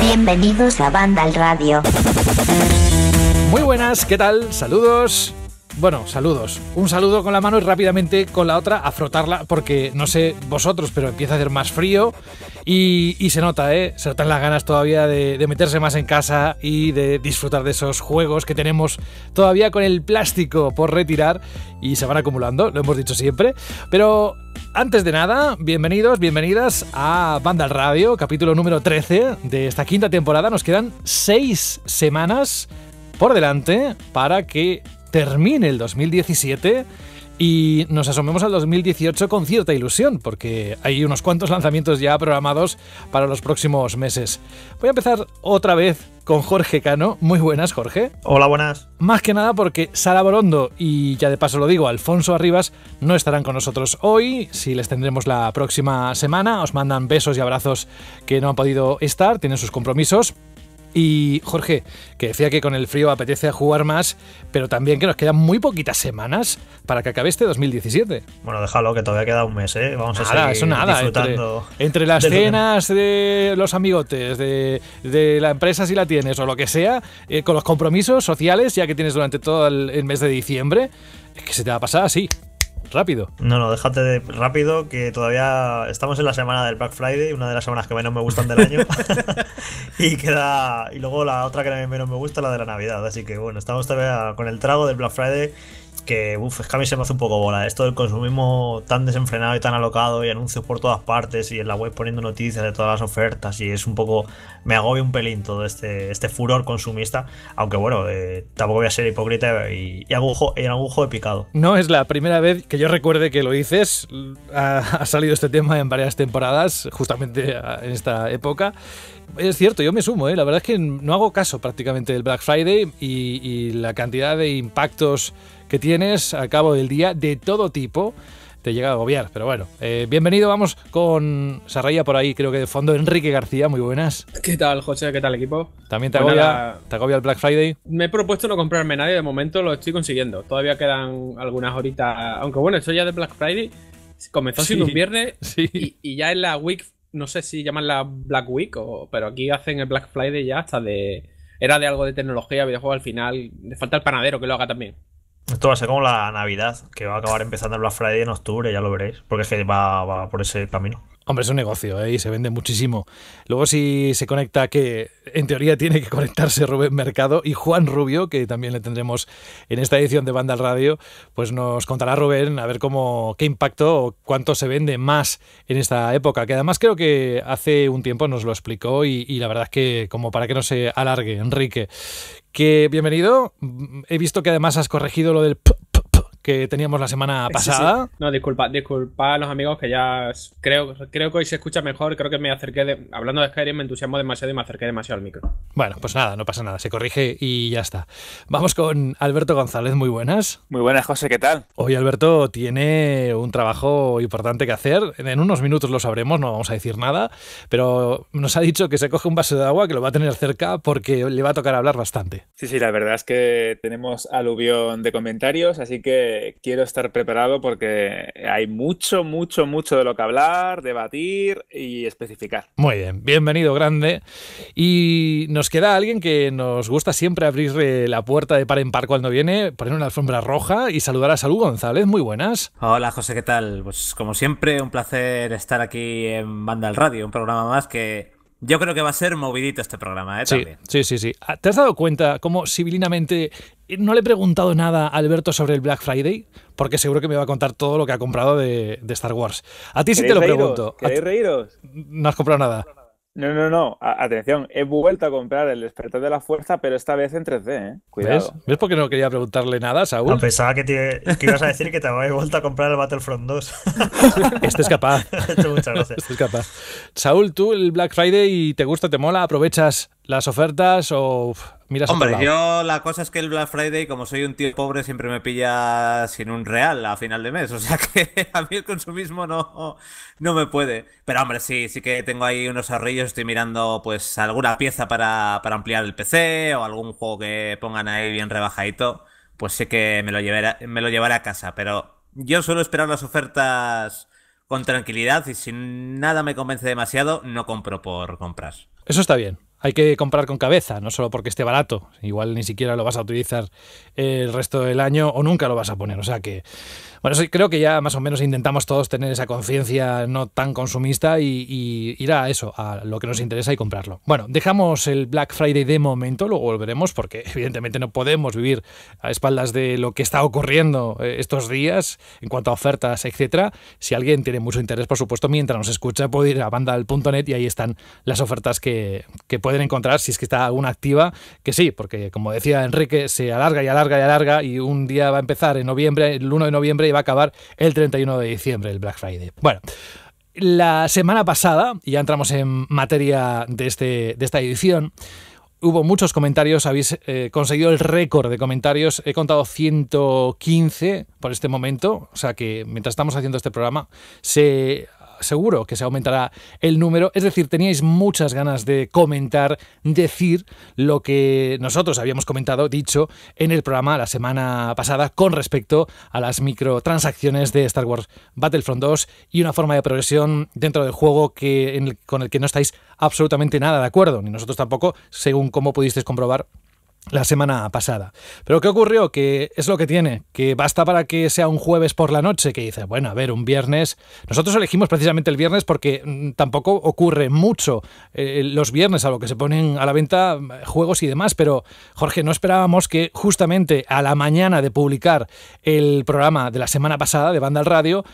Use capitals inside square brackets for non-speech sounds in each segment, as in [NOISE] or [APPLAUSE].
Bienvenidos a Banda al Radio. Muy buenas, ¿qué tal? Saludos. Bueno, saludos. Un saludo con la mano y rápidamente con la otra a frotarla porque no sé vosotros, pero empieza a hacer más frío y, se nota, ¿eh? Se notan las ganas todavía de, meterse más en casa y de disfrutar de esos juegos que tenemos todavía con el plástico por retirar y se van acumulando, lo hemos dicho siempre. Pero antes de nada, bienvenidos, bienvenidas a Banda Radio, capítulo número 13 de esta quinta temporada. Nos quedan seis semanas por delante para que termine el 2017 y nos asomemos al 2018 con cierta ilusión, porque hay unos cuantos lanzamientos ya programados para los próximos meses. Voy a empezar otra vez con Jorge Cano. Muy buenas, Jorge. Hola, buenas. Más que nada porque Sara Borondo y ya de paso lo digo, Alfonso Arribas no estarán con nosotros hoy, si les tendremos la próxima semana. Os mandan besos y abrazos que no han podido estar, tienen sus compromisos, y Jorge, que decía que con el frío apetece jugar más, pero también que nos quedan muy poquitas semanas para que acabe este 2017. Bueno, déjalo, que todavía queda un mes, ¿eh? Vamos a seguir eso nada. Entre, las cenas de los amigotes, de, la empresa si la tienes o lo que sea, eh, con los compromisos sociales ya que tienes durante todo el, el mes de diciembre, es que se te va a pasar así rápido. No, no, déjate de rápido, que todavía estamos en la semana del Black Friday, una de las semanas que menos me gustan del año. [LAUGHS] y queda. Y luego la otra que menos me gusta, la de la Navidad. Así que bueno, estamos todavía con el trago del Black Friday que uff, es que a mí se me hace un poco bola. Esto del consumismo tan desenfrenado y tan alocado y anuncios por todas partes y en la web poniendo noticias de todas las ofertas y es un poco... Me agobia un pelín todo este, este furor consumista, aunque bueno, eh, tampoco voy a ser hipócrita y, agujo, en agujo he picado. No es la primera vez que yo recuerde que lo dices. Ha, salido este tema en varias temporadas, justamente en esta época. Es cierto, yo me sumo, ¿eh? la verdad es que no hago caso prácticamente del Black Friday y la cantidad de impactos que tienes a cabo del día de todo tipo te llega a agobiar. Pero bueno, eh, bienvenido, vamos con Sarraya por ahí, creo que de fondo, Enrique García, muy buenas. ¿Qué tal, José? ¿Qué tal, equipo? ¿También te, pues agobia, te agobia el Black Friday? Me he propuesto no comprarme nadie, de momento lo estoy consiguiendo. Todavía quedan algunas horitas, aunque bueno, eso ya de Black Friday comenzó sin un viernes [LAUGHS] sí. y, ya en la week, no sé si llaman la Black Week, pero aquí hacen el Black Friday ya hasta de... Era de algo de tecnología, videojuego al final. Le falta el panadero que lo haga también. Esto va a ser como la Navidad, que va a acabar empezando el Black Friday en octubre, ya lo veréis, porque es que va, va por ese camino. Hombre, es un negocio ¿eh? y se vende muchísimo. Luego si se conecta, que en teoría tiene que conectarse Rubén Mercado y Juan Rubio, que también le tendremos en esta edición de Banda al Radio, pues nos contará Rubén a ver cómo, qué impacto o cuánto se vende más en esta época, que además creo que hace un tiempo nos lo explicó y, la verdad es que como para que no se alargue, Enrique, que bienvenido. Mm, he visto que además has corregido lo del que teníamos la semana pasada. No, disculpa, disculpa a los amigos que ya creo, creo que hoy se escucha mejor, creo que me acerqué hablando de Skyrim me entusiasmo demasiado y me acerqué demasiado al micro. Bueno, pues nada, no pasa nada, se corrige y ya está. Vamos con Alberto González, muy buenas. Muy buenas, José, ¿qué tal? Hoy Alberto tiene un trabajo importante que hacer, en unos minutos lo sabremos, no vamos a decir nada, pero nos ha dicho que se coge un vaso de agua que lo va a tener cerca porque le va a tocar hablar bastante. Sí, sí, la verdad es que tenemos aluvión de comentarios, así que quiero estar preparado porque hay mucho, mucho, mucho de lo que hablar, debatir y especificar. Muy bien, bienvenido grande. Y nos queda alguien que nos gusta siempre abrir la puerta de par en par cuando viene, poner una alfombra roja y saludar a Salud González. Muy buenas. Hola José, ¿qué tal? Pues como siempre, un placer estar aquí en Banda al Radio, un programa más que yo creo que va a ser movidito este programa, ¿eh? Sí, sí, sí, sí. ¿Te has dado cuenta cómo civilinamente eh, no le he preguntado nada a Alberto sobre el Black Friday? Porque seguro que me va a contar todo lo que ha comprado de, Star Wars. A ti sí te lo pregunto. ¿Queréis reíros? No has comprado nada. No, no, no. atención, he vuelto a comprar el despertar de la fuerza, pero esta vez en 3D, ¿eh? Cuidado. ¿Ves? ¿Ves por qué no quería preguntarle nada, Saúl? No, pensaba que, te, ibas a decir que te habías vuelto a comprar el Battlefront 2. [LAUGHS] este es capaz. muchas [LAUGHS] gracias. Este es este capaz. Saúl, tú el Black Friday te gusta, te mola, aprovechas las ofertas o Hombre, yo la cosa es que el Black Friday, como soy un tío pobre, siempre me pilla sin un real a final de mes. O sea [LAUGHS] que a mí el consumismo no, no me puede. Pero hombre, sí, sí que tengo ahí unos arrillos. Estoy mirando pues alguna pieza para, ampliar el PC o algún juego que pongan ahí bien rebajadito. Pues sí que me lo llevaré, me lo llevaré a casa. Pero yo suelo esperar las ofertas con tranquilidad y si nada me convence demasiado, no compro por compras. Eso está bien hay que comprar con cabeza, no solo porque esté barato, igual ni siquiera lo vas a utilizar el resto del año o nunca lo vas a poner, o sea que bueno, creo que ya más o menos intentamos todos tener esa conciencia no tan consumista y, ir a eso, a lo que nos interesa y comprarlo. Bueno, dejamos el Black Friday de momento, luego volveremos porque [LAUGHS] evidentemente no podemos vivir a espaldas de lo que está ocurriendo eh, estos días en cuanto a ofertas, etcétera. Si alguien tiene mucho interés, por supuesto, mientras nos escucha puede ir a bandal.net y ahí están las ofertas que, que pueden encontrar si es que está alguna activa, que sí, porque como decía Enrique, se alarga y alarga y alarga y un día va a empezar en noviembre, el 1 de noviembre y va a acabar el 31 de diciembre, el Black Friday. Bueno. La semana pasada, y ya entramos en materia de, este, de esta edición, hubo muchos comentarios, habéis eh, conseguido el récord de comentarios, he contado 115 por este momento, o sea que mientras estamos haciendo este programa se seguro que se aumentará el número. Es decir, teníais muchas ganas de comentar, decir lo que nosotros habíamos comentado, dicho en el programa la semana pasada con respecto a las microtransacciones de Star Wars Battlefront 2 y una forma de progresión dentro del juego que, con el que no estáis absolutamente nada de acuerdo, ni nosotros tampoco, según como pudisteis comprobar la semana pasada. Pero ¿qué ocurrió? Que es lo que tiene, que basta para que sea un jueves por la noche, que dice, bueno, a ver, un viernes. Nosotros elegimos precisamente el viernes porque mm, tampoco ocurre mucho eh, los viernes, a lo que se ponen a la venta eh, juegos y demás, pero Jorge, no esperábamos que justamente a la mañana de publicar el programa de la semana pasada de Banda al Radio,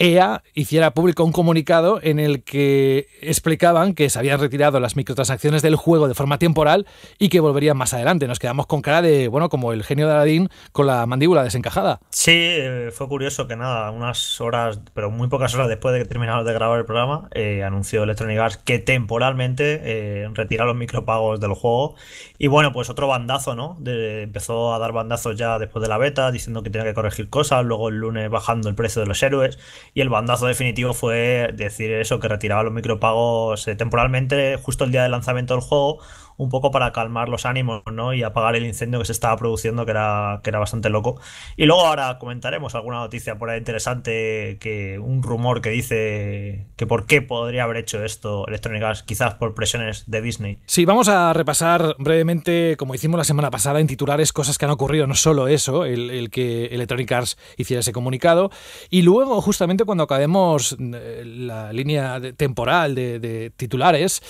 EA hiciera público un comunicado en el que explicaban que se habían retirado las microtransacciones del juego de forma temporal y que volverían más adelante. Nos quedamos con cara de, bueno, como el genio de Aladdin con la mandíbula desencajada. Sí, eh, fue curioso que nada, unas horas, pero muy pocas horas después de que terminamos de grabar el programa, eh, anunció Electronic Arts que temporalmente eh, los micropagos del juego. Y bueno, pues otro bandazo, ¿no? empezó a dar bandazos ya después de la beta, diciendo que tenía que corregir cosas, luego el lunes bajando el precio de los héroes y el bandazo definitivo fue decir eso, que retiraba los micropagos eh, temporalmente justo el día de lanzamiento del juego un poco para calmar los ánimos ¿no? y apagar el incendio que se estaba produciendo, que era, que era bastante loco. Y luego ahora comentaremos alguna noticia por ahí interesante, que un rumor que dice que por qué podría haber hecho esto Electronic Arts, quizás por presiones de Disney. Sí, vamos a repasar brevemente, como hicimos la semana pasada, en titulares cosas que han ocurrido, no solo eso, el, que Electronic Arts hiciera ese comunicado, y luego justamente cuando acabemos eh, la línea temporal de titulares,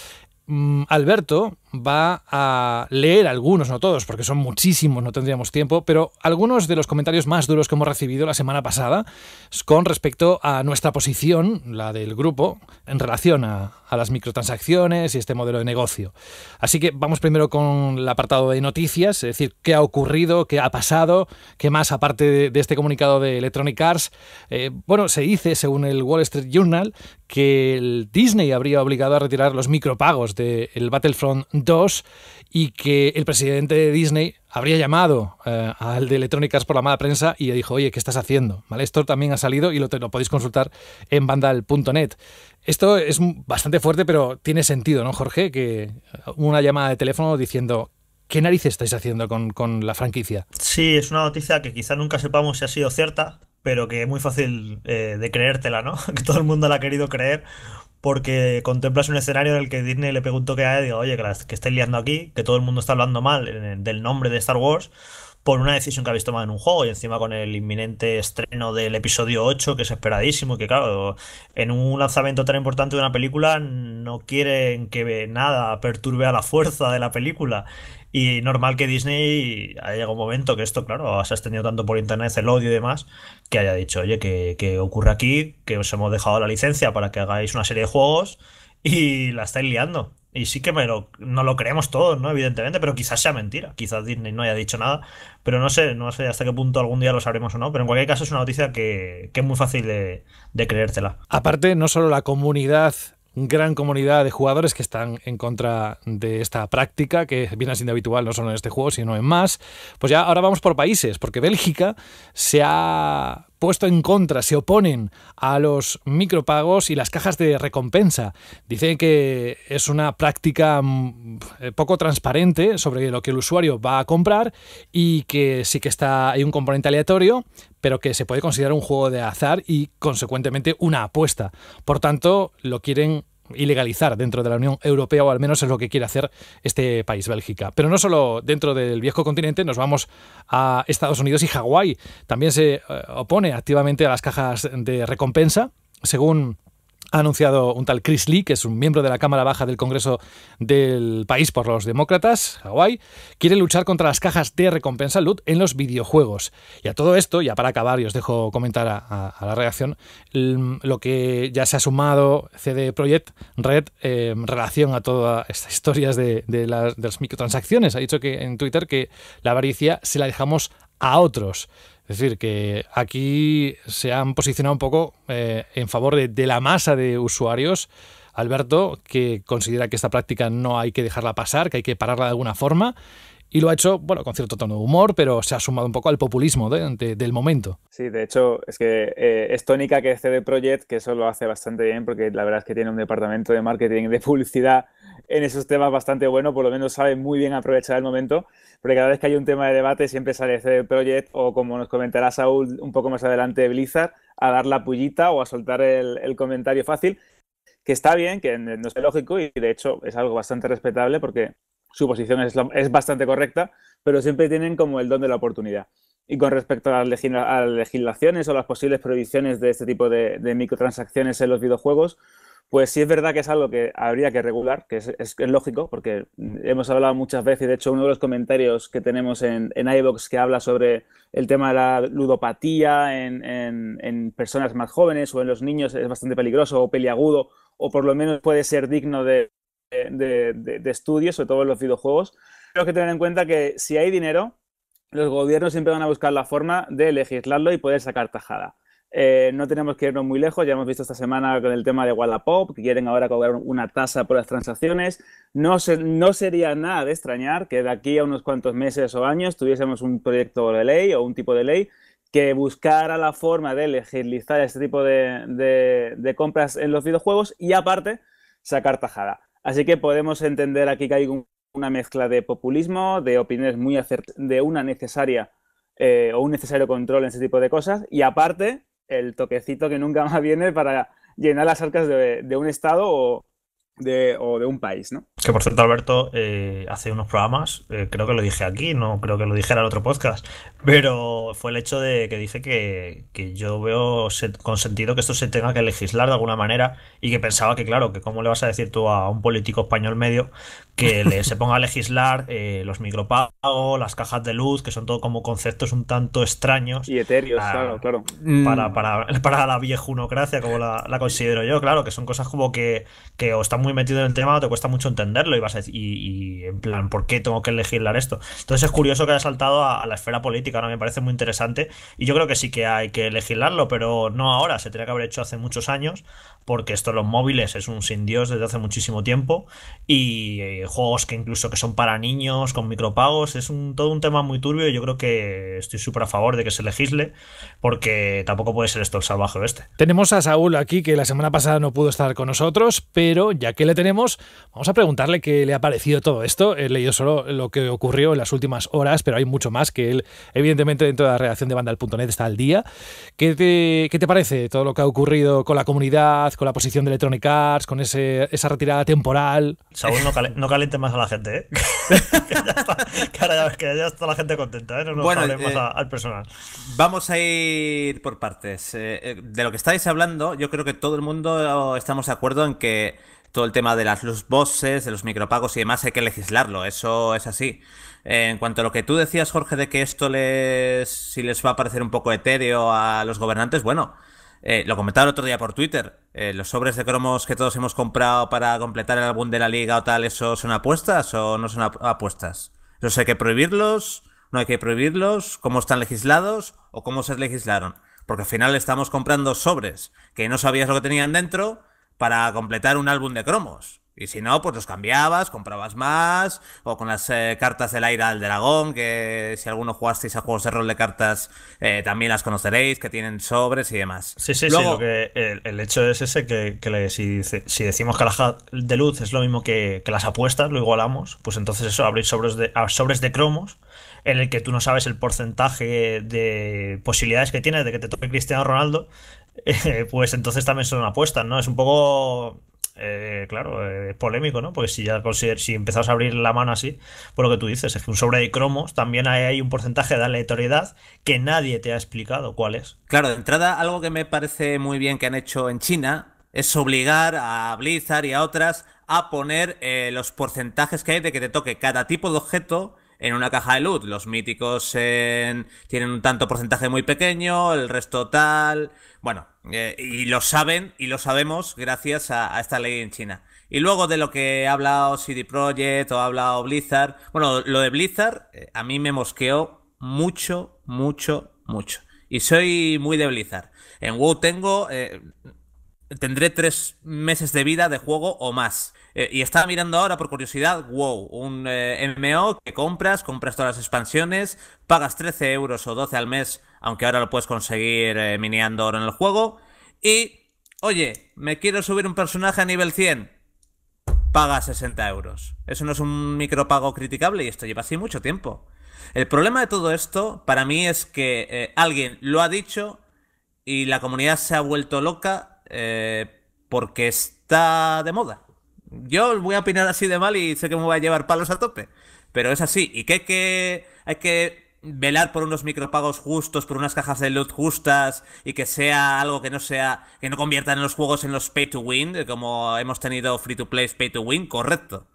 mm, Alberto va a leer algunos, no todos, porque son muchísimos, no tendríamos tiempo, pero algunos de los comentarios más duros que hemos recibido la semana pasada con respecto a nuestra posición, la del grupo, en relación a, las microtransacciones y este modelo de negocio. Así que vamos primero con el apartado de noticias, es decir, qué ha ocurrido, qué ha pasado, qué más aparte de, este comunicado de Electronic Arts. Eh, bueno, se dice, según el Wall Street Journal, que el Disney habría obligado a retirar los micropagos del Battlefront 2 y que el presidente de Disney habría llamado eh, al de Electrónicas por la mala prensa y le dijo, oye, ¿qué estás haciendo? ¿Vale? Esto también ha salido y lo, podéis consultar en Vandal.net. Esto es bastante fuerte, pero tiene sentido, ¿no, Jorge? Que una llamada de teléfono diciendo, ¿qué narices estáis haciendo con, con la franquicia? Sí, es una noticia que quizá nunca sepamos si ha sido cierta, pero que es muy fácil eh, de creértela, ¿no? [LAUGHS] que todo el mundo la ha querido creer porque contemplas un escenario en el que Disney le preguntó que hay, digo, oye, que, esté que liando aquí, que todo el mundo está hablando mal del nombre de Star Wars por una decisión que habéis tomado en un juego y encima con el inminente estreno del episodio 8 que es esperadísimo que claro en un lanzamiento tan importante de una película no quieren que nada perturbe a la fuerza de la película y normal que Disney haya llegado un momento que esto, claro, se ha extendido tanto por internet el odio y demás, que haya dicho, oye, que, ocurre aquí, que os hemos dejado la licencia para que hagáis una serie de juegos y la estáis liando. Y sí que me no lo creemos todos, ¿no? Evidentemente, pero quizás sea mentira. Quizás Disney no haya dicho nada. Pero no sé, no sé hasta qué punto algún día lo sabremos o no. Pero en cualquier caso es una noticia que, es muy fácil de, de creértela. Aparte, no solo la comunidad gran comunidad de jugadores que están en contra de esta práctica, que viene siendo habitual no solo en este juego, sino en más. Pues ya ahora vamos por países, porque Bélgica se ha puesto en contra, se oponen a los micropagos y las cajas de recompensa. Dicen que es una práctica mm, eh, poco transparente sobre lo que el usuario va a comprar y que sí que está hay un componente aleatorio, pero que se puede considerar un juego de azar y consecuentemente una apuesta. Por tanto, lo quieren ilegalizar dentro de la Unión Europea, o al menos es lo que quiere hacer este país, Bélgica. Pero no solo dentro del viejo continente, nos vamos a Estados Unidos y Hawái. También se eh, opone activamente a las cajas de recompensa, según ha anunciado un tal Chris Lee, que es un miembro de la Cámara Baja del Congreso del país por los demócratas, Hawái, quiere luchar contra las cajas de recompensa loot en los videojuegos. Y a todo esto, ya para acabar, y os dejo comentar a, la reacción, lo que ya se ha sumado CD Projekt Red eh, en relación a todas estas historias de, las, de las microtransacciones. Ha dicho que en Twitter que la avaricia se la dejamos a otros. Es decir, que aquí se han posicionado un poco eh, en favor de, la masa de usuarios. Alberto, que considera que esta práctica no hay que dejarla pasar, que hay que pararla de alguna forma y lo ha hecho, bueno, con cierto tono de humor, pero se ha sumado un poco al populismo de, del momento. Sí, de hecho, es que eh, es tónica que CD este Projekt, que eso lo hace bastante bien, porque la verdad es que tiene un departamento de marketing, y de [LAUGHS] publicidad en esos temas bastante bueno, por lo menos sabe muy bien aprovechar el momento, porque cada vez que hay un tema de debate siempre sale CD este Projekt o, como nos comentará Saúl un poco más adelante, Blizzard, a dar la pullita o a soltar el, el comentario fácil, que está bien, que no es lógico y de hecho es algo bastante respetable porque su posición es, bastante correcta, pero siempre tienen como el don de la oportunidad. Y con respecto a las, legislaciones o las posibles prohibiciones de este tipo de, microtransacciones en los videojuegos, pues sí es verdad que es algo que habría que regular, que es, lógico, porque hemos hablado muchas veces, y de hecho uno de los comentarios que tenemos en, en iVox que habla sobre el tema de la ludopatía en personas más jóvenes o en los niños es bastante peligroso o peliagudo, o por lo menos puede ser digno de, de, estudios, sobre todo en los videojuegos, tenemos que tener en cuenta que si hay dinero, los gobiernos siempre van a buscar la forma de legislarlo y poder sacar tajada. Eh, no tenemos que irnos muy lejos, ya hemos visto esta semana con el tema de Wallapop, que quieren ahora cobrar una tasa por las transacciones. No, sería nada de extrañar que de aquí a unos cuantos meses o años tuviésemos un proyecto de ley o un tipo de ley que buscara la forma de legislar este tipo de compras en los videojuegos y aparte sacar tajada. Así que podemos entender aquí que hay una mezcla de populismo, de opiniones muy de una necesaria eh, o un necesario control en ese tipo de cosas y aparte el toquecito que nunca [LAUGHS] más viene para llenar las arcas de, un Estado o de un país, ¿no? Que por cierto, Alberto, eh, hace unos programas, eh, creo que lo dije aquí, no creo que lo dijera en otro podcast, pero fue el hecho de que dije que, que yo veo con sentido que esto se tenga que legislar de alguna manera y que pensaba que, claro, que cómo le vas a decir tú a un político español medio que [LAUGHS] le, se ponga a legislar eh, los micropagos, las cajas de luz, que son todo como conceptos un tanto extraños. Y etéreos, claro, claro. Mm. Para, para, para, la viejunocracia, como la, la, considero yo, claro, que son cosas como que, que o estás muy metido en el tema o te cuesta mucho entender y y, en plan, ¿por qué tengo que legislar esto? Entonces es curioso que haya saltado a, la esfera política, ahora me parece muy interesante y yo creo que sí que hay que legislarlo, pero no ahora, se tenía que haber hecho hace muchos años porque esto de los móviles es un sin dios desde hace muchísimo tiempo y eh, juegos que incluso que son para niños con micropagos es un, todo un tema muy turbio yo creo que estoy súper a favor de que se legisle porque tampoco puede ser esto el salvaje este. Tenemos a Saúl aquí que la semana pasada no pudo estar con nosotros, pero ya que le tenemos, vamos a preguntarle qué le ha parecido todo esto. He leído solo lo que ocurrió en las últimas horas, pero hay mucho más que él, evidentemente, dentro de la redacción de Vandal.net está al día. ¿Qué ¿Qué te parece todo lo que ha ocurrido con la comunidad? con la posición de Electronic Arts, con esa retirada temporal. Saúl, no, no caliente más a la gente, ¿eh? [LAUGHS] que, ya está, la gente contenta, ¿eh? No nos bueno, eh, al personal. Vamos a ir por partes. de lo que estáis hablando, yo creo que todo el mundo estamos de acuerdo en que todo el tema de las luz bosses, de los micropagos y demás, hay que legislarlo, eso es así. En cuanto a lo que tú decías, Jorge, de que esto les, si les va a parecer un poco etéreo a los gobernantes, bueno, eh, lo comentaba el otro día por Twitter. Eh, ¿Los sobres de cromos que todos hemos comprado para completar el álbum de la liga o tal, eso son apuestas o no son apuestas? No hay que prohibirlos? ¿No hay que prohibirlos? ¿Cómo están legislados o cómo se legislaron? Porque al final estamos comprando sobres que no sabías lo que tenían dentro para completar un álbum de cromos. Y si no, pues los cambiabas, comprabas más, o con las eh, cartas del aire al dragón, que si alguno jugasteis a juegos de rol de cartas, eh, también las conoceréis, que tienen sobres y demás. Sí, sí, Luego, sí, que, el, hecho es ese que, si, decimos que la de luz es lo mismo que, las apuestas, lo igualamos, pues entonces eso, abrir sobres de, sobres de cromos en el que tú no sabes el porcentaje de posibilidades que tienes de que te toque Cristiano Ronaldo, [LAUGHS] eh, pues entonces también son apuestas, ¿no? Es un poco eh, claro, eh, es polémico, ¿no? Porque si ya pues, si empezas a abrir la mano así, por pues lo que tú dices, es que un sobre de cromos también hay, un porcentaje de aleatoriedad que nadie te ha explicado cuál es. Claro, de entrada, algo que me parece muy bien que han hecho en China es obligar a Blizzard y a otras a poner eh, los porcentajes que hay de que te toque cada tipo de objeto en una caja de luz Los míticos tienen un tanto porcentaje muy pequeño, el resto tal. Bueno, eh, y lo saben, y lo sabemos gracias a, esta ley en China. Y luego de lo que ha hablado CD Projekt o ha hablado Blizzard. Bueno, lo de Blizzard eh, a mí me mosqueó mucho, mucho, mucho. Y soy muy de Blizzard. En WoW tengo. Eh, tendré tres meses de vida de juego o más. y estaba mirando ahora, por curiosidad, WoW, un MO que compras, compras todas las expansiones, pagas 13 euros o 12 al mes aunque ahora lo puedes conseguir eh, miniando oro en el juego. Y, oye, me quiero subir un personaje a nivel 100, paga 60 euros. Eso no es un micropago criticable y esto lleva así mucho tiempo. El problema de todo esto, para mí, es que eh, alguien lo ha dicho y la comunidad se ha vuelto loca eh, porque está de moda. Yo voy a opinar así de mal y sé que me voy a llevar palos a tope. Pero es así. Y que que, hay que velar por unos micropagos justos, por unas cajas de loot justas y que sea algo que no sea que no conviertan los juegos en los pay to win, como hemos tenido free to play, pay to win, correcto.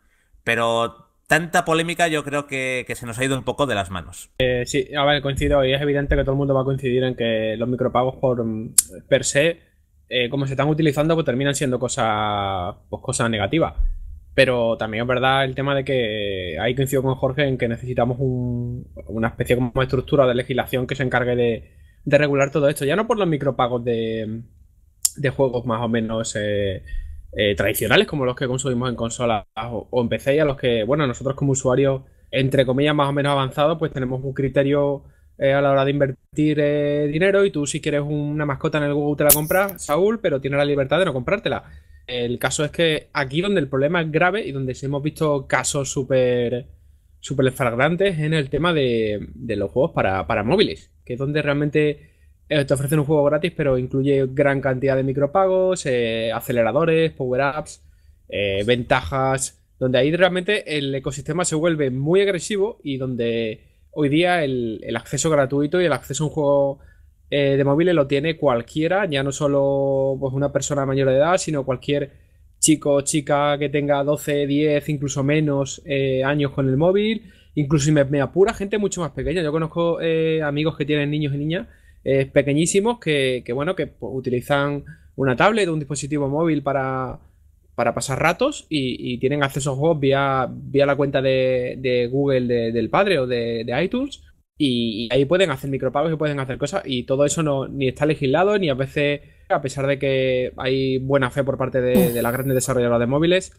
Pero tanta polémica yo creo que, se nos ha ido un poco de las manos. Eh, sí, a ver, coincido y es evidente que todo el mundo va a coincidir en que los micropagos por mm, per se eh, como se están utilizando pues terminan siendo cosa, pues cosas negativas. Pero también es verdad el tema de que ahí coincido con Jorge en que necesitamos una especie como estructura de legislación que se encargue de, regular todo esto. Ya no por los micropagos de, juegos más o menos eh, eh, tradicionales como los que consumimos en consolas o, en PC y a los que, bueno, nosotros como usuarios, entre comillas, más o menos avanzados, pues tenemos un criterio eh, a la hora de invertir dinero y tú si quieres una mascota en el Google te la compras, Saúl, pero tienes la libertad de no comprártela. El caso es que aquí donde el problema es grave y donde sí hemos visto casos súper super flagrantes en el tema de, los juegos para, móviles, que es donde realmente eh, te ofrecen un juego gratis, pero incluye gran cantidad de micropagos, eh, aceleradores, power-ups, eh, ventajas, donde ahí realmente el ecosistema se vuelve muy agresivo y donde hoy día el, el acceso gratuito y el acceso a un juego eh, de móviles lo tiene cualquiera, ya no solo pues, una persona mayor de edad, sino cualquier chico o chica que tenga 12, 10, incluso menos eh, años con el móvil, incluso me, apura gente mucho más pequeña. Yo conozco eh, amigos que tienen niños y niñas pequeñísimos que, bueno, que pues, utilizan una tablet o un dispositivo móvil para, pasar ratos y, tienen acceso a juegos vía, vía la cuenta de, Google del padre o de iTunes y, ahí pueden hacer micropagos y pueden hacer cosas y todo eso no ni está legislado ni a veces, a pesar de que hay buena fe por parte de, las grandes desarrolladoras de móviles,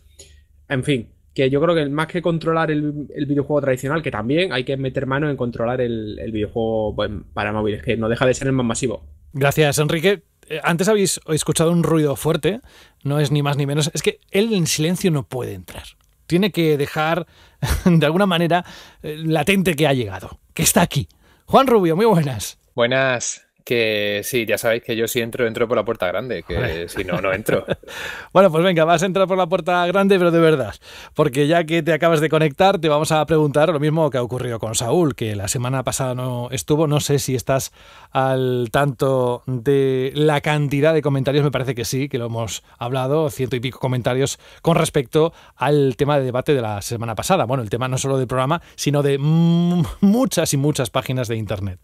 en fin, que yo creo que más que controlar el, videojuego tradicional, que también hay que meter mano en controlar el, videojuego pues, para móviles, que no deja de ser el más masivo. Gracias, Enrique. Eh, antes habéis escuchado un ruido fuerte, no es ni más ni menos, es que él en silencio no puede entrar tiene que dejar [LAUGHS] de alguna manera eh, latente que ha llegado, que está aquí. Juan Rubio, muy buenas. Buenas. Que sí, ya sabéis que yo si entro, entro por la puerta grande, que si no, no entro. [LAUGHS] bueno, pues venga, vas a entrar por la puerta grande, pero de verdad. Porque ya que te acabas de conectar, te vamos a preguntar lo mismo que ha ocurrido con Saúl, que la semana pasada no estuvo. No sé si estás al tanto de la cantidad de comentarios, me parece que sí, que lo hemos hablado, ciento y pico comentarios con respecto al tema de debate de la semana pasada. Bueno, el tema no solo del programa, sino de muchas y muchas páginas de internet.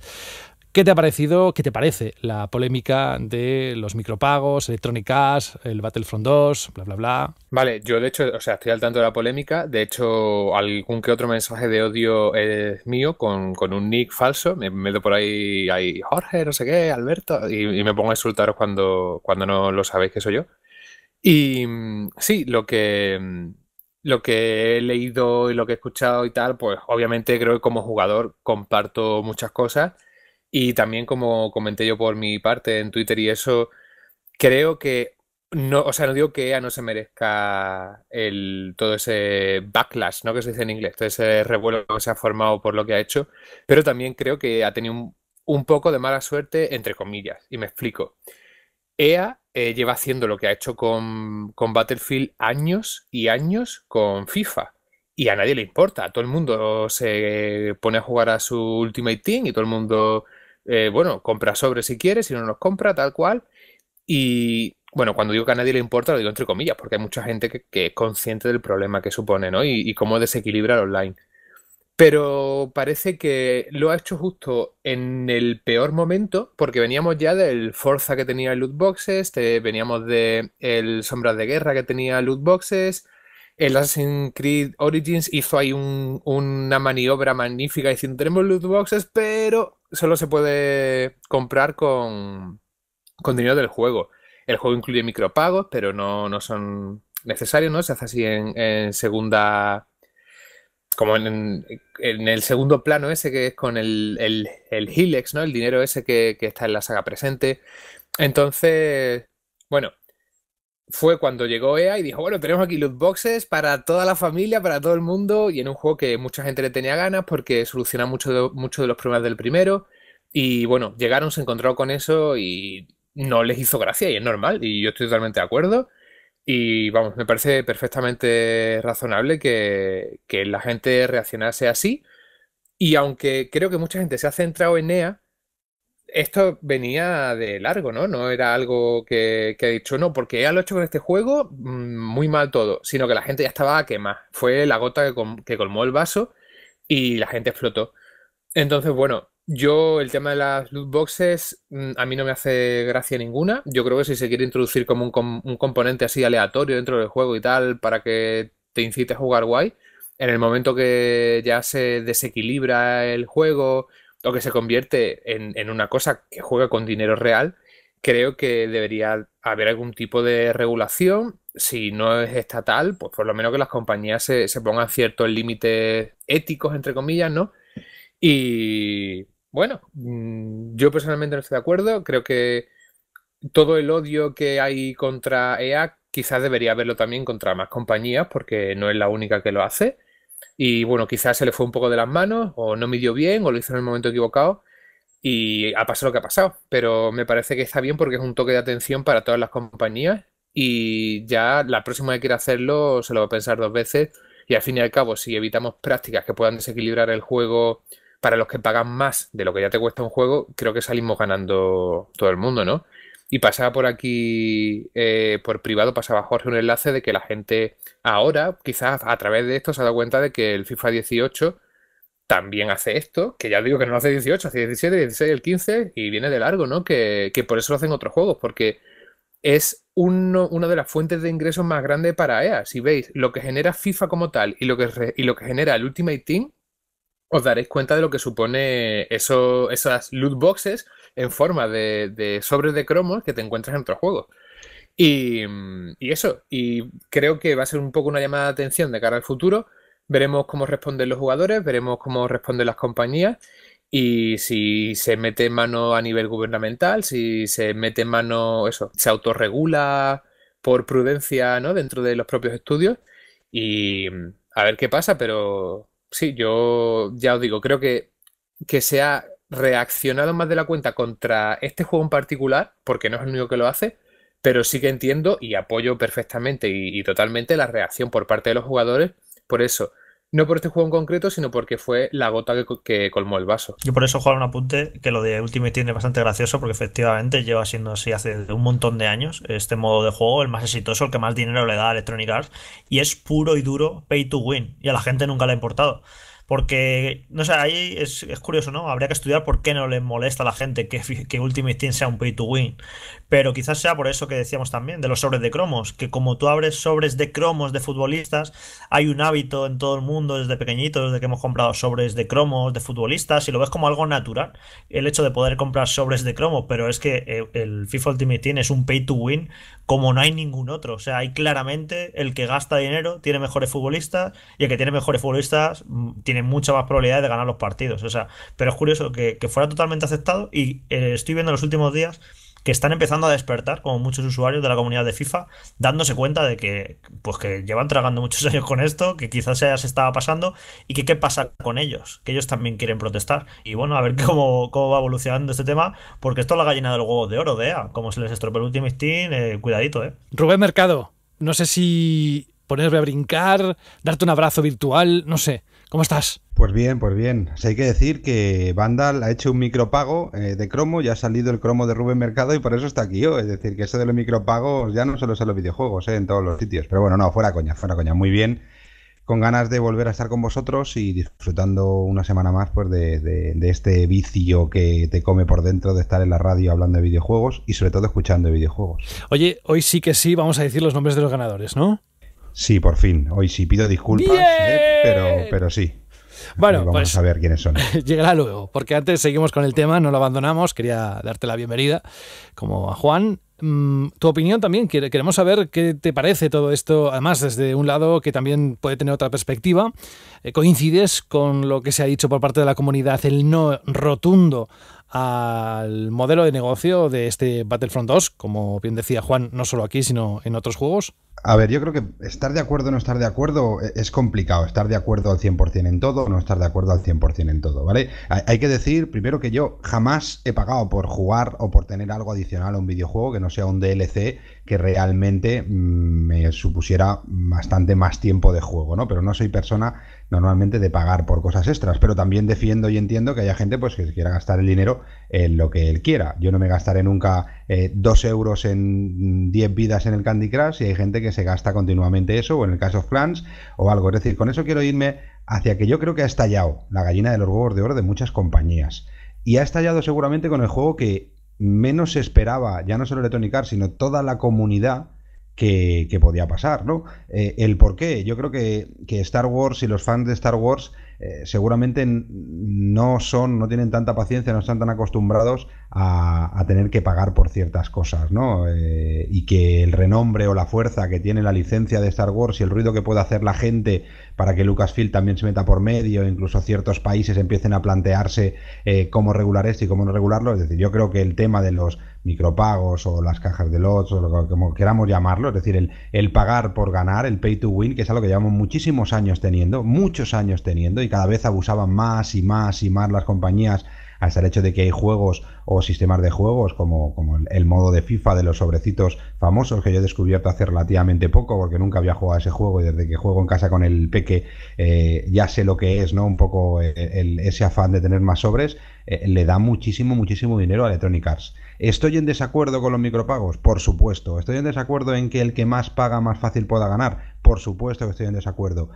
¿Qué te ha parecido, qué te parece la polémica de los micropagos, Electronic Arts, el Battlefront 2, bla, bla, bla? Vale, yo de hecho, o sea, estoy al tanto de la polémica. De hecho, algún que otro mensaje de odio es mío con, con un nick falso. Me meto por ahí, ahí Jorge, no sé qué, Alberto, y, me pongo a insultaros cuando, cuando no lo sabéis que soy yo. Y sí, lo que lo que he leído y lo que he escuchado y tal, pues obviamente creo que como jugador comparto muchas cosas y también, como comenté yo por mi parte en Twitter y eso, creo que no, o sea, no digo que EA no se merezca el, todo ese backlash, ¿no? Que se dice en inglés, todo ese revuelo que se ha formado por lo que ha hecho, pero también creo que ha tenido un, poco de mala suerte, entre comillas, y me explico. EA eh, lleva haciendo lo que ha hecho con, con, Battlefield años y años con FIFA. Y a nadie le importa, todo el mundo se pone a jugar a su Ultimate Team y todo el mundo eh, bueno, compra sobre si quieres, si no nos compra, tal cual. Y bueno, cuando digo que a nadie le importa, lo digo entre comillas, porque hay mucha gente que, es consciente del problema que supone, ¿no? Y, cómo desequilibra el online. Pero parece que lo ha hecho justo en el peor momento, porque veníamos ya del Forza que tenía loot boxes, veníamos de el Sombras de Guerra que tenía loot boxes, el Assassin's Creed Origins hizo ahí una maniobra magnífica diciendo tenemos loot boxes, pero solo se puede comprar con, dinero del juego. El juego incluye micropagos, pero no, son necesarios, ¿no? Se hace así en, segunda. Como en, el segundo plano ese que es con el, el, ¿no? El dinero ese que está en la saga presente. Entonces, bueno, fue cuando llegó EA y dijo, bueno, tenemos aquí loot boxes para toda la familia, para todo el mundo, y en un juego que mucha gente le tenía ganas porque soluciona muchos de, los problemas del primero. Y bueno, llegaron, se encontró con eso y no les hizo gracia, y es normal, y yo estoy totalmente de acuerdo. Y vamos, me parece perfectamente razonable que, que la gente reaccionase así. Y aunque creo que mucha gente se ha centrado en EA, esto venía de largo, ¿no? No era algo que, he dicho, no, porque ya lo he hecho con este juego, mm, muy mal todo, sino que la gente ya estaba a quemar. Fue la gota que, colmó el vaso y la gente explotó. Entonces, bueno, yo el tema de las loot boxes mm, a mí no me hace gracia ninguna. Yo creo que si se quiere introducir como un, un componente así aleatorio dentro del juego y tal para que te incite a jugar guay, en el momento que ya se desequilibra el juego o que se convierte en, una cosa que juega con dinero real, creo que debería haber algún tipo de regulación. Si no es estatal, pues por lo menos que las compañías se, se pongan ciertos límites éticos, entre comillas, ¿no? Y bueno, mm, yo personalmente no estoy de acuerdo. Creo que todo el odio que hay contra EA quizás debería haberlo también contra más compañías porque no es la única que lo hace. Y bueno, quizás se le fue un poco de las manos, o no midió bien, o lo hizo en el momento equivocado, y ha pasado lo que ha pasado. Pero me parece que está bien porque es un toque de atención para todas las compañías, y ya la próxima vez que quiera hacerlo se lo va a pensar dos veces, y al fin y al cabo, si evitamos prácticas que puedan desequilibrar el juego para los que pagan más de lo que ya te cuesta un juego, creo que salimos ganando todo el mundo, ¿no? Y pasaba por aquí, eh, por privado, pasaba Jorge un enlace de que la gente ahora, quizás a través de esto, se ha dado cuenta de que el FIFA 18 también hace esto, que ya digo que no hace 18, hace 17, 16, el 15 y viene de largo, ¿no? Que, por eso lo hacen otros juegos, porque es uno, una de las fuentes de ingresos más grandes para EA. Si veis lo que genera FIFA como tal y lo que, lo que genera el Ultimate Team, os daréis cuenta de lo que supone eso, esas loot boxes en forma de, sobres de cromos que te encuentras en otros juegos. Y, eso, y creo que va a ser un poco una llamada de atención de cara al futuro. Veremos cómo responden los jugadores, veremos cómo responden las compañías y si se mete mano a nivel gubernamental, si se mete mano, eso, se autorregula por prudencia, ¿no? Dentro de los propios estudios y a ver qué pasa, pero sí, yo ya os digo, creo que que sea reaccionado más de la cuenta contra este juego en particular, porque no es el único que lo hace, pero sí que entiendo y apoyo perfectamente y, totalmente la reacción por parte de los jugadores por eso. No por este juego en concreto, sino porque fue la gota que, colmó el vaso. Yo por eso, Juan, un apunte que lo de Ultimate tiene bastante gracioso, porque efectivamente lleva siendo así hace un montón de años este modo de juego, el más exitoso, el que más dinero le da a Electronic Arts, y es puro y duro pay to win, y a la gente nunca le ha importado. Porque, no sé, ahí es, curioso, ¿no? Habría que estudiar por qué no le molesta a la gente que, [LAUGHS] que Ultimate Team sea un pay to win. Pero quizás sea por eso que decíamos también, de los sobres de cromos, que como tú abres sobres de cromos de futbolistas, hay un hábito en todo el mundo desde pequeñito, desde que hemos comprado sobres de cromos de futbolistas, y lo ves como algo natural, el hecho de poder comprar sobres de cromos, pero es que eh, el FIFA Ultimate Team es un pay to win como no hay ningún otro. O sea, hay claramente el que gasta dinero tiene mejores futbolistas y el que tiene mejores futbolistas mm, tiene mucha más probabilidad de ganar los partidos. O sea, pero es curioso que, fuera totalmente aceptado y eh, estoy viendo en los últimos días que están empezando a despertar, como muchos usuarios de la comunidad de FIFA, dándose cuenta de que, pues que llevan tragando muchos [LAUGHS] años con esto, que quizás ya se estaba pasando, y que qué pasa con ellos, que ellos también quieren protestar. Y bueno, a ver mm. cómo, cómo va evolucionando este tema, porque esto es la gallina del huevo de oro, DEA e Como se les estropeó el último steam, eh, cuidadito, eh. Rubén Mercado, no sé si ponerme a brincar, darte un abrazo virtual, no sé. ¿Cómo estás? Pues bien, pues bien. hay que decir que Vandal ha hecho un micropago eh, de cromo, ya ha salido el cromo de Rubén Mercado y por eso está aquí. yo. Es decir, que eso de los micropagos ya no solo es los videojuegos, eh, en todos los sitios. Pero bueno, no, fuera coña, fuera coña. Muy bien. Con ganas de volver a estar con vosotros y disfrutando una semana más pues, de, este vicio que te come por dentro de estar en la radio hablando de videojuegos y sobre todo escuchando videojuegos. Oye, hoy sí que sí vamos a decir los nombres de los ganadores, ¿no? Sí, por fin. Hoy sí pido disculpas, eh, pero, pero sí. Bueno, vamos pues a ver quiénes son. [LAUGHS] Llegará luego, porque antes seguimos con el tema, no lo abandonamos. Quería darte la bienvenida, como a Juan. Mm, tu opinión también, queremos saber qué te parece todo esto, además desde un lado que también puede tener otra perspectiva. Eh, ¿Coincides con lo que se ha dicho por parte de la comunidad, el no rotundo al modelo de negocio de este Battlefront 2, como bien decía Juan, no solo aquí, sino en otros juegos? A ver, yo creo que estar de acuerdo o no estar de acuerdo e, es complicado. Estar de acuerdo al 100% en todo o no estar de acuerdo al 100% en todo, ¿vale? Hay que decir primero que yo jamás he pagado por jugar o por tener algo adicional a un videojuego que no sea un DLC que realmente mm, me supusiera bastante más tiempo de juego, ¿no? Pero no soy persona normalmente de pagar por cosas extras, pero también defiendo y entiendo que haya gente pues que quiera gastar el dinero en lo que él quiera. Yo no me gastaré nunca eh, dos euros en 10 vidas en el Candy Crush y hay gente que se gasta continuamente eso, o en el caso of Clans, o algo. Es decir, con eso quiero irme hacia que yo creo que ha estallado la gallina de los huevos de oro de muchas compañías. Y ha estallado seguramente con el juego que menos se esperaba, ya no solo Electronic Arts, sino toda la comunidad que, podía pasar, ¿no? Eh, el por qué. Yo creo que, Star Wars y los fans de Star Wars eh, seguramente no son, no tienen tanta paciencia, no están tan acostumbrados a, tener que pagar por ciertas cosas, ¿no? Eh, y que el renombre o la fuerza que tiene la licencia de Star Wars y el ruido que puede hacer la gente para que Lucasfilm también se meta por medio, incluso ciertos países empiecen a plantearse cómo regular esto y cómo no regularlo. Es decir, yo creo que el tema de los micropagos o las cajas de lots o lo, como queramos llamarlo, es decir, el, el pagar por ganar, el pay to win, que es algo que llevamos muchísimos años teniendo, muchos años teniendo y cada vez abusaban más y más y más las compañías hasta el hecho de que hay juegos o sistemas de juegos como, como el, modo de FIFA de los sobrecitos famosos que yo he descubierto hace relativamente poco porque nunca había jugado a ese juego y desde que juego en casa con el peque eh, ya sé lo que es, ¿no? Un poco eh, ese afán de tener más sobres eh, le da muchísimo, muchísimo dinero a Electronic Arts. ¿Estoy en desacuerdo con los micropagos? Por supuesto. ¿Estoy en desacuerdo en que el que más paga más fácil pueda ganar? Por supuesto que estoy en desacuerdo.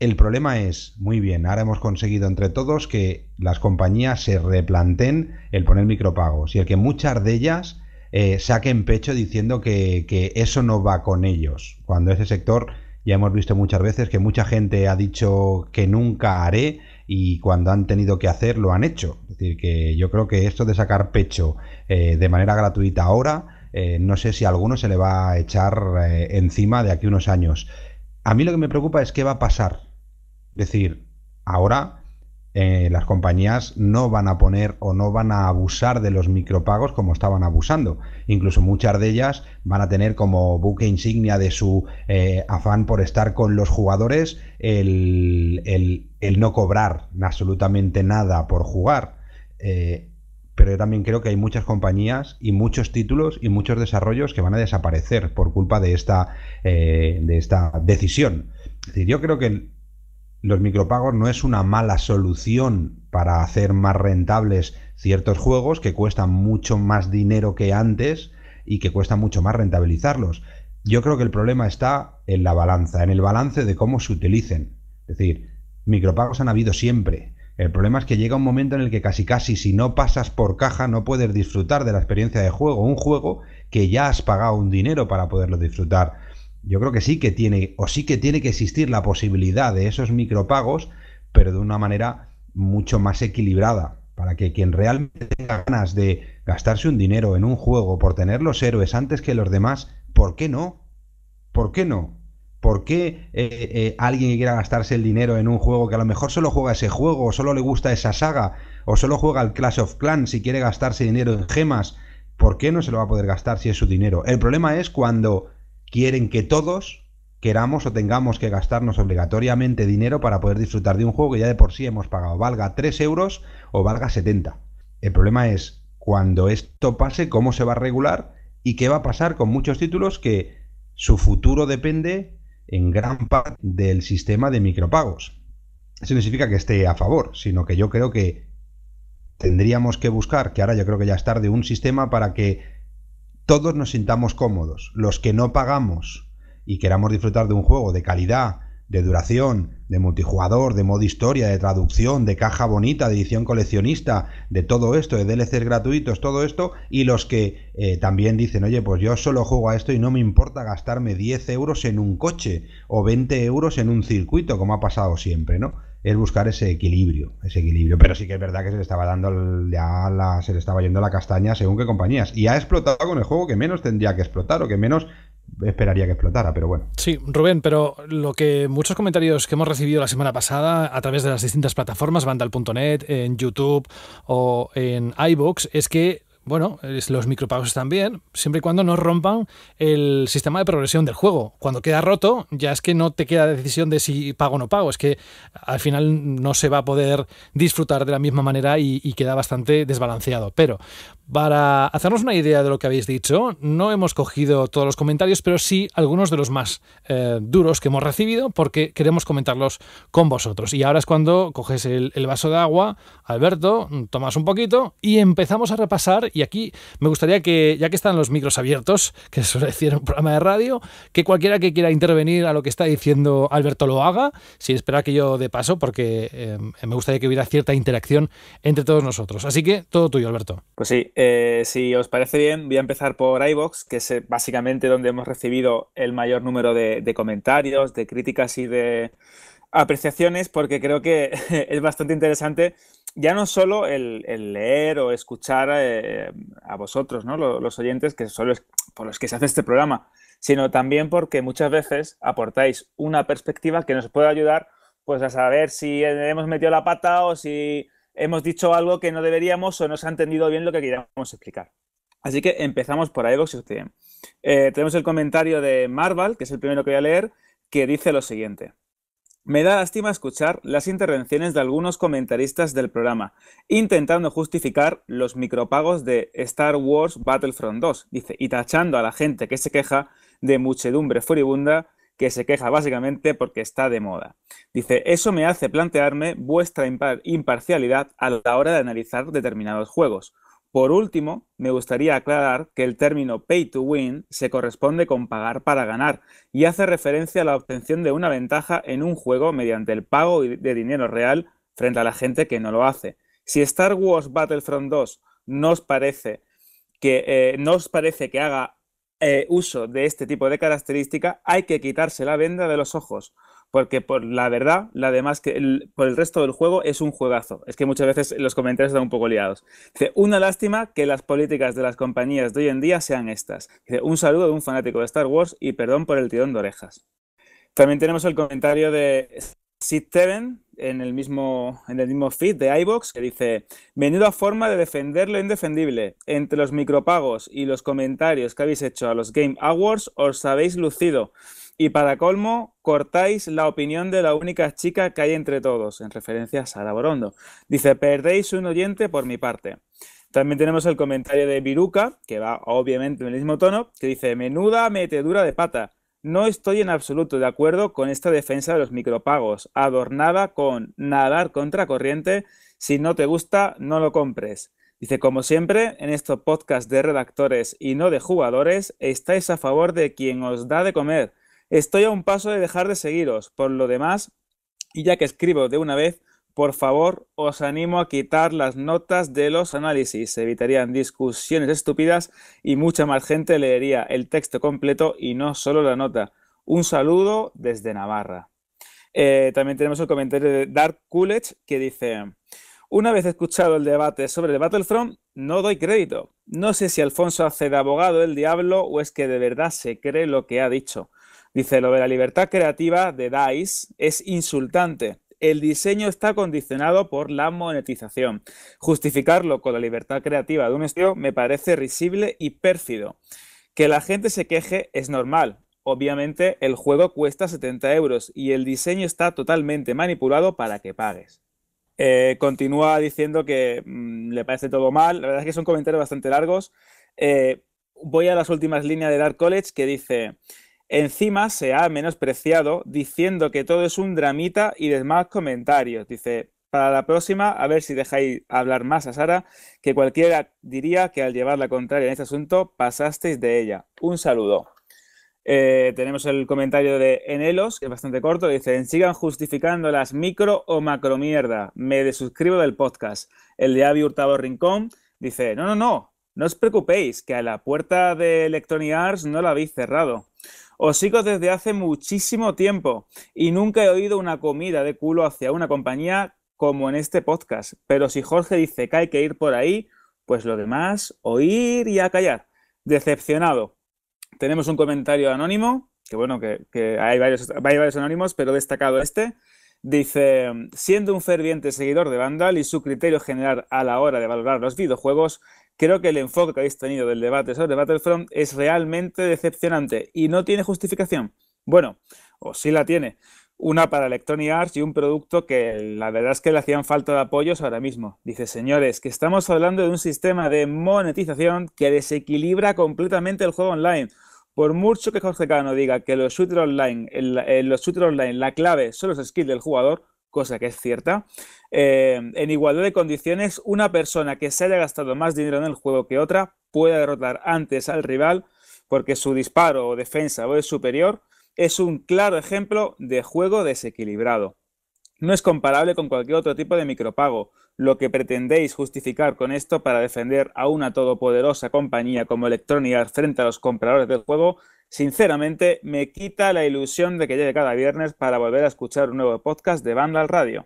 El problema es, muy bien, ahora hemos conseguido entre todos que las compañías se replanten el poner micropagos y el que muchas de ellas eh, saquen pecho diciendo que, eso no va con ellos, cuando ese sector ya hemos visto muchas veces que mucha gente ha dicho que nunca haré y cuando han tenido que hacer lo han hecho. Es decir, que yo creo que esto de sacar pecho eh, de manera gratuita ahora, eh, no sé si a alguno se le va a echar encima de aquí unos años. A mí lo que me preocupa es qué va a pasar es decir, ahora eh, las compañías no van a poner o no van a abusar de los micropagos como estaban abusando. Incluso muchas de ellas van a tener como buque insignia de su eh, afán por estar con los jugadores el, no cobrar absolutamente nada por jugar. Eh, pero yo también creo que hay muchas compañías y muchos títulos y muchos desarrollos que van a desaparecer por culpa de esta, de esta decisión. Es decir, yo creo que los micropagos no es una mala solución para hacer más rentables ciertos juegos que cuestan mucho más dinero que antes y que cuesta mucho más rentabilizarlos. Yo creo que el problema está en la balanza, en el balance de cómo se utilicen. Es decir, micropagos han habido siempre. El problema es que llega un momento en el que casi casi si no pasas por caja no puedes disfrutar de la experiencia de juego, un juego que ya has pagado un dinero para poderlo disfrutar. Yo creo que sí que tiene, o sí que tiene que existir la posibilidad de esos micropagos, pero de una manera mucho más equilibrada, para que quien realmente tenga ganas de gastarse un dinero en un juego por tener los héroes antes que los demás, ¿por qué no? ¿Por qué no? ¿Por qué eh, eh, alguien que quiera gastarse el dinero en un juego que a lo mejor solo juega ese juego, o solo le gusta esa saga, o solo juega el Clash of Clans si quiere gastarse dinero en gemas, ¿por qué no se lo va a poder gastar si es su dinero? El problema es cuando quieren que todos queramos o tengamos que gastarnos obligatoriamente dinero para poder disfrutar de un juego que ya de por sí hemos pagado, valga 3 euros o valga 70. El problema es cuando esto pase, cómo se va a regular y qué va a pasar con muchos títulos que su futuro depende en gran parte del sistema de micropagos. Eso no significa que esté a favor, sino que yo creo que tendríamos que buscar, que ahora yo creo que ya es tarde, un sistema para que todos nos sintamos cómodos. Los que no pagamos y queramos disfrutar de un juego de calidad, de duración, de multijugador, de modo historia, de traducción, de caja bonita, de edición coleccionista, de todo esto, de DLCs gratuitos, todo esto, y los que eh, también dicen, oye, pues yo solo juego a esto y no me importa gastarme 10 euros en un coche o 20 euros en un circuito, como ha pasado siempre, ¿no? es buscar ese equilibrio, ese equilibrio. Pero sí que es verdad que se le estaba dando ya la, se le estaba yendo la castaña según qué compañías. Y ha explotado con el juego que menos tendría que explotar o que menos esperaría que explotara, pero bueno. Sí, Rubén, pero lo que muchos comentarios que hemos recibido la semana pasada a través de las distintas plataformas, vandal.net, en YouTube o en iBox, es que bueno, los micropagos también, siempre y cuando no rompan el sistema de progresión del juego. Cuando queda roto, ya es que no te queda decisión de si pago o no pago, es que al final no se va a poder disfrutar de la misma manera y, queda bastante desbalanceado. Pero para hacernos una idea de lo que habéis dicho, no hemos cogido todos los comentarios, pero sí algunos de los más eh, duros que hemos recibido porque queremos comentarlos con vosotros. Y ahora es cuando coges el vaso de agua, Alberto, tomas un poquito y empezamos a repasar y aquí me gustaría que, ya que están los micros abiertos, que suele decir un programa de radio, que cualquiera que quiera intervenir a lo que está diciendo Alberto lo haga, sin esperar que yo dé paso, porque eh, me gustaría que hubiera cierta interacción entre todos nosotros. Así que todo tuyo, Alberto. Pues sí, eh, si os parece bien, voy a empezar por iVox, que es eh, básicamente donde hemos recibido el mayor número de comentarios, de críticas y de apreciaciones, porque creo que [LAUGHS] es bastante interesante ya no solo el, leer o escuchar eh, a vosotros, ¿no? los, oyentes, que son los, por los que se hace este programa, sino también porque muchas veces aportáis una perspectiva que nos puede ayudar pues, a saber si hemos metido la pata o si hemos dicho algo que no deberíamos o no se ha entendido bien lo que queríamos explicar. Así que empezamos por ahí, si eh, tenemos el comentario de Marval, que es el primero que voy a leer, que dice lo siguiente. Me da lástima escuchar las intervenciones de algunos comentaristas del programa, intentando justificar los micropagos de Star Wars Battlefront 2, dice, y tachando a la gente que se queja de muchedumbre furibunda que se queja básicamente porque está de moda. Dice, eso me hace plantearme vuestra imparcialidad a la hora de analizar determinados juegos. Por último, me gustaría aclarar que el término pay to win se corresponde con pagar para ganar y hace referencia a la obtención de una ventaja en un juego mediante el pago de dinero real frente a la gente que no lo hace. Si Star Wars Battlefront 2 nos parece que, eh, parece que haga eh, uso de este tipo de característica, hay que quitarse la venda de los ojos porque por la verdad, la demás que por el resto del juego es un juegazo. Es que muchas veces los comentarios están un poco liados. Dice, una lástima que las políticas de las compañías de hoy en día sean estas. Dice, un saludo de un fanático de Star Wars y perdón por el tirón de orejas. También tenemos el comentario de Sid Teven en el mismo en el mismo feed de iBox que dice, "Menuda forma de defender lo indefendible. Entre los micropagos y los comentarios que habéis hecho a los Game Awards os habéis lucido." Y para colmo, cortáis la opinión de la única chica que hay entre todos, en referencia a Sara Borondo. Dice, perdéis un oyente por mi parte. También tenemos el comentario de Viruca, que va obviamente en el mismo tono, que dice, menuda metedura de pata. No estoy en absoluto de acuerdo con esta defensa de los micropagos, adornada con nadar contra corriente, si no te gusta, no lo compres. Dice, como siempre, en estos podcasts de redactores y no de jugadores, estáis a favor de quien os da de comer, Estoy a un paso de dejar de seguiros. Por lo demás, y ya que escribo de una vez, por favor, os animo a quitar las notas de los análisis. Se evitarían discusiones estúpidas y mucha más gente leería el texto completo y no solo la nota. Un saludo desde Navarra. Eh, también tenemos el comentario de Dark Coolidge que dice, una vez escuchado el debate sobre el Battlefront, no doy crédito. No sé si Alfonso hace de abogado el diablo o es que de verdad se cree lo que ha dicho. Dice, lo de la libertad creativa de DICE es insultante. El diseño está condicionado por la monetización. Justificarlo con la libertad creativa de un estudio me parece risible y pérfido. Que la gente se queje es normal. Obviamente el juego cuesta 70 euros y el diseño está totalmente manipulado para que pagues. Eh, continúa diciendo que mm, le parece todo mal. La verdad es que son comentarios bastante largos. Eh, voy a las últimas líneas de Dark College que dice, Encima se ha menospreciado diciendo que todo es un dramita y demás comentarios. Dice, para la próxima, a ver si dejáis hablar más a Sara, que cualquiera diría que al llevar la contraria en este asunto pasasteis de ella. Un saludo. Eh, tenemos el comentario de Enelos, que es bastante corto, dice, sigan justificando las micro o macro mierda. Me desuscribo del podcast. El de Avi Hurtado Rincón dice, no, no, no, no os preocupéis, que a la puerta de Electronic Arts no la habéis cerrado. Os sigo desde hace muchísimo tiempo y nunca he oído una comida de culo hacia una compañía como en este podcast. Pero si Jorge dice que hay que ir por ahí, pues lo demás, oír y acallar. Decepcionado. Tenemos un comentario anónimo, que bueno, que, hay, varios, hay varios anónimos, pero destacado este. Dice, siendo un ferviente seguidor de Vandal y su criterio general a la hora de valorar los videojuegos, creo que el enfoque que habéis tenido del debate sobre Battlefront es realmente decepcionante y no tiene justificación. Bueno, o sí la tiene. Una para Electronic Arts y un producto que la verdad es que le hacían falta de apoyos ahora mismo. Dice, señores, que estamos hablando de un sistema de monetización que desequilibra completamente el juego online. Por mucho que Jorge Cano diga que los shooters online, eh, los shooters online, la clave son los skills del jugador, cosa que es cierta, eh, en igualdad de condiciones, una persona que se haya gastado más dinero en el juego que otra puede derrotar antes al rival porque su disparo o defensa o es superior, es un claro ejemplo de juego desequilibrado. No es comparable con cualquier otro tipo de micropago, lo que pretendéis justificar con esto para defender a una todopoderosa compañía como Electrónica frente a los compradores del juego, sinceramente me quita la ilusión de que llegue cada viernes para volver a escuchar un nuevo podcast de Banda al Radio.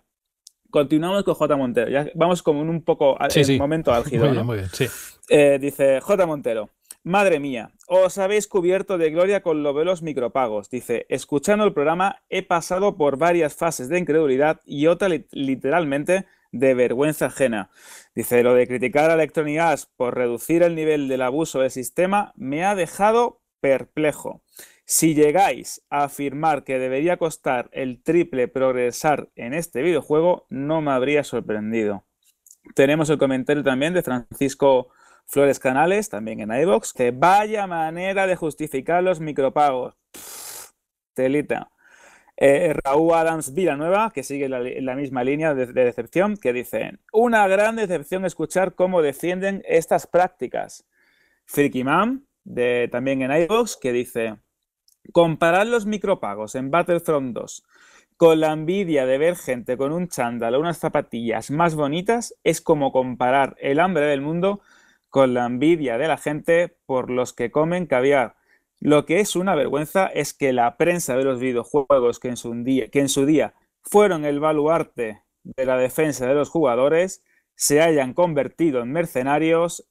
Continuamos con J. Montero. Ya vamos como en un poco al momento álgido. Eh, dice J. Montero. Madre mía, os habéis cubierto de gloria con lo de los micropagos. Dice, escuchando el programa he pasado por varias fases de incredulidad y otra literalmente de vergüenza ajena. Dice, lo de criticar a Electronic Arts por reducir el nivel del abuso del sistema me ha dejado perplejo. Si llegáis a afirmar que debería costar el triple progresar en este videojuego, no me habría sorprendido. Tenemos el comentario también de Francisco Flores Canales, también en iVox, que vaya manera de justificar los micropagos. telita. Eh, Raúl Adams Villanueva, que sigue la, misma línea de, decepción, que dice una gran decepción escuchar cómo defienden estas prácticas. Friki Man, de, también en iVox, que dice, comparar los micropagos en Battlefront 2 con la envidia de ver gente con un chándal o unas zapatillas más bonitas es como comparar el hambre del mundo con la envidia de la gente por los que comen caviar lo que es una vergüenza es que la prensa de los videojuegos que en su día, fueron el baluarte de la defensa de los jugadores se hayan convertido en mercenarios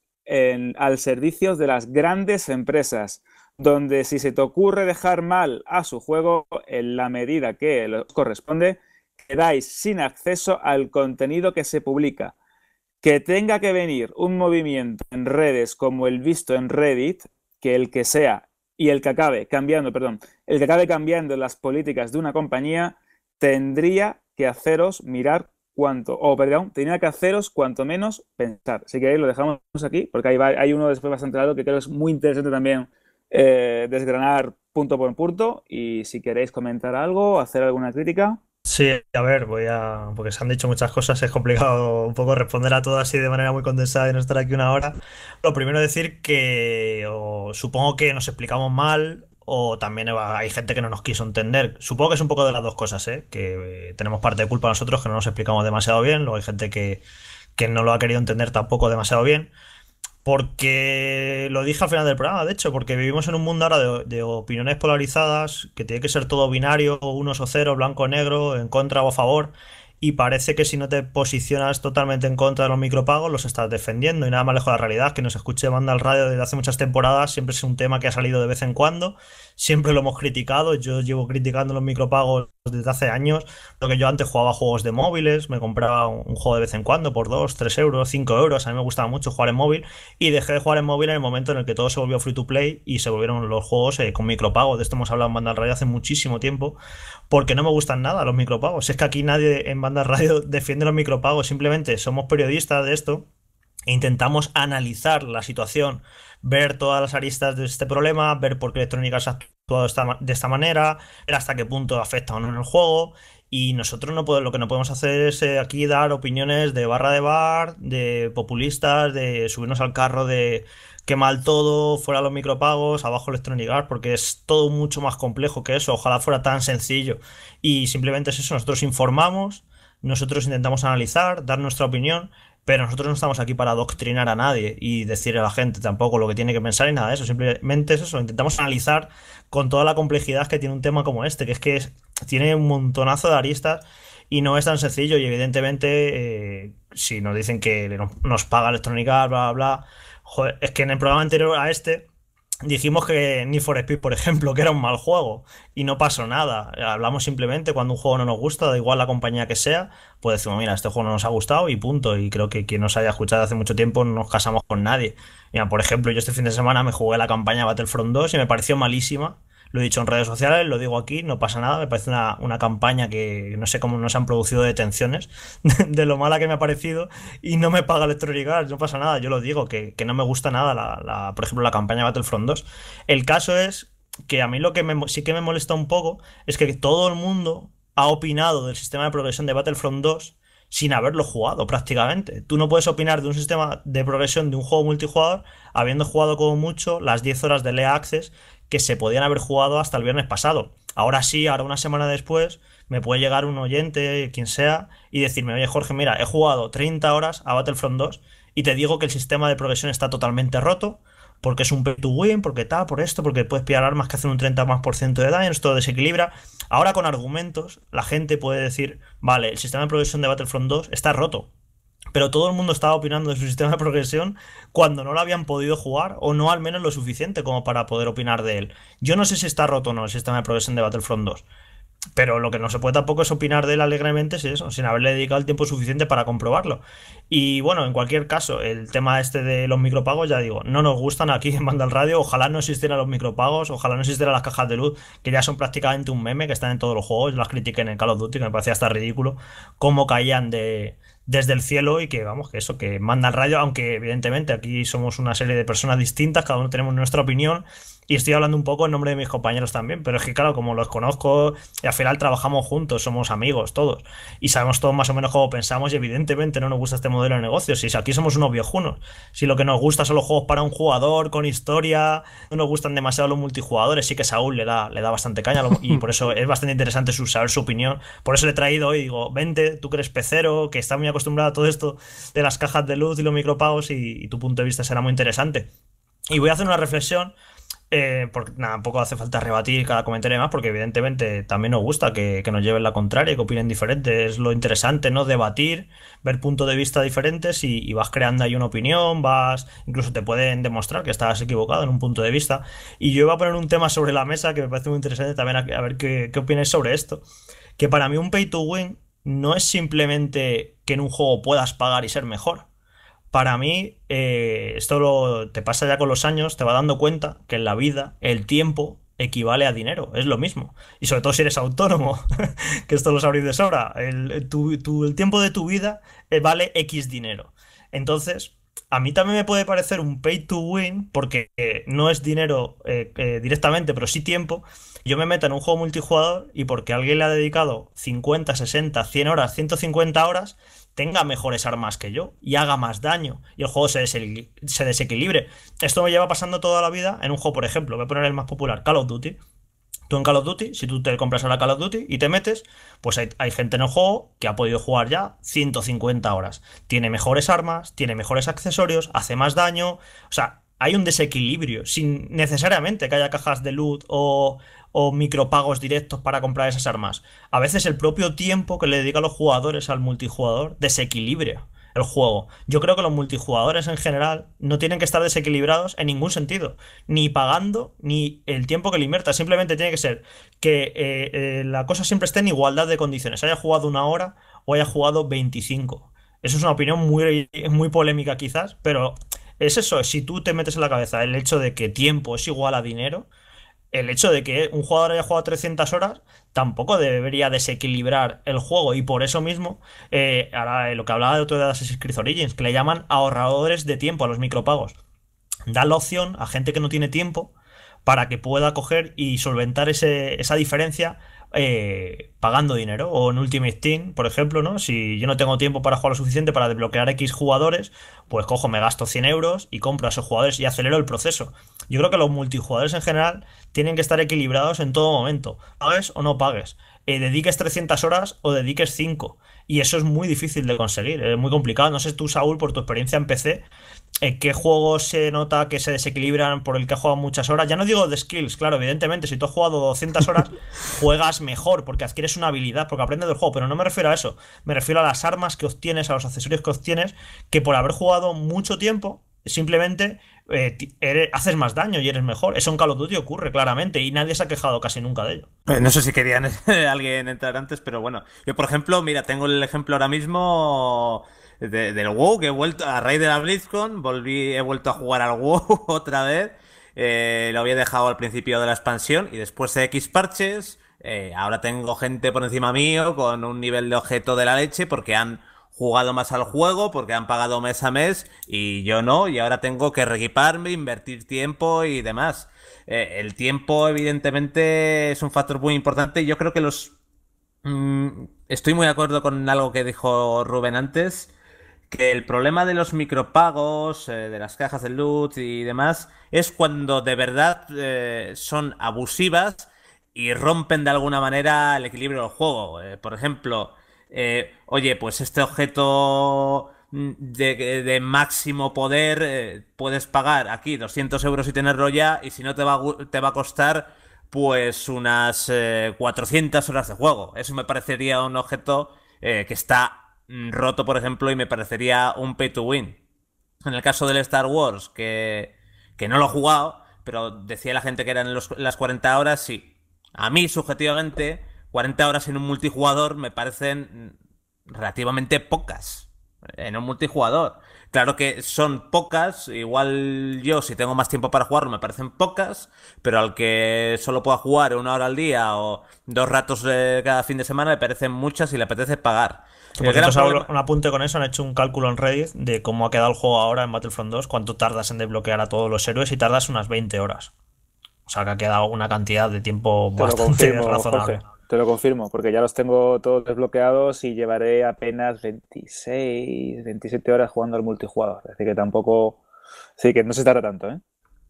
al servicio de las grandes empresas, donde si se te ocurre dejar mal a su juego en la medida que os corresponde, quedáis sin acceso al contenido que se publica. Que tenga que venir un movimiento en redes como el visto en Reddit, que el que sea y el que acabe cambiando, perdón, el que acabe cambiando las políticas de una compañía tendría que haceros mirar cuánto, o perdón, tendría que haceros cuanto menos pensar. Si queréis lo dejamos aquí, porque ahí hay uno después bastante largo que creo que es muy interesante también eh, desgranar punto por punto. Y si queréis comentar algo, hacer alguna crítica. Sí, a ver, voy a. Porque se han dicho muchas cosas, es complicado un poco responder a todas así de manera muy condensada y no estar aquí una hora. Lo primero decir que supongo que nos explicamos mal o también hay gente que no nos quiso entender. Supongo que es un poco de las dos cosas, ¿eh? que eh, tenemos parte de culpa nosotros que no nos explicamos demasiado bien, luego hay gente que, que no lo ha querido entender tampoco demasiado bien. Porque lo dije al final del programa, de hecho, porque vivimos en un mundo ahora de, opiniones polarizadas, que tiene que ser todo binario, unos o cero, blanco o negro, en contra o a favor y parece que si no te posicionas totalmente en contra de los micropagos, los estás defendiendo. Y nada más lejos de la realidad, que nos escuche banda al radio desde hace muchas temporadas, siempre es un tema que ha salido de vez en cuando siempre lo hemos criticado, yo llevo criticando los micropagos desde hace años, lo que yo antes jugaba juegos de móviles, me compraba un juego de vez en cuando por 2, 3 euros, 5 euros, a mí me gustaba mucho jugar en móvil y dejé de jugar en móvil en el momento en el que todo se volvió free to play y se volvieron los juegos eh, con micropagos, de esto hemos hablado en Banda Radio hace muchísimo tiempo, porque no me gustan nada los micropagos, es que aquí nadie en Banda Radio [LAUGHS] defiende los micropagos, simplemente somos periodistas de esto e intentamos analizar la situación ver todas las aristas de este problema, ver por qué Electronic Arts ha actuado de esta manera, ver hasta qué punto afecta o no en el juego. Y nosotros no podemos, lo que no podemos hacer es eh, aquí dar opiniones de barra de bar, de populistas, de subirnos al carro de qué mal todo, fuera los micropagos, abajo Electronic Arts, porque es todo mucho más complejo que eso. Ojalá fuera tan sencillo. Y simplemente es eso, nosotros informamos, nosotros intentamos analizar, dar nuestra opinión pero nosotros no estamos aquí para adoctrinar a nadie y decir a la gente tampoco lo que tiene que pensar y nada de eso. Simplemente es eso. Intentamos analizar con toda la complejidad que tiene un tema como este, que es que tiene un montonazo de aristas y no es tan sencillo. Y evidentemente, eh, si nos dicen que nos paga electrónica, bla, bla, bla, es que en el programa anterior a este dijimos que Need for Speed, por ejemplo, que era un mal juego y no pasó nada. Hablamos simplemente cuando un juego no nos gusta, da igual la compañía que sea, pues decimos, mira, este juego no nos ha gustado y punto. Y creo que quien nos haya escuchado hace mucho tiempo no nos casamos con nadie. Mira, por ejemplo, yo este fin de semana me jugué la campaña Battlefront 2 y me pareció malísima lo he dicho en redes sociales, lo digo aquí, no pasa nada. Me parece una, campaña que no sé cómo no se han producido detenciones [LAUGHS] de, lo mala que me ha parecido y no me paga Electronic no pasa nada. Yo lo digo, que, no me gusta nada, la, por ejemplo, la campaña Battlefront 2. El caso es que a mí lo que sí que me molesta un poco es que todo el mundo ha opinado del sistema de progresión de Battlefront 2 sin haberlo jugado prácticamente. Tú no puedes opinar de un sistema de progresión de un juego multijugador habiendo jugado como mucho las 10 horas de Lea Access que se podían haber jugado hasta el viernes pasado. Ahora sí, ahora una semana después, me puede llegar un oyente, quien sea, y decirme, oye Jorge, mira, he jugado 30 horas a Battlefront 2 y te digo que el sistema de progresión está totalmente roto, porque es un pay to win, porque tal, por esto, porque puedes pillar armas que hacen un 30 más por ciento de daño, esto desequilibra. Ahora con argumentos, la gente puede decir, vale, el sistema de progresión de Battlefront 2 está roto, pero todo el mundo estaba opinando de su [LAUGHS] sistema de progresión cuando no lo habían podido jugar o no al menos lo suficiente como para poder opinar de él. Yo no sé si está roto o no el sistema de progresión de Battlefront 2. Pero lo que no se puede tampoco es opinar de él alegremente sin haberle dedicado el tiempo suficiente para comprobarlo. Y bueno, en cualquier caso, el tema este de los micropagos, ya digo, no nos gustan aquí en el al Radio. Ojalá no existieran los micropagos, ojalá no existieran las cajas de luz, que ya son prácticamente un meme, que están en todos los juegos. Las critiquen en el Call of Duty, que me parecía hasta ridículo cómo caían de, desde el cielo y que vamos, que eso, que manda al Radio, aunque evidentemente aquí somos una serie de personas distintas, cada uno tenemos nuestra opinión y estoy hablando un poco en nombre de mis compañeros también, pero es que claro, como los conozco, y al final trabajamos juntos, somos amigos todos, y sabemos todos más o menos cómo pensamos, y evidentemente no nos gusta este modelo de negocio. Si aquí somos unos viejunos, si lo que nos gusta son los juegos para un jugador, con historia, no nos gustan demasiado los multijugadores, sí que Saúl le da, le da bastante caña, y por eso [LAUGHS] es bastante interesante su, saber su opinión. Por eso le he traído hoy, digo, vente, tú que eres pecero, que está muy acostumbrado a todo esto de las cajas de luz y los micropagos, y tu punto de vista será muy interesante. Y voy a hacer una reflexión eh, porque nada, tampoco hace falta rebatir cada comentario y demás, porque evidentemente también nos gusta que, nos lleven la contraria, y que opinen diferente. Es lo interesante, ¿no? Debatir, ver puntos de vista diferentes y, vas creando ahí una opinión, vas. Incluso te pueden demostrar que estabas equivocado en un punto de vista. Y yo iba a poner un tema sobre la mesa que me parece muy interesante también, a, ver qué, qué opináis sobre esto. Que para mí un pay to win no es simplemente que en un juego puedas pagar y ser mejor para mí, eh, esto lo, te pasa ya con los años, te va dando cuenta que en la vida el tiempo equivale a dinero, es lo mismo. Y sobre todo si eres autónomo, [LAUGHS] que esto lo sabréis de sobra, el, tiempo de tu vida eh, vale X dinero. Entonces, a mí también me puede parecer un pay to win, porque eh, no es dinero directamente, pero sí tiempo. Yo me meto en un juego multijugador y porque alguien le ha dedicado 50, 60, 100 horas, 150 horas, tenga mejores armas que yo y haga más daño y el juego se, desequilibre. Esto me lleva pasando toda la vida en un juego, por ejemplo, voy a poner el más popular, Call of Duty. Tú en Call of Duty, si tú te compras ahora Call of Duty y te metes, pues hay, hay, gente en el juego que ha podido jugar ya 150 horas. Tiene mejores armas, tiene mejores accesorios, hace más daño. O sea, hay un desequilibrio, sin necesariamente que haya cajas de loot o o micropagos directos para comprar esas armas. A veces el propio tiempo que le dedican los jugadores al multijugador desequilibra el juego. Yo creo que los multijugadores en general no tienen que estar desequilibrados en ningún sentido, ni pagando ni el tiempo que le invierta. Simplemente tiene que ser que eh, eh, la cosa siempre esté en igualdad de condiciones, haya jugado una hora o haya jugado 25. Eso es una opinión muy polémica quizás, pero es eso, si tú te metes en la cabeza el hecho de que tiempo es igual a dinero, el hecho de que un jugador haya jugado 300 horas tampoco debería desequilibrar el juego y por eso mismo, eh, ahora lo que hablaba de otro de Assassin's Creed Origins, que le llaman ahorradores de tiempo a los micropagos. Da la opción a gente que no tiene tiempo para que pueda coger y solventar ese, esa diferencia eh, pagando dinero. O en Ultimate Team, por ejemplo, ¿no? Si yo no tengo tiempo para jugar lo suficiente para desbloquear X jugadores, pues cojo, me gasto 100 euros y compro a esos jugadores y acelero el proceso. Yo creo que los multijugadores en general tienen que estar equilibrados en todo momento. Pagues o no pagues. Eh, dediques 300 horas o dediques 5 y eso es muy difícil de conseguir, es muy complicado. No sé tú, Saúl, por tu experiencia en PC, ¿en qué juegos se nota que se desequilibran por el que has jugado muchas horas? Ya no digo de skills, claro, evidentemente, si tú has jugado 200 horas, [LAUGHS] juegas mejor porque adquieres una habilidad, porque aprendes del juego, pero no me refiero a eso, me refiero a las armas que obtienes, a los accesorios que obtienes, que por haber jugado mucho tiempo, simplemente eh, haces más daño y eres mejor. Eso en Call of Duty ocurre claramente y nadie se ha quejado casi nunca de ello. Eh, no sé si querían [LAUGHS] alguien entrar antes, pero bueno. Yo, por ejemplo, mira, tengo el ejemplo ahora mismo del WoW, que he vuelto a raíz de la BlizzCon, volví, he vuelto a jugar al [LAUGHS] WoW otra vez. Eh, lo había dejado al principio de la expansión y después de X parches, ahora tengo gente por encima mío con un nivel de objeto de la leche porque han jugado más al juego porque han pagado mes a mes y yo no, y ahora tengo que reequiparme, invertir tiempo y demás. Eh, el tiempo, evidentemente, es un factor muy importante. Yo creo que los. Mm, estoy muy de acuerdo con algo que dijo Rubén antes. Que el problema de los micropagos, eh, de las cajas de loot y demás, es cuando de verdad eh, son abusivas y rompen de alguna manera el equilibrio del juego. por ejemplo, eh, oye, pues este objeto mm, de, máximo poder eh, puedes pagar aquí 200 euros y tenerlo ya, y si no te va, te va a costar pues unas 400 eh, horas de juego. Eso me parecería un objeto que está mm, roto, por ejemplo, y me parecería un pay to win. En el caso del Star Wars, que, que no lo he jugado, pero decía la gente que eran las 40 horas, sí. A mí, subjetivamente, 40 horas en un multijugador me parecen relativamente pocas. En un multijugador. Claro que son pocas, igual yo si tengo más tiempo para jugarlo me parecen pocas, pero al que solo pueda jugar una hora al día o dos ratos eh, cada fin de semana le parecen muchas y le apetece pagar. un apunte con eso, han hecho un cálculo en Reddit de cómo ha quedado el juego ahora en Battlefront 2, cuánto tardas en desbloquear a todos los héroes y tardas unas 20 horas. O sea que ha quedado una cantidad de tiempo bastante razonable. Te lo confirmo, porque ya los tengo todos desbloqueados y llevaré apenas 26, 27 horas jugando al multijugador. Así que tampoco. Sí, que no se tarda tanto, ¿eh?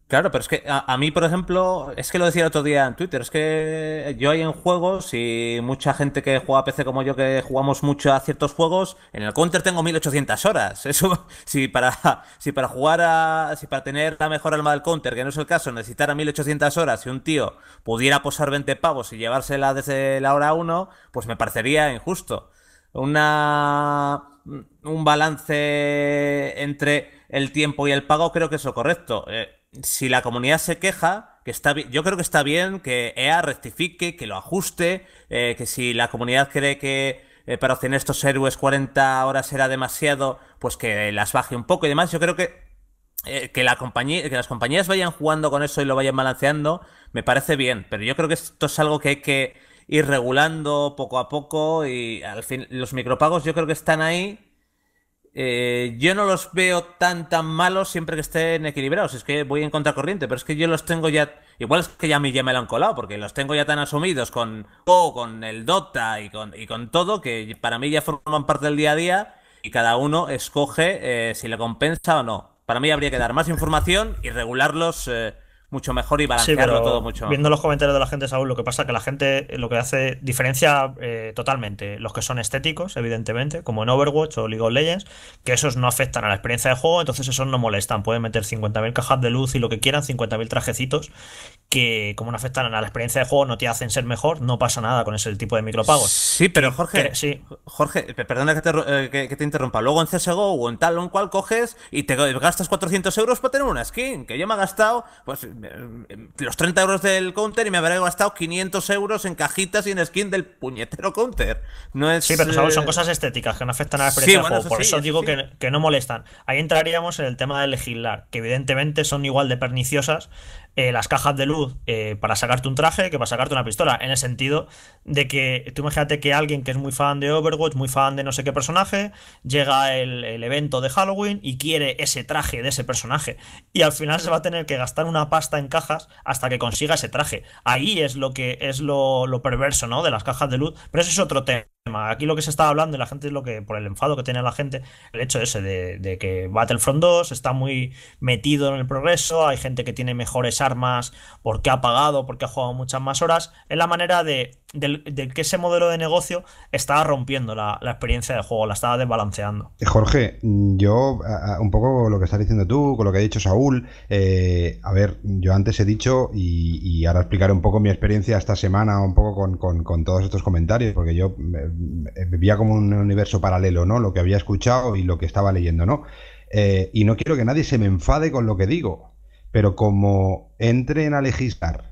Claro, pero es que a, mí, por ejemplo, es que lo decía el otro día en Twitter, es que yo hay en juegos y mucha gente que juega a PC como yo, que jugamos mucho a ciertos juegos, en el Counter tengo 1800 horas. [LAUGHS] Eso, si para, si para jugar a, si para tener la mejor alma del Counter, que no es el caso, necesitara 1800 horas, y un tío pudiera posar 20 pavos y llevársela desde la hora 1, pues me parecería injusto. Una, un balance entre el tiempo y el pago creo que es lo correcto. Eh, si la comunidad se queja, que está yo creo que está bien que EA rectifique, que lo ajuste, eh, que si la comunidad cree que eh, para obtener estos héroes 40 horas era demasiado, pues que las baje un poco y demás. Yo creo que eh, que, la compañía, que las compañías vayan jugando con eso y lo vayan balanceando, me parece bien, pero yo creo que esto es algo que hay que ir regulando poco a poco y al fin los micropagos yo creo que están ahí eh, yo no los veo tan tan malos siempre que estén equilibrados. Es que voy en contracorriente, pero es que yo los tengo ya. Igual es que ya a mí ya me lo han colado, porque los tengo ya tan asumidos con con el Dota y con, y con todo, que para mí ya forman parte del día a día y cada uno escoge eh, si le compensa o no. Para mí habría que dar más información y regularlos eh, mucho mejor y balancearlo todo mucho. Viendo los comentarios de la gente, Saúl, lo que pasa es que la gente eh, lo que hace diferencia eh, totalmente los que son estéticos, evidentemente, como en Overwatch o League of Legends, que esos no afectan a la experiencia de juego, entonces esos no molestan. Pueden meter 50.000 cajas de luz y lo que quieran, 50.000 trajecitos, que como no afectan a la experiencia de juego, no te hacen ser mejor, no pasa nada con ese tipo de micropagos. Sí, pero Jorge, sí. Jorge perdona que te, eh, que, te interrumpa. Luego en CSGO o en tal o en cual coges y te gastas 400 euros para tener una skin, que yo me he gastado, pues eh, los 30 euros del counter y me habré gastado 500 euros en cajitas y en skin del puñetero counter. No es, sí, pero son, eh, cosas estéticas que no afectan a la experiencia juego. Por eso, digo que, que, no molestan. Ahí entraríamos en el tema de legislar, que evidentemente son igual de perniciosas eh, las cajas de luz eh, para sacarte un traje que para sacarte una pistola. En el sentido de que tú imagínate que alguien que es muy fan de Overwatch, muy fan de no sé qué personaje, llega el, el evento de Halloween y quiere ese traje de ese personaje. Y al final se va a tener que gastar una pasta en cajas hasta que consiga ese traje. Ahí es lo que es lo, lo perverso, ¿no? De las cajas de luz. Pero eso es otro tema. Aquí lo que se está hablando y la gente es lo que, por el enfado que tiene la gente, el hecho ese de, de, que Battlefront 2 está muy metido en el progreso, hay gente que tiene mejores armas porque ha pagado, porque ha jugado muchas más horas, es la manera de del, que ese modelo de negocio estaba rompiendo la, experiencia de juego, la estaba desbalanceando. Eh, Jorge, mm, yo un poco lo que estás diciendo tú, con lo que ha dicho Saúl, eh, a ver, yo antes he dicho y, ahora explicaré un poco mi experiencia esta semana, un poco con, todos estos comentarios, porque yo vivía como un universo paralelo, ¿no? Lo que había escuchado y lo que estaba leyendo, ¿no? Eh, y no quiero que nadie se me enfade con lo que digo, pero como entren a legislar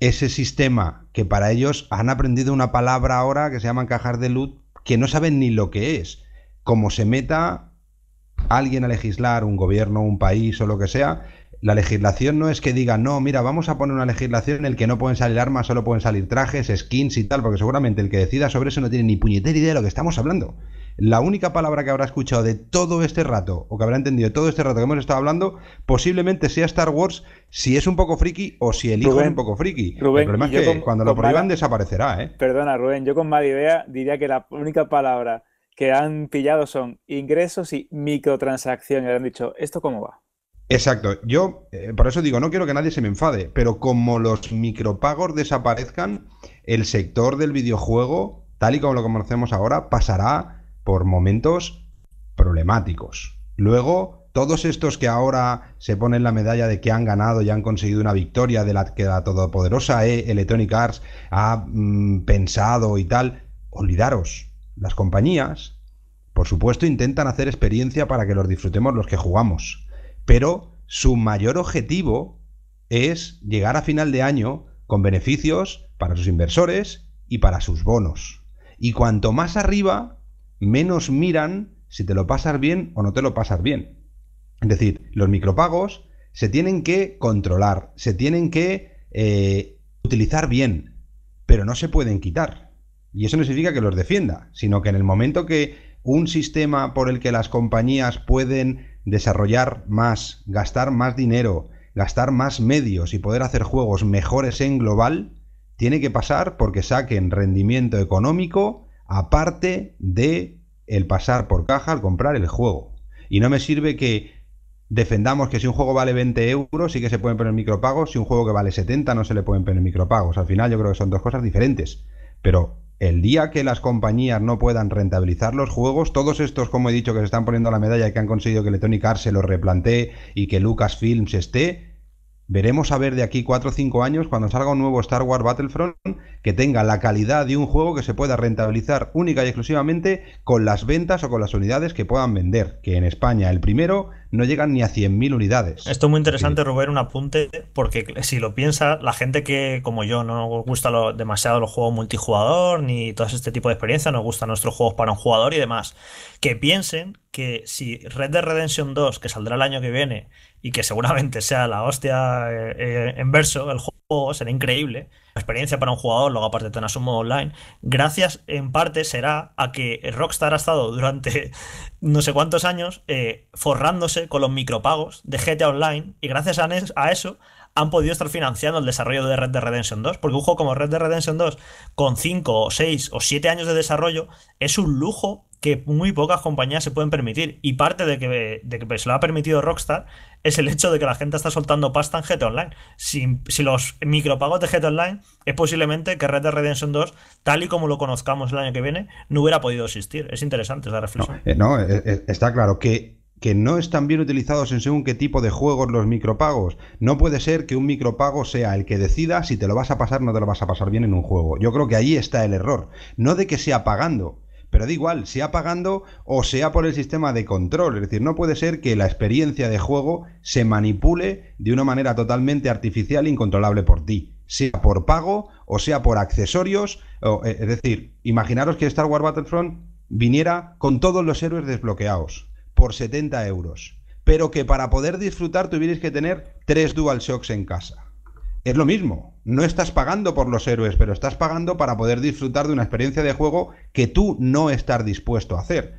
ese sistema que para ellos han aprendido una palabra ahora que se llama cajas de luz que no saben ni lo que es. Como se meta alguien a legislar, un gobierno, un país o lo que sea, la legislación no es que diga, no, mira, vamos a poner una legislación en el que no pueden salir armas, solo pueden salir trajes, skins y tal, porque seguramente el que decida sobre eso no tiene ni puñetera idea de lo que estamos hablando la única palabra que habrá escuchado de todo este rato, o que habrá entendido de todo este rato que hemos estado hablando, posiblemente sea Star Wars si es un poco friki o si el hijo es un poco friki. Rubén, el problema es que cuando lo prohíban desaparecerá, ¿eh? Perdona, Rubén, yo con mala idea diría que la única palabra que han pillado son ingresos y microtransacciones. Y han dicho, ¿esto cómo va? Exacto. Yo, eh, por eso digo, no quiero que nadie se me enfade, pero como los micropagos desaparezcan, el sector del videojuego, tal y como lo conocemos ahora, pasará por momentos problemáticos. Luego, todos estos que ahora se ponen la medalla de que han ganado y han conseguido una victoria de la que la todopoderosa e Electronic Arts ha mm, pensado y tal, olvidaros. Las compañías, por supuesto, intentan hacer experiencia para que los disfrutemos los que jugamos, pero su mayor objetivo es llegar a final de año con beneficios para sus inversores y para sus bonos. Y cuanto más arriba, menos miran si te lo pasas bien o no te lo pasas bien. Es decir, los micropagos se tienen que controlar, se tienen que eh, utilizar bien, pero no se pueden quitar. Y eso no significa que los defienda, sino que en el momento que un sistema por el que las compañías pueden desarrollar más, gastar más dinero, gastar más medios y poder hacer juegos mejores en global, tiene que pasar porque saquen rendimiento económico aparte de el pasar por caja al comprar el juego. Y no me sirve que defendamos que si un juego vale 20 euros sí que se pueden poner micropagos, si un juego que vale 70 no se le pueden poner micropagos. Al final yo creo que son dos cosas diferentes. Pero el día que las compañías no puedan rentabilizar los juegos, todos estos, como he dicho, que se están poniendo la medalla y que han conseguido que Electronic Arts se los replantee y que Lucasfilms esté, Veremos a ver de aquí 4 o 5 años, cuando salga un nuevo Star Wars Battlefront, que tenga la calidad de un juego que se pueda rentabilizar única y exclusivamente con las ventas o con las unidades que puedan vender, que en España el primero no llegan ni a 100.000 unidades. Esto es muy interesante, un apunte, porque si lo piensa, la gente que, como yo, no gusta demasiado los juegos multijugador ni todo este tipo de experiencia, nos gustan nuestros juegos para un jugador y demás, que piensen que si Red Dead Redemption 2, que saldrá el año que viene, y que seguramente sea la hostia eh, eh, en verso, el juego será increíble, la experiencia para un jugador, luego aparte tener su modo online, gracias en parte será a que Rockstar ha estado durante [LAUGHS] no sé cuántos años eh, forrándose con los micropagos de GTA Online y gracias a, a eso han podido estar financiando el desarrollo de Red Dead Redemption 2, porque un juego como Red Dead Redemption 2, con 5 o 6 o 7 años de desarrollo, es un lujo que muy pocas compañías se pueden permitir. Y parte de que, que se lo ha permitido Rockstar es el hecho de que la gente está soltando pasta en GTA Online. Si, los micropagos de GTA Online es posiblemente que Red Dead Redemption 2, tal y como lo conozcamos el año que viene, no hubiera podido existir. Es interesante esa reflexión. Eh, no, eh, eh, está claro que que no están bien utilizados en según qué tipo de juegos los micropagos. No puede ser que un micropago sea el que decida si te lo vas a pasar o no te lo vas a pasar bien en un juego. Yo creo que ahí está el error. No de que sea pagando, pero da igual, sea pagando o sea por el sistema de control. Es decir, no puede ser que la experiencia de juego se manipule de una manera totalmente artificial e incontrolable por ti, sea por pago o sea por accesorios. Eh, es decir, imaginaros que Star Wars Battlefront viniera con todos los héroes desbloqueados por 70 euros, pero que para poder disfrutar tuvierais que tener tres DualShocks en casa es lo mismo. No estás pagando por los héroes, pero estás pagando para poder disfrutar de una experiencia de juego que tú no estás dispuesto a hacer.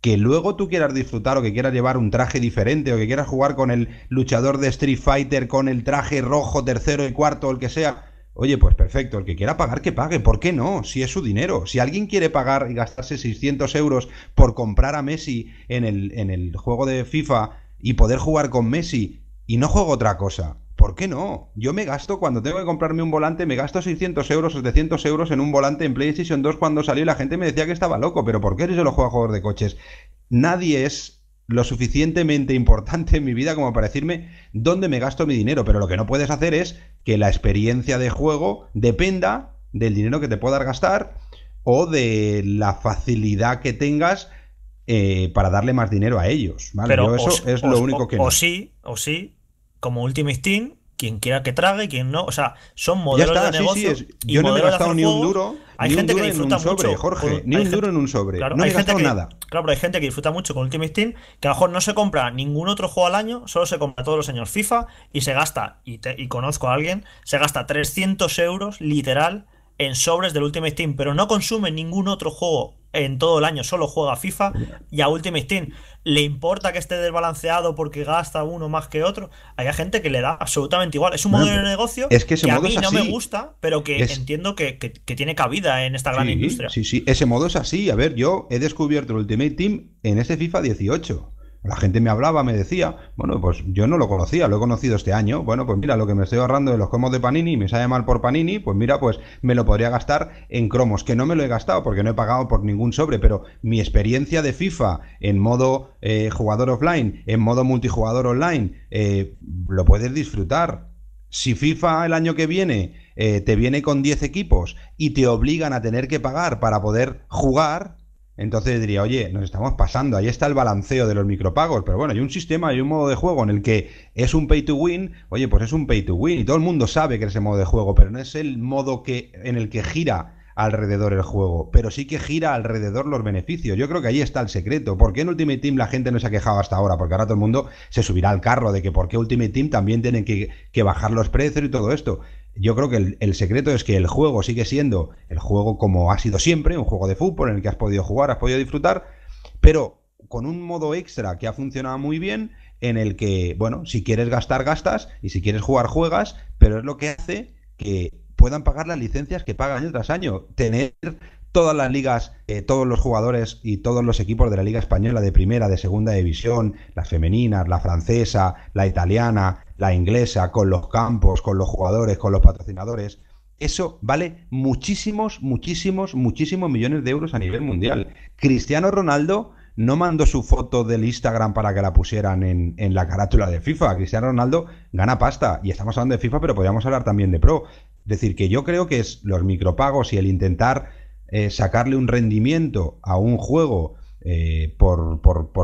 Que luego tú quieras disfrutar o que quieras llevar un traje diferente o que quieras jugar con el luchador de Street Fighter con el traje rojo, tercero y cuarto o el que sea. Oye, pues perfecto, el que quiera pagar, que pague. ¿Por qué no? Si es su dinero. Si alguien quiere pagar y gastarse 600 euros por comprar a Messi en el, en el juego de FIFA y poder jugar con Messi y no juego otra cosa. ¿Por qué no? Yo me gasto, cuando tengo que comprarme un volante, me gasto 600 euros, 700 euros en un volante en PlayStation 2 cuando salió y la gente me decía que estaba loco, pero ¿por qué eres el jugador de coches? Nadie es lo suficientemente importante en mi vida como para decirme dónde me gasto mi dinero, pero lo que no puedes hacer es que la experiencia de juego dependa del dinero que te puedas gastar o de la facilidad que tengas eh, para darle más dinero a ellos. ¿vale? Pero eso es lo único que... o sí, o sí, como Ultimate Steam, quien quiera que trague, quien no. O sea, son modelos de negocio. yo no me he gastado ni un duro. Hay gente que disfruta sobre, mucho. Jorge, ni un duro en un sobre. no he gastado nada. Claro, pero hay gente que disfruta mucho con Ultimate Steam, que a lo mejor no se compra ningún otro juego al año, solo se compra todos los años FIFA y se gasta, y, y conozco a alguien, se gasta 300 euros literal en sobres del Ultimate Steam, pero no consume ningún otro juego en todo el año solo juega FIFA y a Ultimate Team le importa que esté desbalanceado porque gasta uno más que otro. Hay gente que le da absolutamente igual. Es un modelo de negocio es que, a mí no me gusta, pero que entiendo que, tiene cabida en esta gran industria. Sí, sí, ese modo es así. A ver, yo he descubierto Ultimate Team en ese FIFA 18 la gente me hablaba, me decía, bueno, pues yo no lo conocía, lo he conocido este año, bueno, pues mira, lo que me estoy ahorrando de los cromos de Panini me sale mal por Panini, pues mira, pues me lo podría gastar en cromos, que no me lo he gastado porque no he pagado por ningún sobre, pero mi experiencia de FIFA en modo eh, jugador offline, en modo multijugador online, eh, lo puedes disfrutar. Si FIFA el año que viene eh, te viene con 10 equipos y te obligan a tener que pagar para poder jugar, entonces diría, oye, nos estamos pasando, ahí está el balanceo de los micropagos, pero bueno, hay un sistema, hay un modo de juego en el que es un pay to win, oye, pues es un pay to win y todo el mundo sabe que es ese modo de juego, pero no es el modo que, en el que gira alrededor el juego, pero sí que gira alrededor los beneficios. Yo creo que ahí está el secreto. ¿Por qué en Ultimate Team la gente no se ha quejado hasta ahora? Porque ahora todo el mundo se subirá al carro de que por qué Ultimate Team también tienen que, bajar los precios y todo esto. Yo creo que el, el, secreto es que el juego sigue siendo el juego como ha sido siempre, un juego de fútbol en el que has podido jugar, has podido disfrutar, pero con un modo extra que ha funcionado muy bien, en el que, bueno, si quieres gastar, gastas, y si quieres jugar, juegas, pero es lo que hace que puedan pagar las licencias que pagan año tras año. Tener todas las ligas, eh, todos los jugadores y todos los equipos de la Liga Española de Primera, de Segunda División, las femeninas, la francesa, la italiana, la inglesa, con los campos, con los jugadores, con los patrocinadores. Eso vale muchísimos, muchísimos, muchísimos millones de euros a nivel mundial. Cristiano Ronaldo no mandó su foto del Instagram para que la pusieran en, en, la carátula de FIFA. Cristiano Ronaldo gana pasta y estamos hablando de FIFA, pero podríamos hablar también de Pro decir, que yo creo que es los micropagos y el intentar eh, sacarle un rendimiento a un juego eh, por,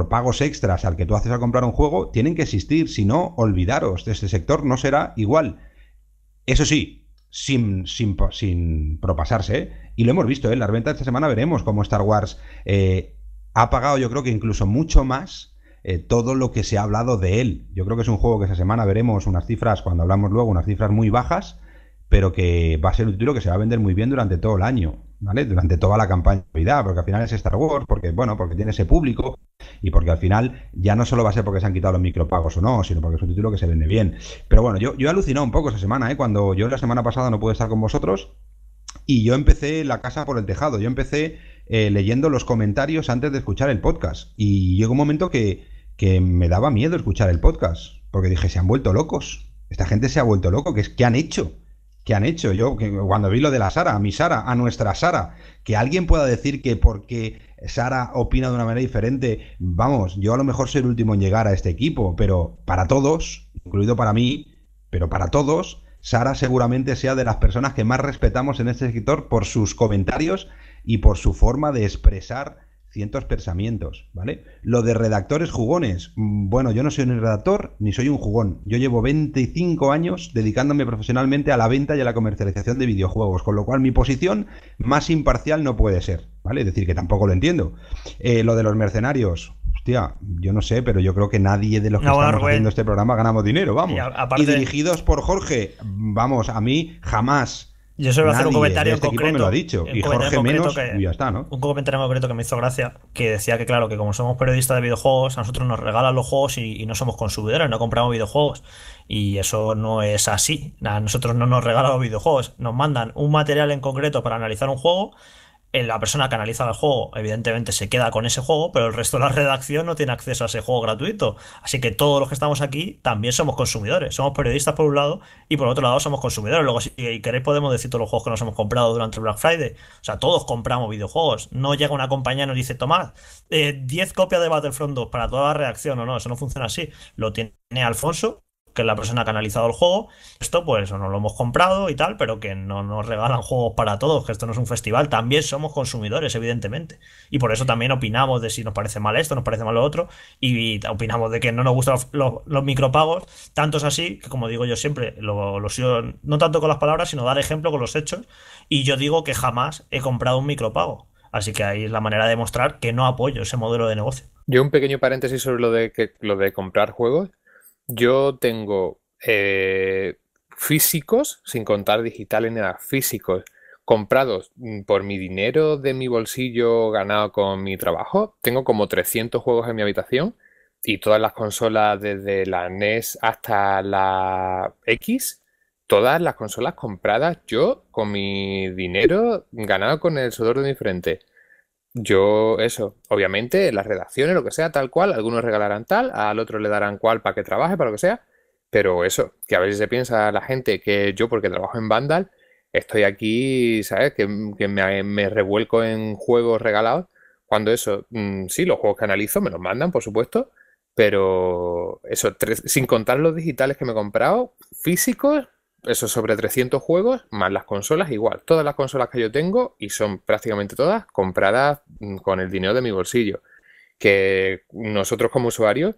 pagos extras al que tú haces a comprar un juego, tienen que existir. Si no, olvidaros, de este sector no será igual. Eso sí, sin, sin, propasarse. ¿eh? Y lo hemos visto en las ventas esta semana, veremos cómo Star Wars ha pagado, yo creo que incluso mucho más. todo lo que se ha hablado de él. Yo creo que es un juego que esta semana veremos unas cifras, cuando hablamos luego, unas cifras muy bajas, pero que va a ser un título que se va a vender muy bien durante todo el año, ¿vale? Durante toda la campaña de Navidad, porque al final es Star Wars, porque, bueno, porque tiene ese público y porque al final ya no solo va a ser porque se han quitado los micropagos o no, sino porque es un título que se vende bien. Pero bueno, yo, yo he alucinado un poco esa semana, ¿eh? Cuando yo la semana pasada no pude estar con vosotros y yo empecé la casa por el tejado, yo empecé eh, leyendo los comentarios antes de escuchar el podcast y llegó un momento que, me daba miedo escuchar el podcast, porque dije, se han vuelto locos, esta gente se ha vuelto loco, ¿qué, qué han hecho? que han hecho. Yo cuando vi lo de la Sara, a mi Sara, a nuestra Sara, que alguien pueda decir que porque Sara opina de una manera diferente, vamos, yo a lo mejor soy el último en llegar a este equipo, pero para todos, incluido para mí, pero para todos, Sara seguramente sea de las personas que más respetamos en este escritor por sus comentarios y por su forma de expresar cientos pensamientos, ¿vale? Lo de redactores jugones. Mm, bueno, yo no soy un redactor ni soy un jugón. Yo llevo 25 años dedicándome profesionalmente a la venta y a la comercialización de videojuegos, con lo cual mi posición más imparcial no puede ser, ¿vale? Es decir, que tampoco lo entiendo. Eh, lo de los mercenarios. Hostia, yo no sé, pero yo creo que nadie de los que estamos haciendo este programa ganamos dinero, vamos. y dirigidos por Jorge, vamos, a mí jamás yo solo voy hacer un comentario este concreto. ha dicho. Y Jorge menos, y ya está, ¿no? Un comentario concreto que me hizo gracia, que decía que, claro, que como somos periodistas de videojuegos, a nosotros nos regalan los juegos y, y no somos consumidores, no compramos videojuegos. Y eso no es así. A nosotros no nos regalan los videojuegos. Nos mandan un material en concreto para analizar un juego la persona que analiza el juego, evidentemente, se queda con ese juego, pero el resto de la redacción no tiene acceso a ese juego gratuito. Así que todos los que estamos aquí también somos consumidores. Somos periodistas por un lado y por otro lado somos consumidores. Luego, si queréis, podemos decir todos los juegos que nos hemos comprado durante Black Friday. O sea, todos compramos videojuegos. No llega una compañía y nos dice, tomad eh, 10 copias de Battlefront 2 para toda la redacción. o no, eso no funciona así. Lo tiene Alfonso que la persona ha canalizado el juego. Esto, pues, no lo hemos comprado y tal, pero que no nos regalan [LAUGHS] juegos para todos, que esto no es un festival. También somos consumidores, evidentemente. Y por eso también opinamos de si nos parece mal esto, nos parece mal lo otro. Y opinamos de que no nos gustan los, micropagos. Tanto es así que, como digo yo siempre, lo, no tanto con las palabras, sino dar ejemplo con los hechos. Y yo digo que jamás he comprado un micropago. Así que ahí es la manera de demostrar que no apoyo ese modelo de negocio. Yo un pequeño paréntesis sobre lo de, lo de comprar juegos. Yo tengo eh, físicos, sin contar digitales ni nada, físicos comprados mm, por mi dinero de mi bolsillo ganado con mi trabajo. Tengo como 300 juegos en mi habitación y todas las consolas desde la NES hasta la X, todas las consolas compradas yo con mi dinero ganado con el sudor de mi frente. Yo, eso, obviamente, las redacciones, lo que sea, tal cual, algunos regalarán tal, al otro le darán cual para que trabaje, para lo que sea, pero eso, que a veces se piensa la gente que yo, porque trabajo en Vandal, estoy aquí, ¿sabes? Que, me, revuelco en juegos regalados, cuando eso, mm, sí, los juegos que analizo me los mandan, por supuesto, pero eso, tres, sin contar los digitales que me he comprado, físicos, eso sobre 300 juegos, más las consolas igual. Todas las consolas que yo tengo, y son prácticamente todas, compradas mm, con el dinero de mi bolsillo. Que nosotros como usuarios,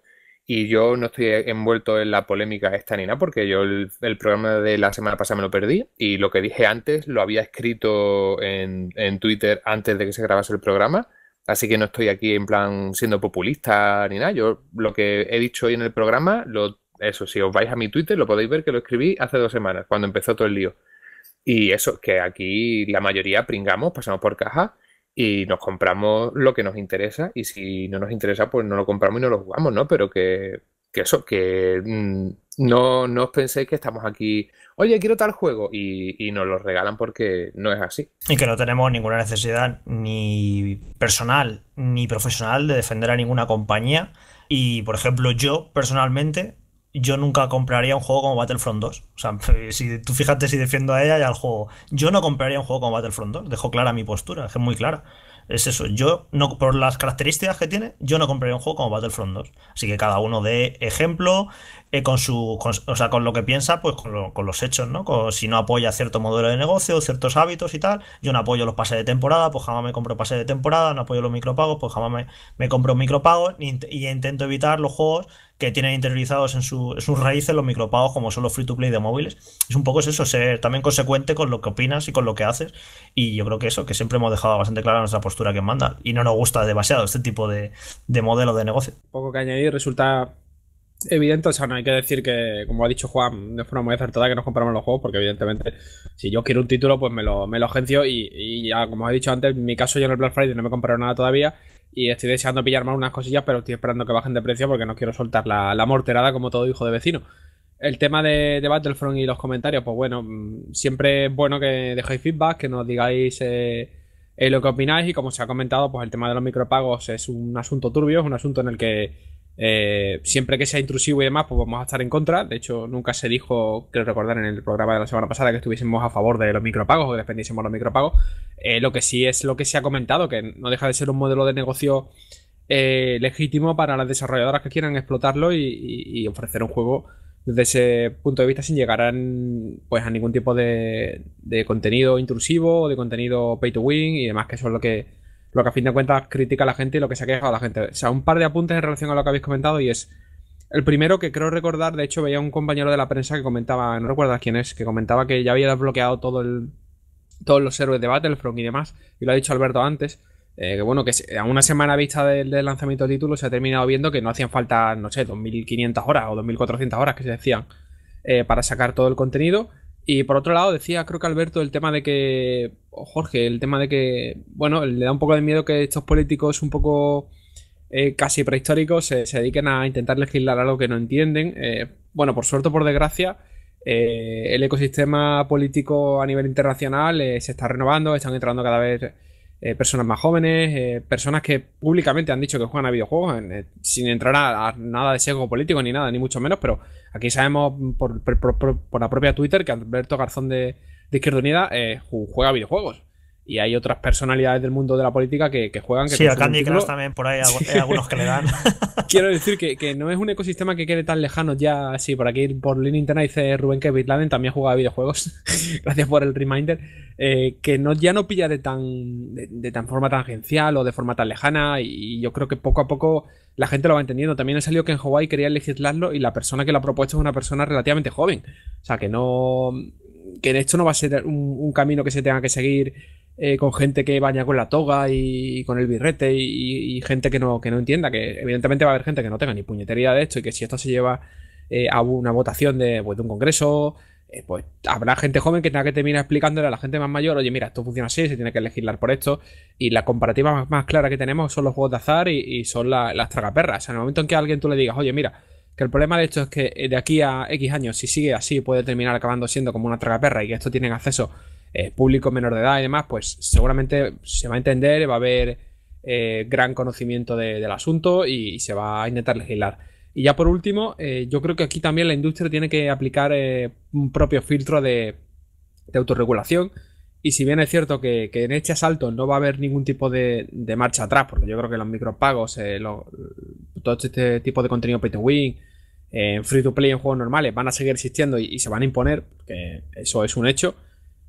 y yo no estoy envuelto en la polémica esta ni nada, porque yo el, programa de la semana pasada me lo perdí, y lo que dije antes lo había escrito en, en Twitter antes de que se grabase el programa. Así que no estoy aquí en plan siendo populista ni nada. Yo lo que he dicho hoy en el programa lo eso, si os vais a mi Twitter, lo podéis ver que lo escribí hace dos semanas, cuando empezó todo el lío. Y eso, que aquí la mayoría pringamos, pasamos por caja y nos compramos lo que nos interesa. Y si no nos interesa, pues no lo compramos y no lo jugamos, ¿no? Pero que, eso, que mm, no, no os penséis que estamos aquí, oye, quiero tal juego, y, y, nos lo regalan porque no es así. Y que no tenemos ninguna necesidad ni personal ni profesional de defender a ninguna compañía. Y, por ejemplo, yo personalmente yo nunca compraría un juego como Battlefront 2. O sea, [LAUGHS] si tú fíjate si defiendo a ella y al juego. Yo no compraría un juego como Battlefront 2. Dejo clara mi postura, es muy clara. Es eso, yo no, por las características que tiene, yo no compraría un juego como Battlefront 2. Así que cada uno de ejemplo, eh, con su, o sea, con lo que piensa, pues con, los hechos, ¿no? si no apoya cierto modelo de negocio, ciertos hábitos y tal, yo no apoyo los pases de temporada, pues jamás me compro pases de temporada, no apoyo los micropagos, pues jamás me, compro micropagos y, intento evitar los juegos que tienen interiorizados en, sus raíces los micropagos como son los free to play de móviles. Es un poco eso, ser también consecuente con lo que opinas y con lo que haces. Y yo creo que eso, que siempre hemos dejado bastante clara nuestra postura que manda. Y no nos gusta demasiado este tipo de, de modelo de negocio. Un poco que añadir, resulta evidente, o sea, no hay que decir que, como ha dicho Juan, de forma muy acertada que nos compramos los juegos, porque evidentemente, si yo quiero un título, pues me lo, me lo agencio y, ya, como he dicho antes, en mi caso yo en el Black Friday no me comprado nada todavía y estoy deseando pillar más unas cosillas, pero estoy esperando que bajen de precio porque no quiero soltar la, morterada como todo hijo de vecino. El tema de, Battlefront y los comentarios, pues bueno, mm, siempre es bueno que dejéis feedback, que nos digáis... Eh, eh, lo que opináis y como se ha comentado, pues el tema de los micropagos es un asunto turbio, es un asunto en el que eh, siempre que sea intrusivo y demás, pues vamos a estar en contra. De hecho, nunca se dijo, creo recordar en el programa de la semana pasada, que estuviésemos a favor de los micropagos o que defendiésemos los micropagos. Eh, lo que sí es lo que se ha comentado, que no deja de ser un modelo de negocio eh, legítimo para las desarrolladoras que quieran explotarlo y, ofrecer un juego desde ese punto de vista sin llegar a, pues, a ningún tipo de, de contenido intrusivo o de contenido pay to win y demás, que eso es lo que lo que a fin de cuentas critica a la gente y lo que se ha quejado la gente. O sea, un par de apuntes en relación a lo que habéis comentado y es. El primero que creo recordar, de hecho, veía un compañero de la prensa que comentaba, no recuerdas quién es, que comentaba que ya había desbloqueado todo el, todos los héroes de Battlefront y demás, y lo ha dicho Alberto antes. Eh, que bueno, que a una semana vista del, lanzamiento del título se ha terminado viendo que no hacían falta, no sé, 2.500 horas o 2.400 horas que se decían eh, para sacar todo el contenido. Y por otro lado, decía, creo que Alberto, el tema de que, o Jorge, el tema de que, bueno, le da un poco de miedo que estos políticos un poco eh, casi prehistóricos se, dediquen a intentar legislar algo que no entienden. Eh, bueno, por suerte o por desgracia, eh, el ecosistema político a nivel internacional se está renovando, están entrando cada vez eh, personas más jóvenes, eh, personas que públicamente han dicho que juegan a videojuegos, eh, sin entrar a, nada de sesgo político ni nada, ni mucho menos, pero aquí sabemos por, la propia Twitter que Alberto Garzón de, de Izquierda Unida juega a videojuegos y hay otras personalidades del mundo de la política que, juegan. Que sí, a Candy también, por ahí hay [LAUGHS] algunos que le dan. [LAUGHS] Quiero decir que, no es un ecosistema que quede tan lejano ya, sí, por aquí por línea interna dice Rubén que Bitladen también jugaba videojuegos, [LAUGHS] gracias por el reminder, eh, que no, ya no pilla de tan, de, tan forma tangencial o de forma tan lejana y yo creo que poco a poco la gente lo va entendiendo. También ha salido que en Hawái quería legislarlo y la persona que lo ha propuesto es una persona relativamente joven, o sea que no... Que esto no va a ser un camino que se tenga que seguir eh, con gente que baña con la toga y, con el birrete y, gente que no, que no entienda, que evidentemente va a haber gente que no tenga ni puñetería de esto y que si esto se lleva eh, a una votación de, pues, un congreso, eh, pues habrá gente joven que tenga que terminar explicándole a la gente más mayor, oye, mira, esto funciona así, se tiene que legislar por esto. Y la comparativa más, clara que tenemos son los juegos de azar y, son las tragaperras. en el momento en que a alguien tú le digas, oye, mira, que el problema de esto es que de aquí a X años, si sigue así, puede terminar acabando siendo como una tragaperra y que esto tienen acceso público menor de edad y demás, pues seguramente se va a entender, va a haber eh, gran conocimiento del asunto y, se va a intentar legislar. Y ya por último, eh, yo creo que aquí también la industria tiene que aplicar eh, un propio filtro de, autorregulación. Y si bien es cierto que, en este asalto no va a haber ningún tipo de, marcha atrás, porque yo creo que los micropagos, todo este tipo de contenido pay to win, en free to play en juegos normales van a seguir existiendo y se van a imponer, que eso es un hecho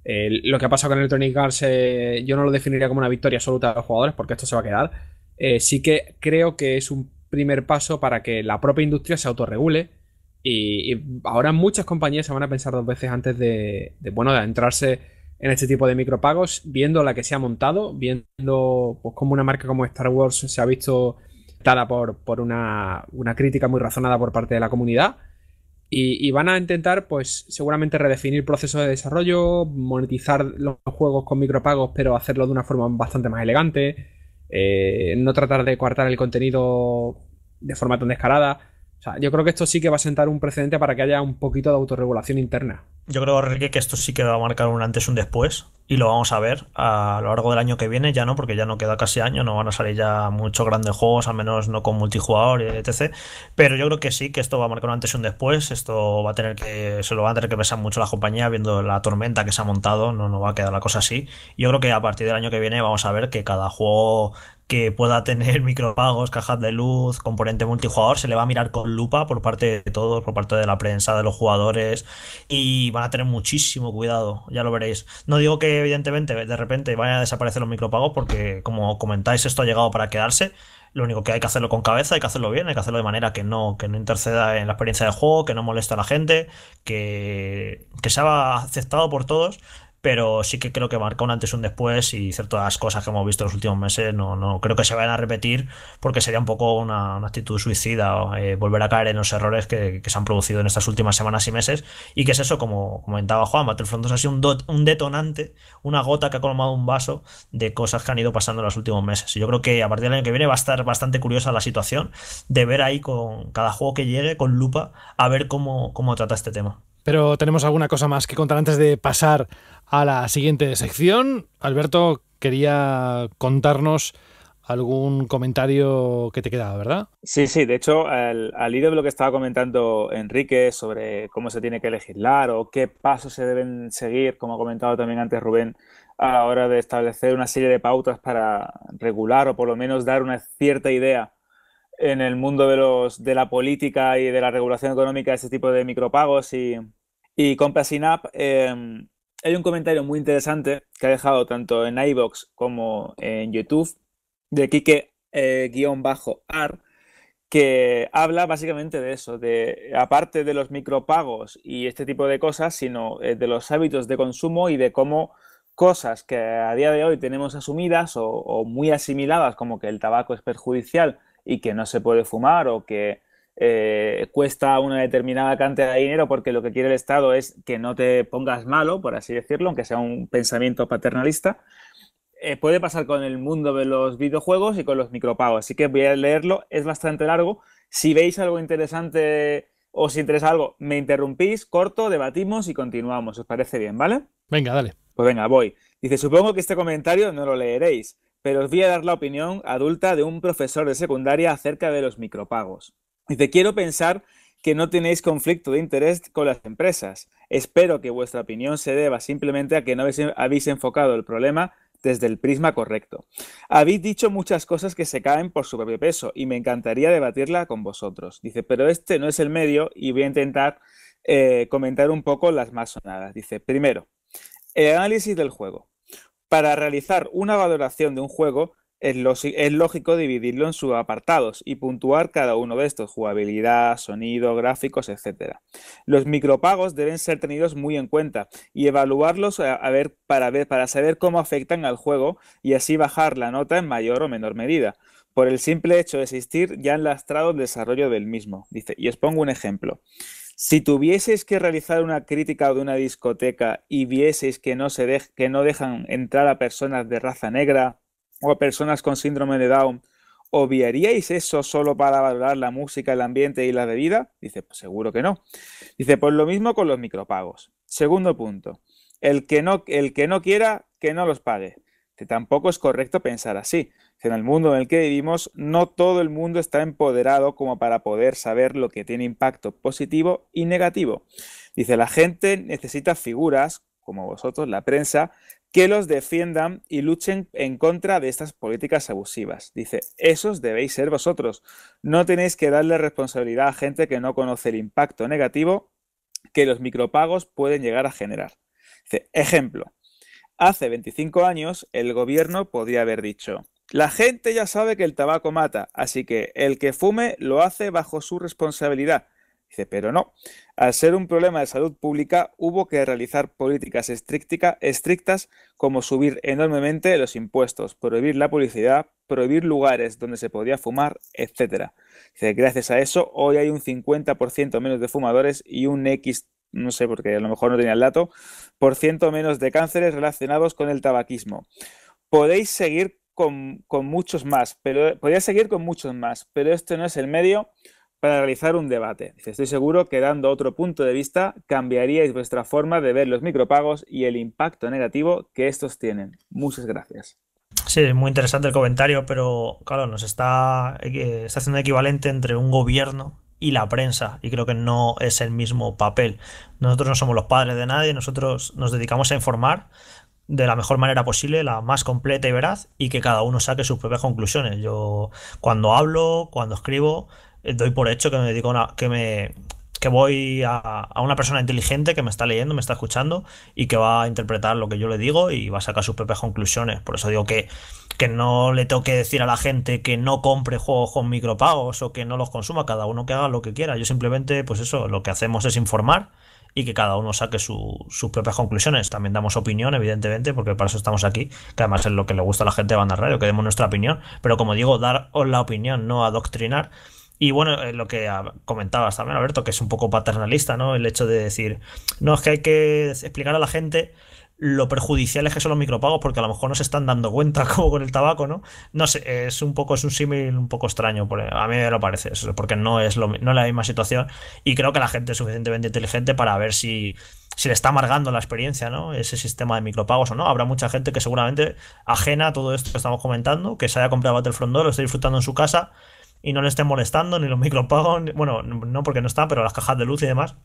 lo que ha pasado con Electronic Arts, eh, yo no lo definiría como una victoria absoluta de los jugadores, porque esto se va a quedar. Eh, sí que creo que es un primer paso para que la propia industria se autorregule. Y, ahora muchas compañías se van a pensar dos veces antes de, bueno, de entrarse en este tipo de micropagos, viendo la que se ha montado, viendo pues, cómo una marca como Star Wars se ha visto dada por, una crítica muy razonada por parte de la comunidad y, van a intentar, pues, seguramente redefinir procesos de desarrollo, monetizar los juegos con micropagos, pero hacerlo de una forma bastante más elegante, eh, no tratar de coartar el contenido de forma tan descarada yo creo que esto sí que va a sentar un precedente para que haya un poquito de autorregulación interna. Yo creo, Enrique, que esto sí que va a marcar un antes y un después. Y lo vamos a ver a lo largo del año que viene, ya no, porque ya no queda casi año, no van a salir ya muchos grandes juegos, al menos no con multijugador, etc. Pero yo creo que sí, que esto va a marcar un antes y un después. Esto va a tener que, se lo va a tener que pensar mucho la compañía, viendo la tormenta que se ha montado, no, no va a quedar la cosa así. Yo creo que a partir del año que viene vamos a ver que cada juego que pueda tener [LAUGHS] micropagos, cajas de luz, componente multijugador, se le va a mirar con lupa por parte de todos, por parte de la prensa, de los jugadores, y van a tener muchísimo cuidado, ya lo veréis. No digo que evidentemente de repente vayan a desaparecer los micropagos, porque como comentáis, esto ha llegado para quedarse. Lo único que hay que hacerlo con cabeza, hay que hacerlo bien, hay que hacerlo de manera que no, que no interceda en la experiencia de juego, que no moleste a la gente, que, que sea aceptado por todos pero sí que creo que marca un antes y un después y ciertas cosas que hemos visto en los últimos meses no, no creo que se vayan a repetir porque sería un poco una, actitud suicida eh, volver a caer en los errores que, se han producido en estas últimas semanas y meses y que es eso, como comentaba Juan, Battlefront 2 ha sido un, un detonante, una gota que ha colmado un vaso de cosas que han ido pasando en los últimos meses y yo creo que a partir del año que viene va a estar bastante curiosa la situación de ver ahí con cada juego que llegue con lupa a ver cómo, cómo trata este tema. Pero tenemos alguna cosa más que contar antes de pasar a la siguiente sección. Alberto quería contarnos algún comentario que te quedaba, ¿verdad? Sí, sí, de hecho, al, al hilo de lo que estaba comentando Enrique sobre cómo se tiene que legislar o qué pasos se deben seguir, como ha comentado también antes Rubén, a la hora de establecer una serie de pautas para regular o por lo menos dar una cierta idea en el mundo de, los, de la política y de la regulación económica de este tipo de micropagos y, y compras in-app, hay un comentario muy interesante que ha dejado tanto en iBox como en YouTube de Kike eh, bajo ar que habla básicamente de eso, de aparte de los micropagos y este tipo de cosas, sino eh, de los hábitos de consumo y de cómo cosas que a día de hoy tenemos asumidas o muy asimiladas, como que el tabaco es perjudicial y que no se puede fumar o que eh, cuesta una determinada cantidad de dinero porque lo que quiere el Estado es que no te pongas malo, por así decirlo, aunque sea un pensamiento paternalista. Eh, puede pasar con el mundo de los videojuegos y con los micropagos. Así que voy a leerlo, es bastante largo. Si veis algo interesante o os interesa algo, me interrumpís, corto, debatimos y continuamos. ¿Os parece bien, vale? Venga, dale. Pues venga, voy. Dice, supongo que este comentario no lo leeréis, pero os voy a dar la opinión adulta de un profesor de secundaria acerca de los micropagos. Dice, quiero pensar que no tenéis conflicto de interés con las empresas. Espero que vuestra opinión se deba simplemente a que no habéis enfocado el problema desde el prisma correcto. Habéis dicho muchas cosas que se caen por su propio peso y me encantaría debatirla con vosotros. Dice, pero este no es el medio y voy a intentar eh, comentar un poco las más sonadas. Dice, primero, el análisis del juego. Para realizar una valoración de un juego es, lógico dividirlo en subapartados y puntuar cada uno de estos, jugabilidad, sonido, gráficos, etc. Los micropagos deben ser tenidos muy en cuenta y evaluarlos eh, a, ver, para, ver, para saber cómo afectan al juego y así bajar la nota en mayor o menor medida. Por el simple hecho de existir, ya han lastrado el desarrollo del mismo. Dice, y os pongo un ejemplo. Si tuvieseis que realizar una crítica de una discoteca y vieseis que no, se que no dejan entrar a personas de raza negra, o personas con síndrome de Down, ¿obviaríais eso solo para valorar la música, el ambiente y la bebida? Dice, pues seguro que no. Dice, pues lo mismo con los micropagos. Segundo punto, el que no, el que no quiera, que no los pague. Que tampoco es correcto pensar así. En el mundo en el que vivimos, no todo el mundo está empoderado como para poder saber lo que tiene impacto positivo y negativo. Dice, la gente necesita figuras, como vosotros, la prensa, que los defiendan y luchen en contra de estas políticas abusivas. Dice, esos debéis ser vosotros. No tenéis que darle responsabilidad a gente que no conoce el impacto negativo que los micropagos pueden llegar a generar. ejemplo, hace 25 años el gobierno podría haber dicho, la gente ya sabe que el tabaco mata, así que el que fume lo hace bajo su responsabilidad Dice, pero no, al ser un problema de salud pública hubo que realizar políticas estrictas como subir enormemente los impuestos, prohibir la publicidad, prohibir lugares donde se podía fumar, etc. Dice, gracias a eso hoy hay un 50% menos de fumadores y un X, no sé porque a lo mejor no tenía el dato, por ciento menos de cánceres relacionados con el tabaquismo. Podéis seguir con, muchos más, pero podría seguir con muchos más, pero este no es el medio para realizar un debate. estoy seguro que dando otro punto de vista cambiaríais vuestra forma de ver los micropagos y el impacto negativo que estos tienen. Muchas gracias. Sí, es muy interesante el comentario, pero claro, nos está, eh, está haciendo equivalente entre un gobierno y la prensa, y creo que no es el mismo papel. Nosotros no somos los padres de nadie, nosotros nos dedicamos a informar de la mejor manera posible, la más completa y veraz, y que cada uno saque sus propias conclusiones. Yo cuando hablo, cuando escribo, eh, doy por hecho que me dedico que me que voy a, una persona inteligente que me está leyendo, me está escuchando y que va a interpretar lo que yo le digo y va a sacar sus propias conclusiones. Por eso digo que, que no le tengo que decir a la gente que no compre juegos con micropagos o que no los consuma, cada uno que haga lo que quiera. Yo simplemente, pues eso, lo que hacemos es informar y que cada uno saque su, sus propias conclusiones. También damos opinión, evidentemente, porque para eso estamos aquí, que además es lo que le gusta a la gente de Banda Radio, que demos nuestra opinión, pero como digo, daros la opinión, no adoctrinar y bueno, eh, lo que ah, comentabas también, Alberto, que es un poco paternalista, ¿no? El hecho de decir, no, es que hay que explicar a la gente lo perjudiciales que son los micropagos, porque a lo mejor no se están dando cuenta, [LAUGHS] como con el tabaco, ¿no? No sé, es un poco, es un símil un poco extraño, a mí me lo parece, porque no es, lo, no la misma situación y creo que la gente es suficientemente inteligente para ver si, si le está amargando la experiencia, ¿no? Ese sistema de micropagos o no. Habrá mucha gente que seguramente ajena a todo esto que estamos comentando, que se haya comprado Battlefront 2, lo esté disfrutando en su casa y no le estén molestando ni los micropagos, bueno, no porque no están, pero las cajas de luz y demás.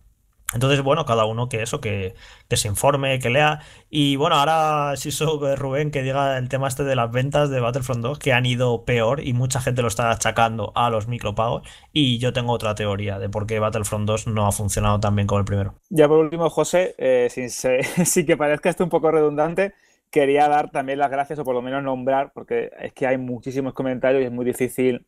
Entonces, bueno, cada uno que eso, que, se informe, que lea. Y bueno, ahora sí sobre Rubén que diga el tema este de las ventas de Battlefront 2, que han ido peor y mucha gente lo está achacando a los micropagos. Y yo tengo otra teoría de por qué Battlefront 2 no ha funcionado tan bien como el primero. Ya por último, José, eh, [LAUGHS] sin, que parezca esto un poco redundante, quería dar también las gracias o por lo menos nombrar, porque es que hay muchísimos comentarios y es muy difícil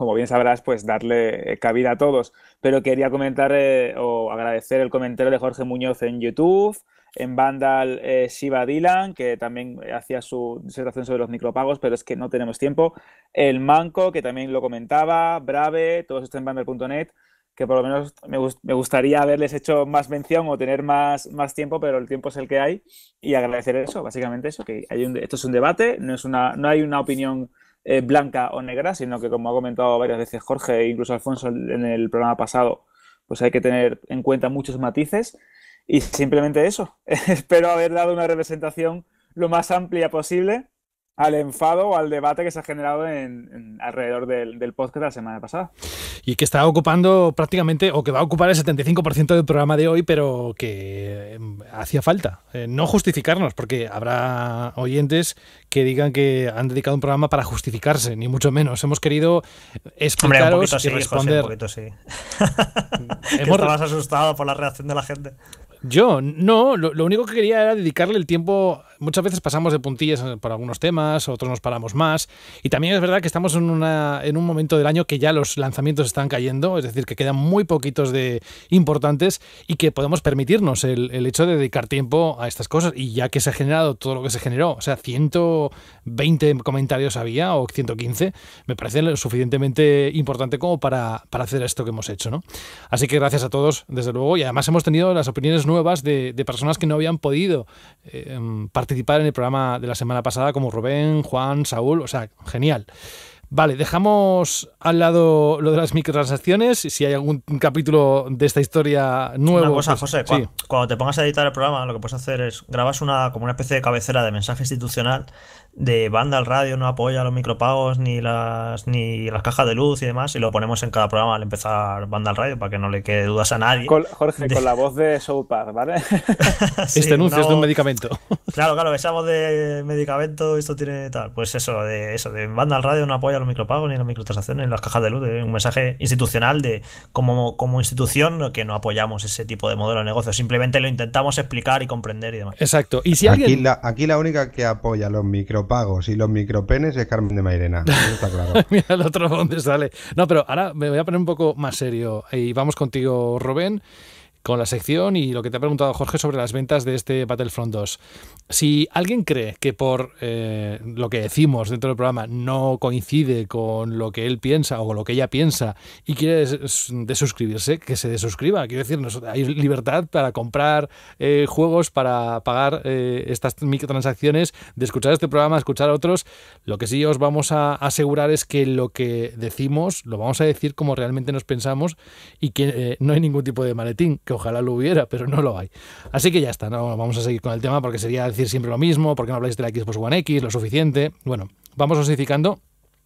como bien sabrás, pues darle eh, cabida a todos. Pero quería comentar eh, o agradecer el comentario de Jorge Muñoz en YouTube, en Vandal eh, Shiva Dylan, que también hacía su disertación sobre los micropagos, pero es que no tenemos tiempo. El Manco, que también lo comentaba, Brave, todos esto en Vandal.net, que por lo menos me, gustaría haberles hecho más mención o tener más, más tiempo, pero el tiempo es el que hay. Y agradecer eso, básicamente eso, que hay esto es un debate, no, es una, no hay una opinión blanca o negra, sino que como ha comentado varias veces Jorge e incluso Alfonso en el programa pasado, pues hay que tener en cuenta muchos matices y simplemente eso. [LAUGHS] Espero haber dado una representación lo más amplia posible al enfado o al debate que se ha generado en, alrededor del, podcast la semana pasada. Y que está ocupando prácticamente, o que va a ocupar el 75% del programa de hoy, pero que em, hacía falta. Eh, no justificarnos, porque habrá oyentes que digan que han dedicado un programa para justificarse, ni mucho menos. Hemos querido explicaros Hombre, un poquito y responder. José, un [LAUGHS] [LAUGHS] Estabas asustado por la reacción de la gente. Yo, no, lo, único que quería era dedicarle el tiempo. Muchas veces pasamos de puntillas eh, por algunos temas, otros nos paramos más. Y también es verdad que estamos en, una, en un momento del año que ya los lanzamientos están cayendo, es decir, que quedan muy poquitos de importantes y que podemos permitirnos el, hecho de dedicar tiempo a estas cosas. Y ya que se ha generado todo lo que se generó, o sea, 120 comentarios había o 115, me parece lo suficientemente importante como para, para hacer esto que hemos hecho. ¿no? Así que gracias a todos, desde luego. Y además hemos tenido las opiniones nuevas de, personas que no habían podido eh, participar en el programa de la semana pasada, como Rubén, Juan, Saúl, o sea, genial. Vale, dejamos al lado lo de las microtransacciones. Si hay algún capítulo de esta historia nuevo. Una cosa, pues, José, cuando, te pongas a editar el programa, lo que puedes hacer es grabas una como una especie de cabecera de mensaje institucional de banda al radio no apoya los micropagos ni las ni las cajas de luz y demás y lo ponemos en cada programa al empezar banda al radio para que no le quede dudas a nadie Jorge con la voz de Showpark vale [LAUGHS] este anuncio es de un medicamento claro claro esa voz de medicamento esto tiene tal pues eso de eso de banda al radio no apoya los micropagos ni las microtransacciones ni las cajas de luz un mensaje institucional de como como institución que no apoyamos ese tipo de modelo de negocio simplemente lo intentamos explicar y comprender y demás exacto y si aquí la, aquí la única que apoya los micro pagos y los micropenes es Carmen de Mairena. está claro. [LAUGHS] Mira el otro donde sale. No, pero ahora me voy a poner un poco más serio. Y vamos contigo, Robén, con la sección y lo que te ha preguntado Jorge sobre las ventas de este Battlefront 2. Si alguien cree que por eh, lo que decimos dentro del programa no coincide con lo que él piensa o con lo que ella piensa y quiere desuscribirse, que se desuscriba. Quiero decir, hay libertad para comprar eh, juegos, para pagar eh, estas microtransacciones, de escuchar este programa, escuchar otros. Lo que sí os vamos a asegurar es que lo que decimos lo vamos a decir como realmente nos pensamos y que no hay ningún tipo de maletín, que ojalá lo hubiera, pero no lo hay. Así que ya está, no vamos a seguir con el tema porque sería decir siempre lo mismo? ¿Por qué no habláis de la Xbox One X lo suficiente? Bueno, vamos osificando.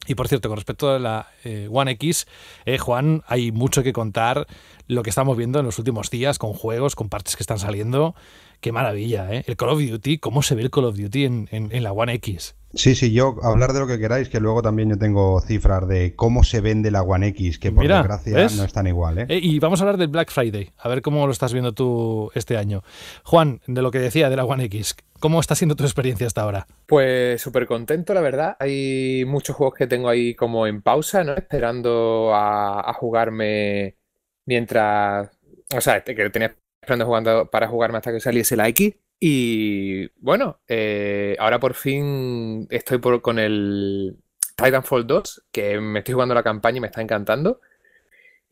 Y por cierto, con respecto a la eh, One X, eh, Juan, hay mucho que contar. Lo que estamos viendo en los últimos días con juegos, con partes que están saliendo. Qué maravilla, ¿eh? El Call of Duty, ¿cómo se ve el Call of Duty en, la One X? Sí, sí, yo hablar de lo que queráis, que luego también yo tengo cifras de cómo se vende la One X, que por desgracia no es tan igual. ¿eh? y vamos a hablar del Black Friday, a ver cómo lo estás viendo tú este año. Juan, de lo que decía de la One X, ¿Cómo está siendo tu experiencia hasta ahora? Pues súper contento, la verdad. Hay muchos juegos que tengo ahí como en pausa, ¿no? Esperando a, jugarme mientras. O sea, este, que tenía esperando jugando para jugarme hasta que saliese la X. Y bueno, eh, ahora por fin estoy por, con el Titanfall 2, que me estoy jugando la campaña y me está encantando.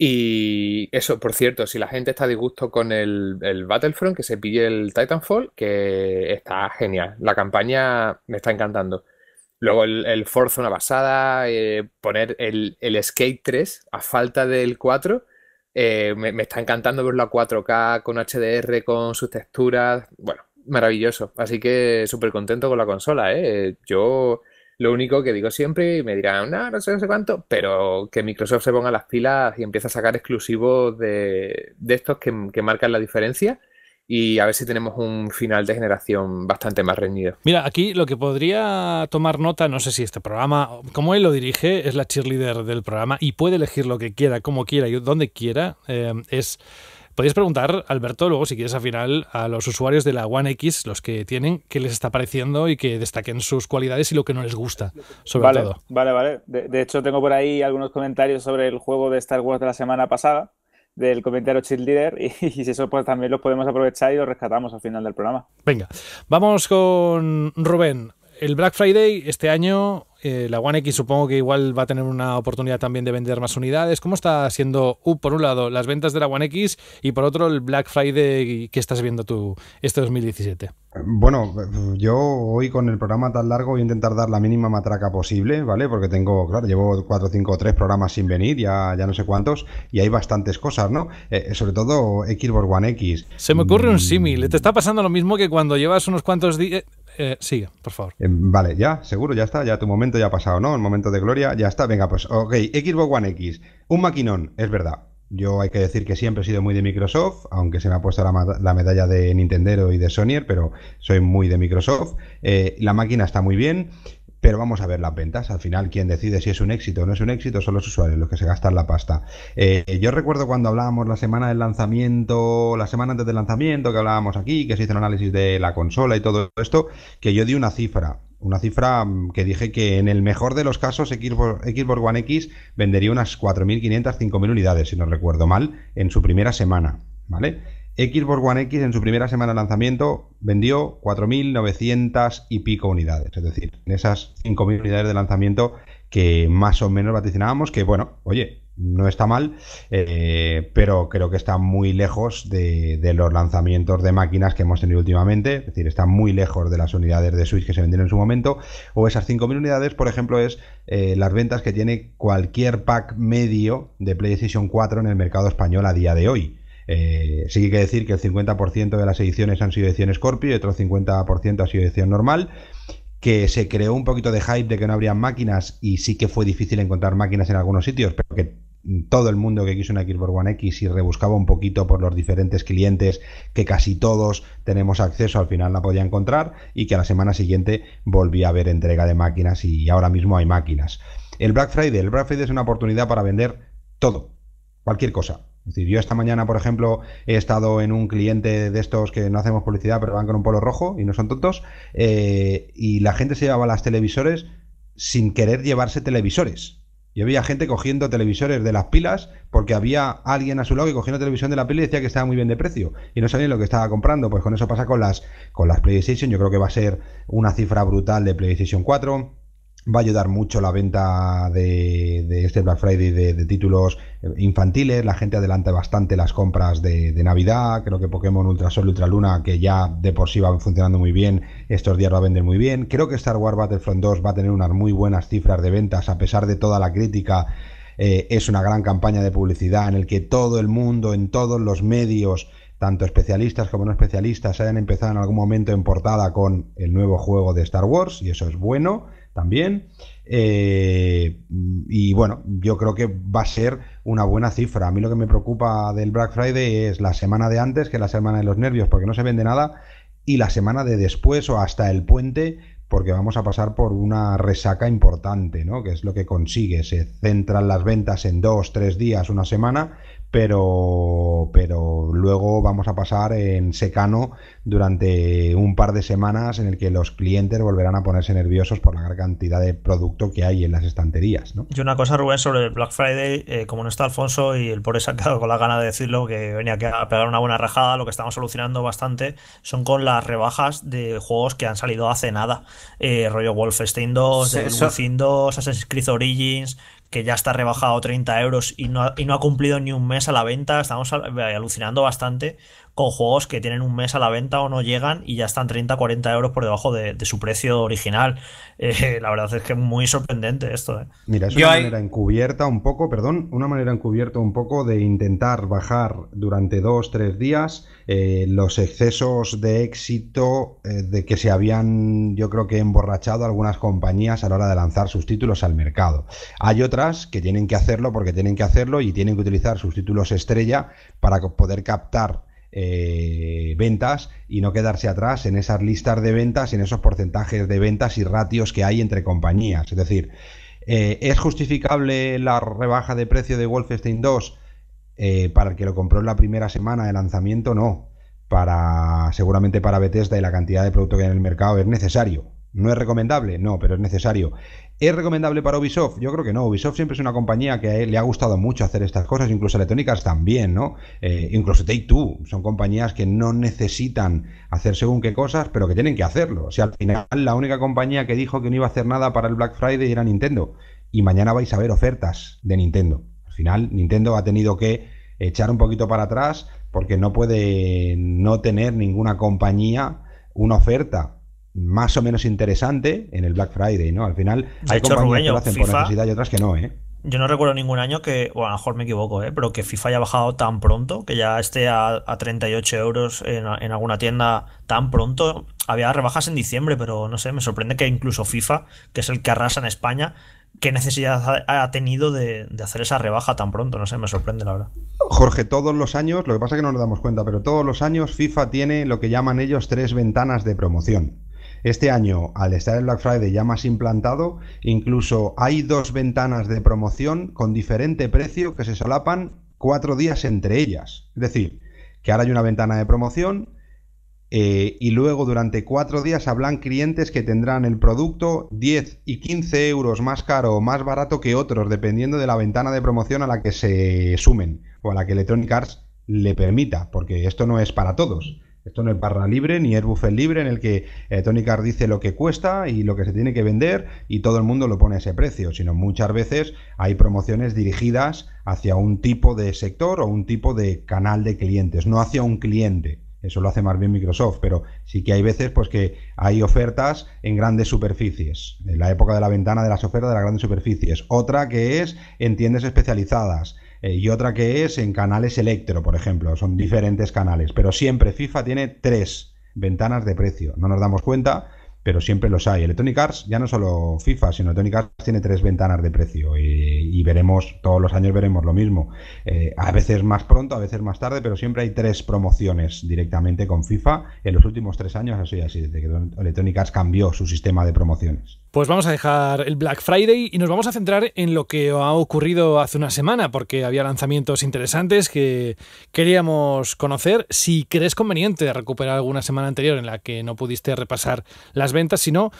Y eso, por cierto, si la gente está de gusto con el, Battlefront, que se pille el Titanfall, que está genial. La campaña me está encantando. Luego el, el Forza una basada, eh, poner el, Skate 3 a falta del 4. Eh, me, está encantando verlo a 4K, con HDR, con sus texturas. Bueno, maravilloso. Así que súper contento con la consola. ¿eh? Yo lo único que digo siempre, y me dirán, no, ah, no sé, no sé cuánto, pero que Microsoft se ponga las pilas y empiece a sacar exclusivos de, estos que, marcan la diferencia y a ver si tenemos un final de generación bastante más reñido. Mira, aquí lo que podría tomar nota, no sé si este programa, como él lo dirige, es la cheerleader del programa y puede elegir lo que quiera, como quiera y donde quiera, eh, es Podéis preguntar, Alberto, luego si quieres al final, a los usuarios de la One X, los que tienen, qué les está pareciendo y que destaquen sus cualidades y lo que no les gusta, sobre todo. Vale, vale. De, hecho, tengo por ahí algunos comentarios sobre el juego de Star Wars de la semana pasada, del comentario Chill Leader, [LAUGHS] y, si eso pues también los podemos aprovechar y los rescatamos al final del programa. Venga, vamos con Rubén. El Black Friday este año eh, la One X supongo que igual va a tener una oportunidad también de vender más unidades. ¿Cómo está siendo, uh, por un lado, las ventas de la One X y por otro, el Black Friday que estás viendo tú este 2017? Bueno, yo hoy con el programa tan largo voy a intentar dar la mínima matraca posible, ¿vale? Porque tengo, claro, llevo 4, 5, 3 programas sin venir, ya, ya no sé cuántos, y hay bastantes cosas, ¿no? Eh, eh, sobre todo Xbox One X. Se me ocurre un mm. símil. Te está pasando lo mismo que cuando llevas unos cuantos días eh, sigue, por favor. Em, vale, ya, seguro, ya está, ya tu momento ya ha pasado, ¿no? El momento de gloria, ya está, venga, pues, ok, Xbox One X, un maquinón, es verdad. Yo hay que decir que siempre he sido muy de Microsoft, aunque se me ha puesto la, medalla de Nintendero y de Sonyer, pero soy muy de Microsoft. Eh, la máquina está muy bien pero vamos a ver las ventas. Al final, quien decide si es un éxito o no es un éxito son los usuarios, los que se gastan la pasta. Eh, yo recuerdo cuando hablábamos la semana del lanzamiento, la semana antes del lanzamiento, que hablábamos aquí, que se hizo un análisis de la consola y todo esto, que yo di una cifra. Una cifra mm, que dije que en el mejor de los casos Xbox, Xbox One X vendería unas 4.500, 5.000 unidades, si no recuerdo mal, en su primera semana. ¿Vale? Xbox One X en su primera semana de lanzamiento vendió 4.900 y pico unidades, es decir, en esas 5.000 unidades de lanzamiento que más o menos vaticinábamos que, bueno, oye, no está mal, eh, pero creo que está muy lejos de, los lanzamientos de máquinas que hemos tenido últimamente, es decir, está muy lejos de las unidades de Switch que se vendieron en su momento, o esas 5.000 unidades, por ejemplo, es eh, las ventas que tiene cualquier pack medio de PlayStation 4 en el mercado español a día de hoy. Eh, sí que hay que decir que el 50% de las ediciones han sido edición Scorpio y otro 50% ha sido edición normal. Que se creó un poquito de hype de que no habría máquinas y sí que fue difícil encontrar máquinas en algunos sitios, pero que todo el mundo que quiso una Xbox One X y rebuscaba un poquito por los diferentes clientes que casi todos tenemos acceso, al final la podía encontrar y que a la semana siguiente volvía a haber entrega de máquinas y ahora mismo hay máquinas. El Black Friday, el Black Friday es una oportunidad para vender todo, cualquier cosa, yo esta mañana, por ejemplo, he estado en un cliente de estos que no hacemos publicidad, pero van con un polo rojo y no son tontos, eh, y la gente se llevaba las televisores sin querer llevarse televisores. y había gente cogiendo televisores de las pilas porque había alguien a su lado y cogiendo televisión de la pila y decía que estaba muy bien de precio y no sabía lo que estaba comprando. Pues con eso pasa con las, con las PlayStation. Yo creo que va a ser una cifra brutal de PlayStation 4 Va a ayudar mucho la venta de, este Black Friday de, títulos infantiles. La gente adelanta bastante las compras de, Navidad. Creo que Pokémon Ultra Sol, Ultra Luna, que ya de por sí van funcionando muy bien, estos días va a vender muy bien. Creo que Star Wars Battlefront 2 va a tener unas muy buenas cifras de ventas, a pesar de toda la crítica. Eh, es una gran campaña de publicidad en el que todo el mundo, en todos los medios, tanto especialistas como no especialistas, hayan empezado en algún momento en portada con el nuevo juego de Star Wars, y eso es bueno también. Eh, y bueno, yo creo que va a ser una buena cifra. A mí lo que me preocupa del Black Friday es la semana de antes, que es la semana de los nervios, porque no se vende nada, y la semana de después o hasta el puente, porque vamos a pasar por una resaca importante, ¿no? Que es lo que consigue. Se centran las ventas en dos, tres días, una semana, pero, pero luego vamos a pasar en secano durante un par de semanas en el que los clientes volverán a ponerse nerviosos por la gran cantidad de producto que hay en las estanterías. ¿no? Y una cosa, Rubén, sobre el Black Friday, eh, como no está Alfonso y el por eso ha quedado con la gana de decirlo, que venía que a pegar una buena rajada, lo que estamos solucionando bastante son con las rebajas de juegos que han salido hace nada. Eh, rollo Wolfenstein 2, Wolfenstein 2, Assassin's Creed Origins, que ya está rebajado 30 euros y no, y no ha cumplido ni un mes a la venta, estamos eh, alucinando bastante con juegos que tienen un mes a la venta o no llegan y ya están 30, 40 euros por debajo de, su precio original. [LAUGHS] Eh, la verdad es que es muy sorprendente esto. Eh. Mira, es una manera encubierta un poco, perdón, una manera encubierta un poco de intentar bajar durante dos, tres días eh, los excesos de éxito eh, de que se habían, yo creo que emborrachado algunas compañías a la hora de lanzar sus títulos al mercado. Hay otras que tienen que hacerlo porque tienen que hacerlo y tienen que utilizar sus títulos estrella para poder captar eh, ventas y no quedarse atrás en esas listas de ventas, en esos porcentajes de ventas y ratios que hay entre compañías. Es decir, eh, ¿es justificable la rebaja de precio de Wolfenstein 2 eh, para el que lo compró en la primera semana de lanzamiento? No. Para, seguramente para Bethesda y la cantidad de producto que hay en el mercado es necesario. ¿No es recomendable? No, pero es necesario. ¿Es recomendable para Ubisoft? Yo creo que no. Ubisoft siempre es una compañía que a él le ha gustado mucho hacer estas cosas, incluso electrónicas también, ¿no? Eh, incluso Take Two. Son compañías que no necesitan hacer según qué cosas, pero que tienen que hacerlo. O sea, al final la única compañía que dijo que no iba a hacer nada para el Black Friday era Nintendo. Y mañana vais a ver ofertas de Nintendo. Al final, Nintendo ha tenido que echar un poquito para atrás porque no puede no tener ninguna compañía una oferta más o menos interesante en el Black Friday, ¿no? Al final hay hecho, que lo hacen por necesidad y otras que no, ¿eh? Yo no recuerdo ningún año que, o a lo mejor me equivoco, ¿eh? pero que FIFA haya bajado tan pronto, que ya esté a, 38 euros en, alguna tienda tan pronto. Había rebajas en diciembre, pero no sé, me sorprende que incluso FIFA, que es el que arrasa en España, qué necesidad ha, tenido de, hacer esa rebaja tan pronto, no sé, me sorprende la verdad. Jorge, todos los años, lo que pasa es que no nos damos cuenta, pero todos los años FIFA tiene lo que llaman ellos tres ventanas de promoción. Este año, al estar el Black Friday ya más implantado, incluso hay dos ventanas de promoción con diferente precio que se solapan cuatro días entre ellas. Es decir, que ahora hay una ventana de promoción eh, y luego durante cuatro días hablan clientes que tendrán el producto 10 y 15 euros más caro o más barato que otros, dependiendo de la ventana de promoción a la que se sumen o a la que Electronic Arts le permita, porque esto no es para todos. Esto no es barra libre ni es buffet libre en el que eh, Tony Carr dice lo que cuesta y lo que se tiene que vender y todo el mundo lo pone a ese precio, sino muchas veces hay promociones dirigidas hacia un tipo de sector o un tipo de canal de clientes, no hacia un cliente. Eso lo hace más bien Microsoft, pero sí que hay veces pues que hay ofertas en grandes superficies, en la época de la ventana de las ofertas de las grandes superficies. Otra que es en tiendas especializadas. Eh, y otra que es en canales electro, por ejemplo. Son diferentes canales, pero siempre FIFA tiene tres ventanas de precio. No nos damos cuenta, pero siempre los hay. Electronic Arts, ya no solo FIFA, sino Electronic Arts tiene tres ventanas de precio y, veremos, todos los años veremos lo mismo. Eh, a veces más pronto, a veces más tarde, pero siempre hay tres promociones directamente con FIFA. En los últimos tres años, sido así, desde que Electronic Arts cambió su sistema de promociones. Pues vamos a dejar el Black Friday y nos vamos a centrar en lo que ha ocurrido hace una semana, porque había lanzamientos interesantes que queríamos conocer. Si crees conveniente recuperar alguna semana anterior en la que no pudiste repasar las ventas, sino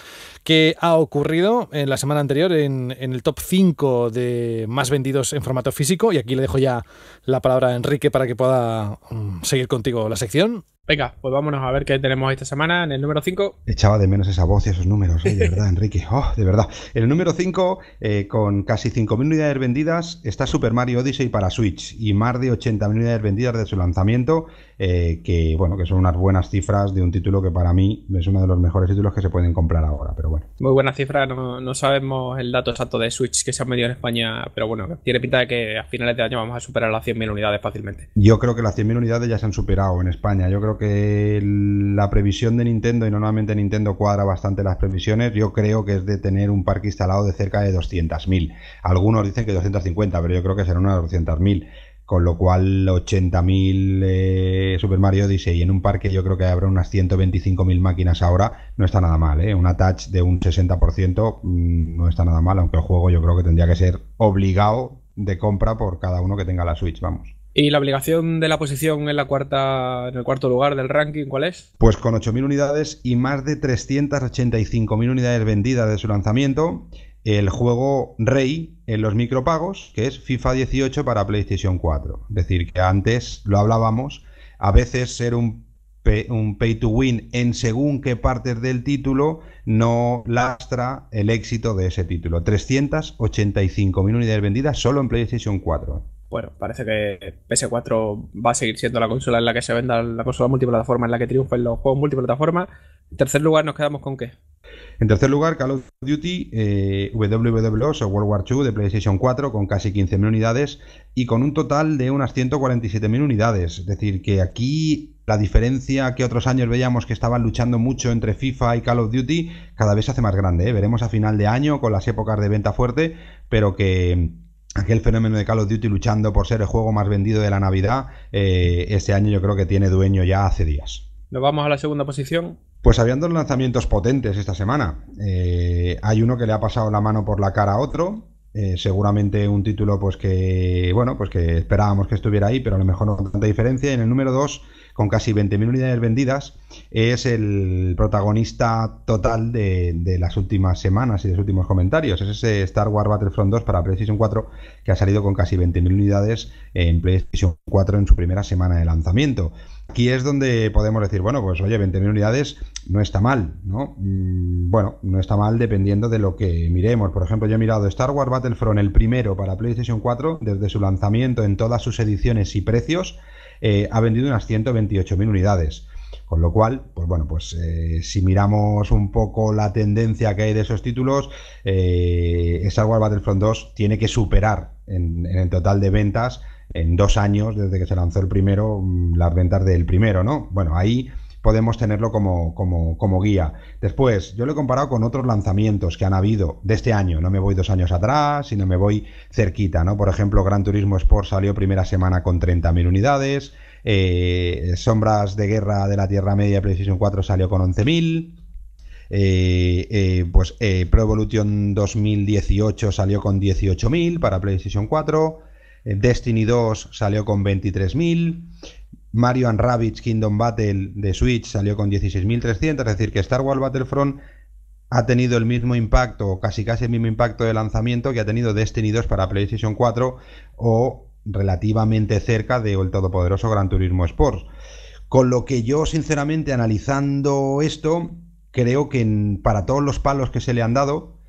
que ha ocurrido en la semana anterior en, en el top 5 de más vendidos en formato físico. Y aquí le dejo ya la palabra a Enrique para que pueda mm, seguir contigo la sección. Venga, pues vámonos a ver qué tenemos esta semana en el número 5. Echaba de menos esa voz y esos números, ¿eh? de [LAUGHS] verdad, Enrique. Oh, de verdad. En el número 5, eh, con casi 5.000 unidades vendidas, está Super Mario Odyssey para Switch y más de 80.000 unidades vendidas de su lanzamiento eh, que bueno, que son unas buenas cifras de un título que para mí es uno de los mejores títulos que se pueden comprar ahora, pero bueno. Muy buena cifra. no, sabemos el dato exacto de Switch que se han vendido en España, pero bueno, tiene pinta de que a finales de año vamos a superar las 100.000 unidades fácilmente. Yo creo que las 100.000 unidades ya se han superado en España, yo creo que la previsión de Nintendo, y normalmente Nintendo cuadra bastante las previsiones, yo creo que es de tener un parque instalado de cerca de 200.000. Algunos dicen que 250, pero yo creo que será serán unas 200.000 con lo cual 80.000 eh, Super Mario y en un parque yo creo que habrá unas 125.000 máquinas ahora, no está nada mal, ¿eh? una touch de un 60% mm, no está nada mal, aunque el juego yo creo que tendría que ser obligado de compra por cada uno que tenga la Switch, vamos. ¿Y la obligación de la posición en, la cuarta, en el cuarto lugar del ranking cuál es? Pues con 8.000 unidades y más de 385.000 unidades vendidas de su lanzamiento, el juego rey en los micropagos, que es FIFA 18 para PlayStation 4. Es decir, que antes lo hablábamos, a veces ser un, pay, to win en según qué partes del título no lastra el éxito de ese título. 385.000 unidades vendidas solo en PlayStation 4. Bueno, parece que PS4 va a seguir siendo la consola en la que se venda la consola multiplataforma, en la que triunfen los juegos multiplataforma. En tercer lugar, nos quedamos con qué? En tercer lugar, Call of Duty eh, o World War II de PlayStation 4 con casi 15.000 unidades y con un total de unas 147.000 unidades. Es decir, que aquí la diferencia que otros años veíamos que estaban luchando mucho entre FIFA y Call of Duty cada vez se hace más grande. ¿eh? Veremos a final de año con las épocas de venta fuerte, pero que aquel fenómeno de Call of Duty luchando por ser el juego más vendido de la Navidad, eh, este año yo creo que tiene dueño ya hace días. Nos vamos a la segunda posición. Pues habían dos lanzamientos potentes esta semana. Eh, hay uno que le ha pasado la mano por la cara a otro. Eh, seguramente un título pues que bueno pues que esperábamos que estuviera ahí pero a lo mejor no con tanta diferencia y en el número 2 con casi 20.000 unidades vendidas es el protagonista total de, las últimas semanas y de los últimos comentarios es ese Star Wars Battlefront 2 para PlayStation 4 que ha salido con casi 20.000 unidades en PlayStation 4 en su primera semana de lanzamiento Aquí es donde podemos decir, bueno, pues oye, 20.000 unidades no está mal, ¿no? Mm, bueno, no está mal dependiendo de lo que miremos. Por ejemplo, yo he mirado Star Wars Battlefront, el primero para PlayStation 4, desde su lanzamiento en todas sus ediciones y precios, eh, ha vendido unas 128.000 unidades. Con lo cual, pues bueno, pues eh, si miramos un poco la tendencia que hay de esos títulos, eh, Star Wars Battlefront 2 tiene que superar en el total de ventas en dos años, desde que se lanzó el primero, mm, las ventas del primero, ¿no? Bueno, ahí podemos tenerlo como, guía. Después, yo lo he comparado con otros lanzamientos que han habido de este año. No me voy dos años atrás, sino me voy cerquita, ¿no? Por ejemplo, Gran Turismo Sport salió primera semana con 30.000 unidades. Eh, Sombras de Guerra de la Tierra Media PlayStation 4 salió con 11.000. Eh, eh, pues Pro Evolution 2018 salió con 18.000 para PlayStation 4. Eh, Destiny 2 salió con 23.000. Mario and Rabbids Kingdom Battle de Switch salió con 16.300, es decir, que Star Wars Battlefront ha tenido el mismo impacto, casi casi el mismo impacto de lanzamiento que ha tenido Destiny 2 para PlayStation 4 o relativamente cerca de el todopoderoso Gran Turismo Sports. Con lo que yo, sinceramente, analizando esto, creo que para todos los palos que se le han dado,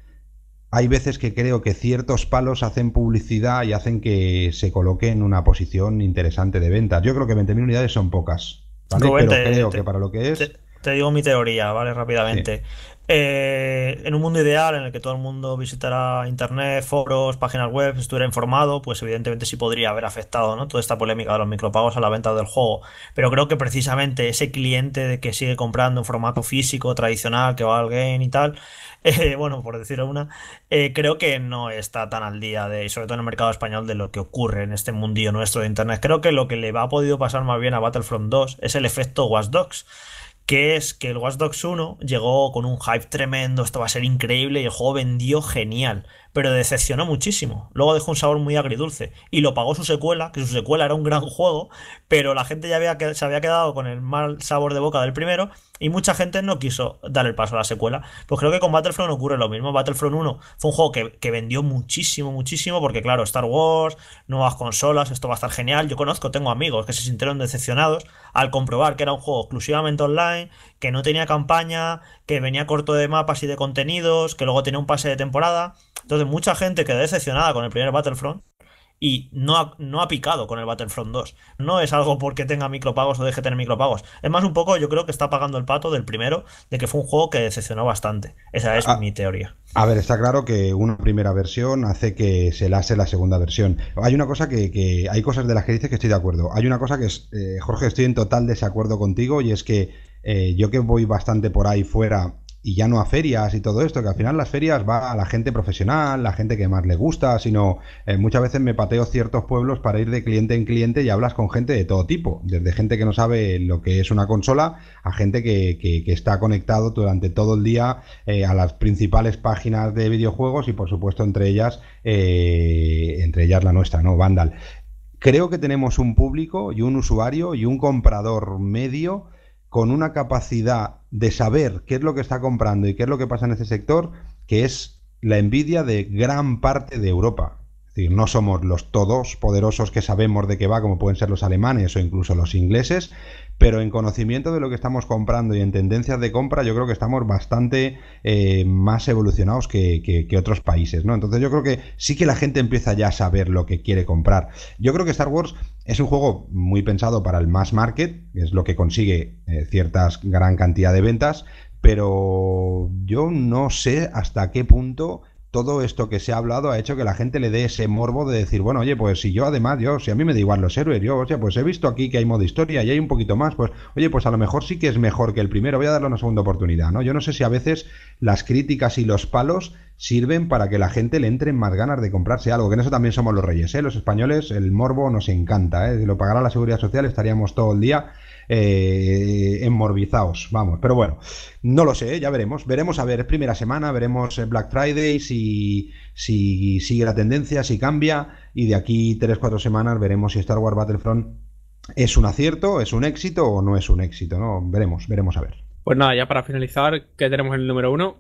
hay veces que creo que ciertos palos hacen publicidad y hacen que se coloque en una posición interesante de ventas. Yo creo que 20.000 unidades son pocas. te, creo que para lo que Te, digo mi teoría, ¿vale? Rápidamente. Eh, en un mundo ideal en el que todo el mundo visitará internet, foros, páginas web, estuviera informado, pues evidentemente sí podría haber afectado ¿no? toda esta polémica de los micropagos a la venta del juego. Pero creo que precisamente ese cliente de que sigue comprando en formato físico, tradicional, que va al game y tal, [LAUGHS] Eh, bueno, por decir una, eh, creo que no está tan al día de, sobre todo en el mercado español, de lo que ocurre en este mundillo nuestro de Internet. Creo que lo que le ha podido pasar más bien a Battlefront 2 es el efecto Watch Dogs que es que el Watch Dogs 1 llegó con un hype tremendo, esto va a ser increíble y el juego vendió genial pero decepcionó muchísimo. Luego dejó un sabor muy agridulce y lo pagó su secuela, que su secuela era un gran juego, pero la gente ya se había quedado con el mal sabor de boca del primero y mucha gente no quiso dar el paso a la secuela. Pues creo que con Battlefront ocurre lo mismo. Battlefront 1 fue un juego que, que vendió muchísimo, muchísimo, porque claro, Star Wars, nuevas consolas, esto va a estar genial. Yo conozco, tengo amigos que se sintieron decepcionados al comprobar que era un juego exclusivamente online que no tenía campaña, que venía corto de mapas y de contenidos, que luego tenía un pase de temporada. Entonces mucha gente quedó decepcionada con el primer Battlefront y no ha, no ha picado con el Battlefront 2. No es algo porque tenga micropagos o deje tener micropagos. Es más, un poco yo creo que está pagando el pato del primero, de que fue un juego que decepcionó bastante. Esa es ah, mi teoría. A ver, está claro que una primera versión hace que se lase la segunda versión. Hay una cosa que, hay cosas de las que dices que estoy de acuerdo. Hay una cosa que es, eh, Jorge, estoy en total desacuerdo contigo y es que eh, yo que voy bastante por ahí fuera y ya no a ferias y todo esto, que al final las ferias va a la gente profesional, la gente que más le gusta, sino eh, muchas veces me pateo ciertos pueblos para ir de cliente en cliente y hablas con gente de todo tipo, desde gente que no sabe lo que es una consola a gente que, está conectado durante todo el día eh, a las principales páginas de videojuegos y por supuesto entre ellas, entre ellas la nuestra, ¿no? Vandal. Creo que tenemos un público y un usuario y un comprador medio con una capacidad de saber qué es lo que está comprando y qué es lo que pasa en ese sector, que es la envidia de gran parte de Europa. Es decir, no somos los todos poderosos que sabemos de qué va, como pueden ser los alemanes o incluso los ingleses, pero en conocimiento de lo que estamos comprando y en tendencias de compra, yo creo que estamos bastante eh, más evolucionados que, otros países, ¿no? Entonces yo creo que sí que la gente empieza ya a saber lo que quiere comprar. Yo creo que Star Wars es un juego muy pensado para el mass market, es lo que consigue cierta eh, ciertas gran cantidad de ventas, pero yo no sé hasta qué punto todo esto que se ha hablado ha hecho que la gente le dé ese morbo de decir, bueno, oye, pues si yo además, yo, si a mí me da igual los héroes, yo, o sea, pues he visto aquí que hay modo historia y hay un poquito más, pues, oye, pues a lo mejor sí que es mejor que el primero, voy a darle una segunda oportunidad, ¿no? Yo no sé si a veces las críticas y los palos sirven para que la gente le entren más ganas de comprarse algo, que en eso también somos los reyes, ¿eh? Los españoles, el morbo nos encanta, ¿eh? Si lo pagará la seguridad social estaríamos todo el día eh, vamos. Pero bueno, no lo sé, ya veremos. Veremos, a ver, primera semana, veremos eh, Black Friday, si, si sigue la tendencia, si cambia, y de aquí 3-4 semanas veremos si Star Wars Battlefront es un acierto, es un éxito o no es un éxito, ¿no? Veremos, veremos a ver. Pues nada, ya para finalizar, ¿qué tenemos en el número uno?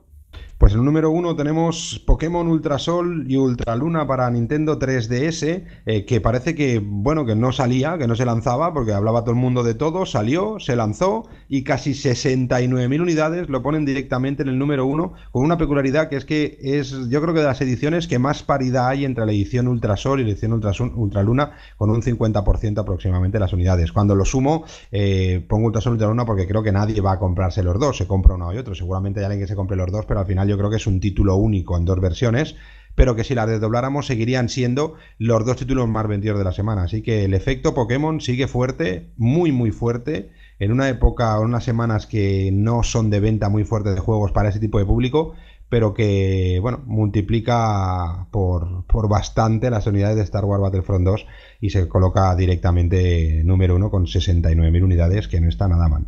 Pues el número uno tenemos Pokémon Ultrasol y Ultraluna para Nintendo 3DS, eh, que parece que, bueno, que no salía, que no se lanzaba, porque hablaba todo el mundo de todo, salió, se lanzó y casi 69.000 unidades lo ponen directamente en el número uno, con una peculiaridad que es que es, yo creo que de las ediciones que más paridad hay entre la edición Ultrasol y la edición Ultraluna, con un 50% aproximadamente las unidades. Cuando lo sumo, eh, pongo Ultrasol y Ultraluna porque creo que nadie va a comprarse los dos, se compra uno y otro, seguramente hay alguien que se compre los dos, pero al final yo yo creo que es un título único en dos versiones, pero que si la desdobláramos seguirían siendo los dos títulos más vendidos de la semana. Así que el efecto Pokémon sigue fuerte, muy muy fuerte, en una época o unas semanas que no son de venta muy fuerte de juegos para ese tipo de público, pero que, bueno, multiplica por, por, bastante las unidades de Star Wars Battlefront 2 y se coloca directamente número uno con 69.000 unidades, que no está nada mal.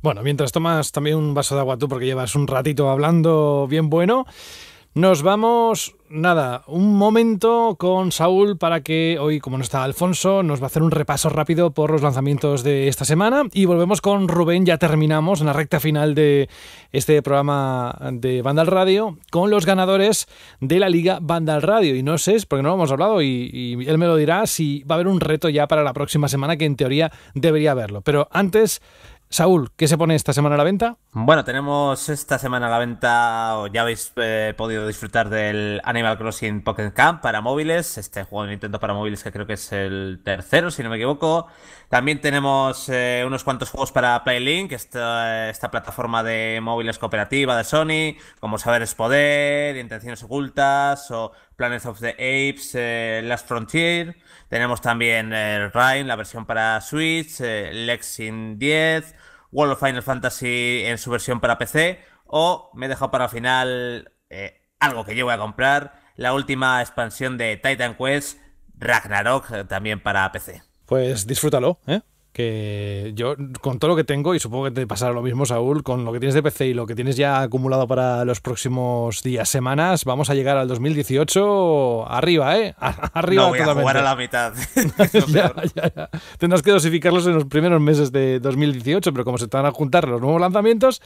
Bueno, mientras tomas también un vaso de agua tú, porque llevas un ratito hablando bien bueno, nos vamos, nada, un momento con Saúl para que hoy, como no está Alfonso, nos va a hacer un repaso rápido por los lanzamientos de esta semana y volvemos con Rubén, ya terminamos en la recta final de este programa de Vandal Radio con los ganadores de la Liga Vandal Radio. Y no sé, porque no lo hemos hablado y, y él me lo dirá, si va a haber un reto ya para la próxima semana que en teoría debería haberlo. Pero antes... Saúl, ¿qué se pone esta semana a la venta? Bueno, tenemos esta semana a la venta, o ya habéis eh, podido disfrutar del Animal Crossing Pocket Camp para móviles, este juego de Nintendo para móviles que creo que es el tercero, si no me equivoco. También tenemos eh, unos cuantos juegos para PlayLink, esta, esta plataforma de móviles cooperativa de Sony, como Saber es Poder, Intenciones Ocultas o Planets of the Apes, Las eh, Last Frontier. Tenemos también el eh, la versión para Switch, eh, Lexin 10, World of Final Fantasy en su versión para PC, o me he dejado para el final eh, algo que yo voy a comprar, la última expansión de Titan Quest, Ragnarok, también para PC. Pues disfrútalo, ¿eh? que yo con todo lo que tengo, y supongo que te pasará lo mismo, Saúl, con lo que tienes de PC y lo que tienes ya acumulado para los próximos días, semanas, vamos a llegar al 2018 arriba, ¿eh? [LAUGHS] Arriba no voy a jugar a la mitad. [LAUGHS] [LAUGHS] Tendrás que dosificarlos en los primeros meses de 2018, pero como se están van a juntar los nuevos lanzamientos,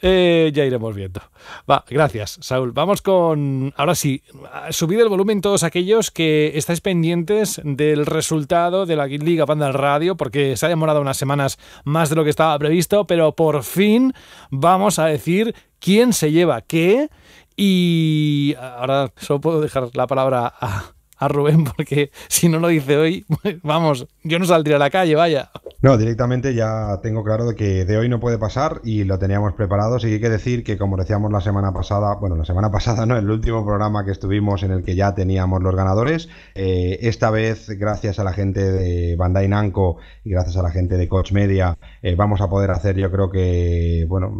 eh, ya iremos viendo. Va, gracias, Saúl. Vamos con. Ahora sí, subid el volumen todos aquellos que estáis pendientes del resultado de la Liga Panda Radio, porque se ha demorado unas semanas más de lo que estaba previsto, pero por fin vamos a decir quién se lleva qué. Y ahora solo puedo dejar la palabra a a Rubén, porque [LAUGHS] si no lo dice hoy, [LAUGHS] vamos, yo no saldría a la calle, vaya. No, directamente ya tengo claro de que de hoy no puede pasar y lo teníamos preparado. Sí que hay que decir que, como decíamos la semana pasada, bueno, la semana [LAUGHS] pasada no, el último programa que estuvimos en el que ya teníamos los ganadores, eh, esta vez, gracias a la gente de Bandai Namco y gracias a la gente de Coach Media, eh, vamos a poder hacer, yo creo que, bueno,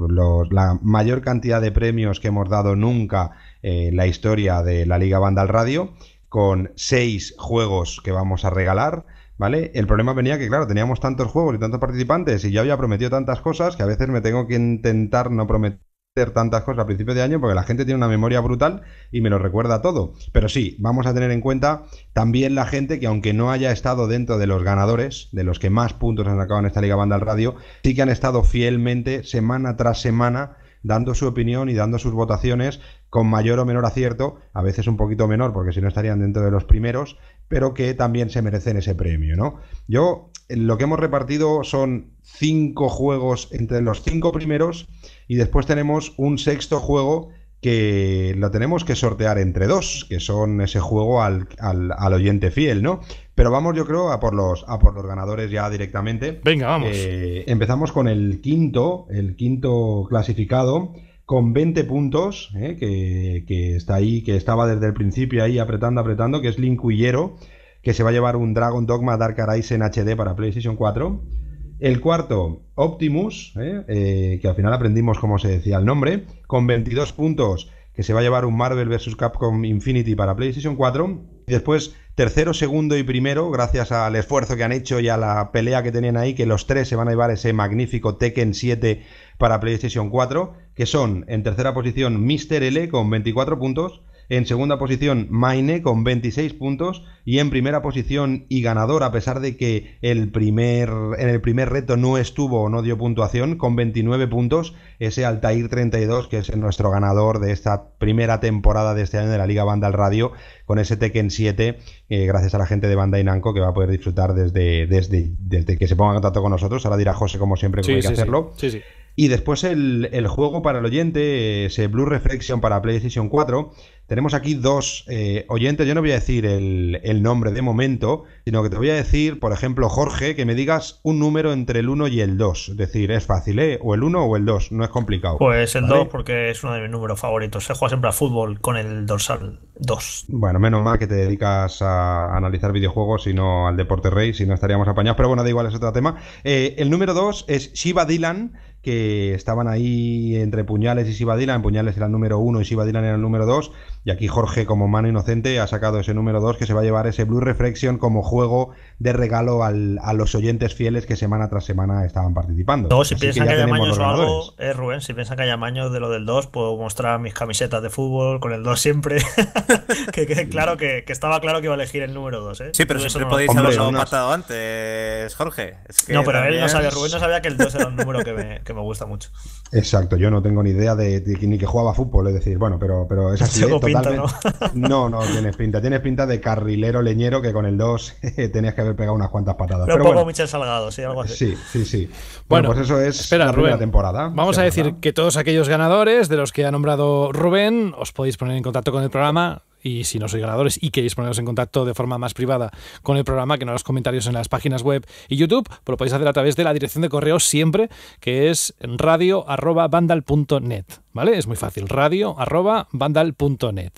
la mayor cantidad de premios que hemos dado nunca eh, en la historia de la Liga Bandal Radio con seis juegos que vamos a regalar. ¿Vale? El problema venía que, claro, teníamos tantos juegos y tantos participantes y yo había prometido tantas cosas que a veces me tengo que intentar no prometer tantas cosas a principio de año porque la gente tiene una memoria brutal y me lo recuerda todo. Pero sí, vamos a tener en cuenta también la gente que aunque no haya estado dentro de los ganadores, de los que más puntos han sacado en esta Liga Banda al Radio, sí que han estado fielmente semana tras semana dando su opinión y dando sus votaciones con mayor o menor acierto, a veces un poquito menor, porque si no estarían dentro de los primeros, pero que también se merecen ese premio, ¿no? Yo, lo que hemos repartido son cinco juegos entre los cinco primeros y después tenemos un sexto juego que lo tenemos que sortear entre dos, que son ese juego al, oyente fiel, ¿no? Pero vamos, yo creo, a por los, a por los ganadores ya directamente. Venga, vamos. Eh, empezamos con el quinto, el quinto clasificado, con 20 puntos, eh, que, que, está ahí, que estaba desde el principio ahí apretando, apretando, que es Lincuillero, que se va a llevar un Dragon Dogma Dark Arise en HD para PlayStation 4. El cuarto, Optimus, ¿eh? Eh, que al final aprendimos cómo se decía el nombre, con 22 puntos, que se va a llevar un Marvel vs. Capcom Infinity para PlayStation 4. Y después, tercero, segundo y primero, gracias al esfuerzo que han hecho y a la pelea que tenían ahí, que los tres se van a llevar ese magnífico Tekken 7 para PlayStation 4, que son, en tercera posición, Mr. L con 24 puntos. En segunda posición, Maine con 26 puntos. Y en primera posición y ganador, a pesar de que el primer, en el primer reto no estuvo o no dio puntuación, con 29 puntos, ese Altair 32, que es nuestro ganador de esta primera temporada de este año de la Liga Banda al Radio, con ese Tekken 7, eh, gracias a la gente de Banda Inanco, que va a poder disfrutar desde, desde, desde que se ponga en contacto con nosotros. Ahora dirá José, como siempre, que hay que sí, hacerlo. Sí, y después el, juego para el oyente, ese Blue Reflection para PlayStation 4. Tenemos aquí dos eh, oyentes, yo no voy a decir el, nombre de momento, sino que te voy a decir, por ejemplo, Jorge, que me digas un número entre el 1 y el 2. Es decir, es fácil, ¿eh? O el 1 o el 2, no es complicado. Pues el 2 porque es uno de mis números favoritos. Se juega siempre a fútbol con el dorsal 2. Bueno, menos mal que te dedicas a analizar videojuegos y no al deporte rey, si no estaríamos apañados. Pero bueno, da igual, es otro tema. Eh, el número 2 es Shiva Dylan que estaban ahí entre Puñales y en Puñales era el número uno y Sibadilan era el número dos. Y aquí Jorge, como mano inocente, ha sacado ese número dos que se va a llevar ese Blue Reflection como juego de regalo a los oyentes fieles que semana tras semana estaban participando. si piensan que, hay o algo, eh, Rubén, si piensan que hay maños de lo del dos, puedo mostrar mis camisetas de fútbol con el dos siempre. [LAUGHS] que, claro que, estaba claro que iba a elegir el número dos. Eh. Sí, pero siempre no... podéis haberlo matado antes, Jorge. no, pero él no sabía, Rubén no sabía que el 2 era un número que me me gusta mucho. Exacto, yo no tengo ni idea de, ni que jugaba fútbol, es decir, bueno, pero, pero es así. ¿eh? ¿no? ¿no? tienes pinta. Tienes pinta de carrilero leñero que con el 2 [LAUGHS] tenías que haber pegado unas cuantas patadas. Pero, Michel Salgado, sí, algo Sí, sí, sí. Bueno, pues eso es la primera temporada. Vamos a decir que todos aquellos ganadores de los que ha nombrado Rubén, os podéis poner en contacto con el programa y si no sois ganadores y queréis poneros en contacto de forma más privada con el programa, que no los comentarios en las páginas web y YouTube, pues lo podéis hacer a través de la dirección de correo siempre, que es radio@bandal.net ¿vale? Es muy fácil, radio@bandal.net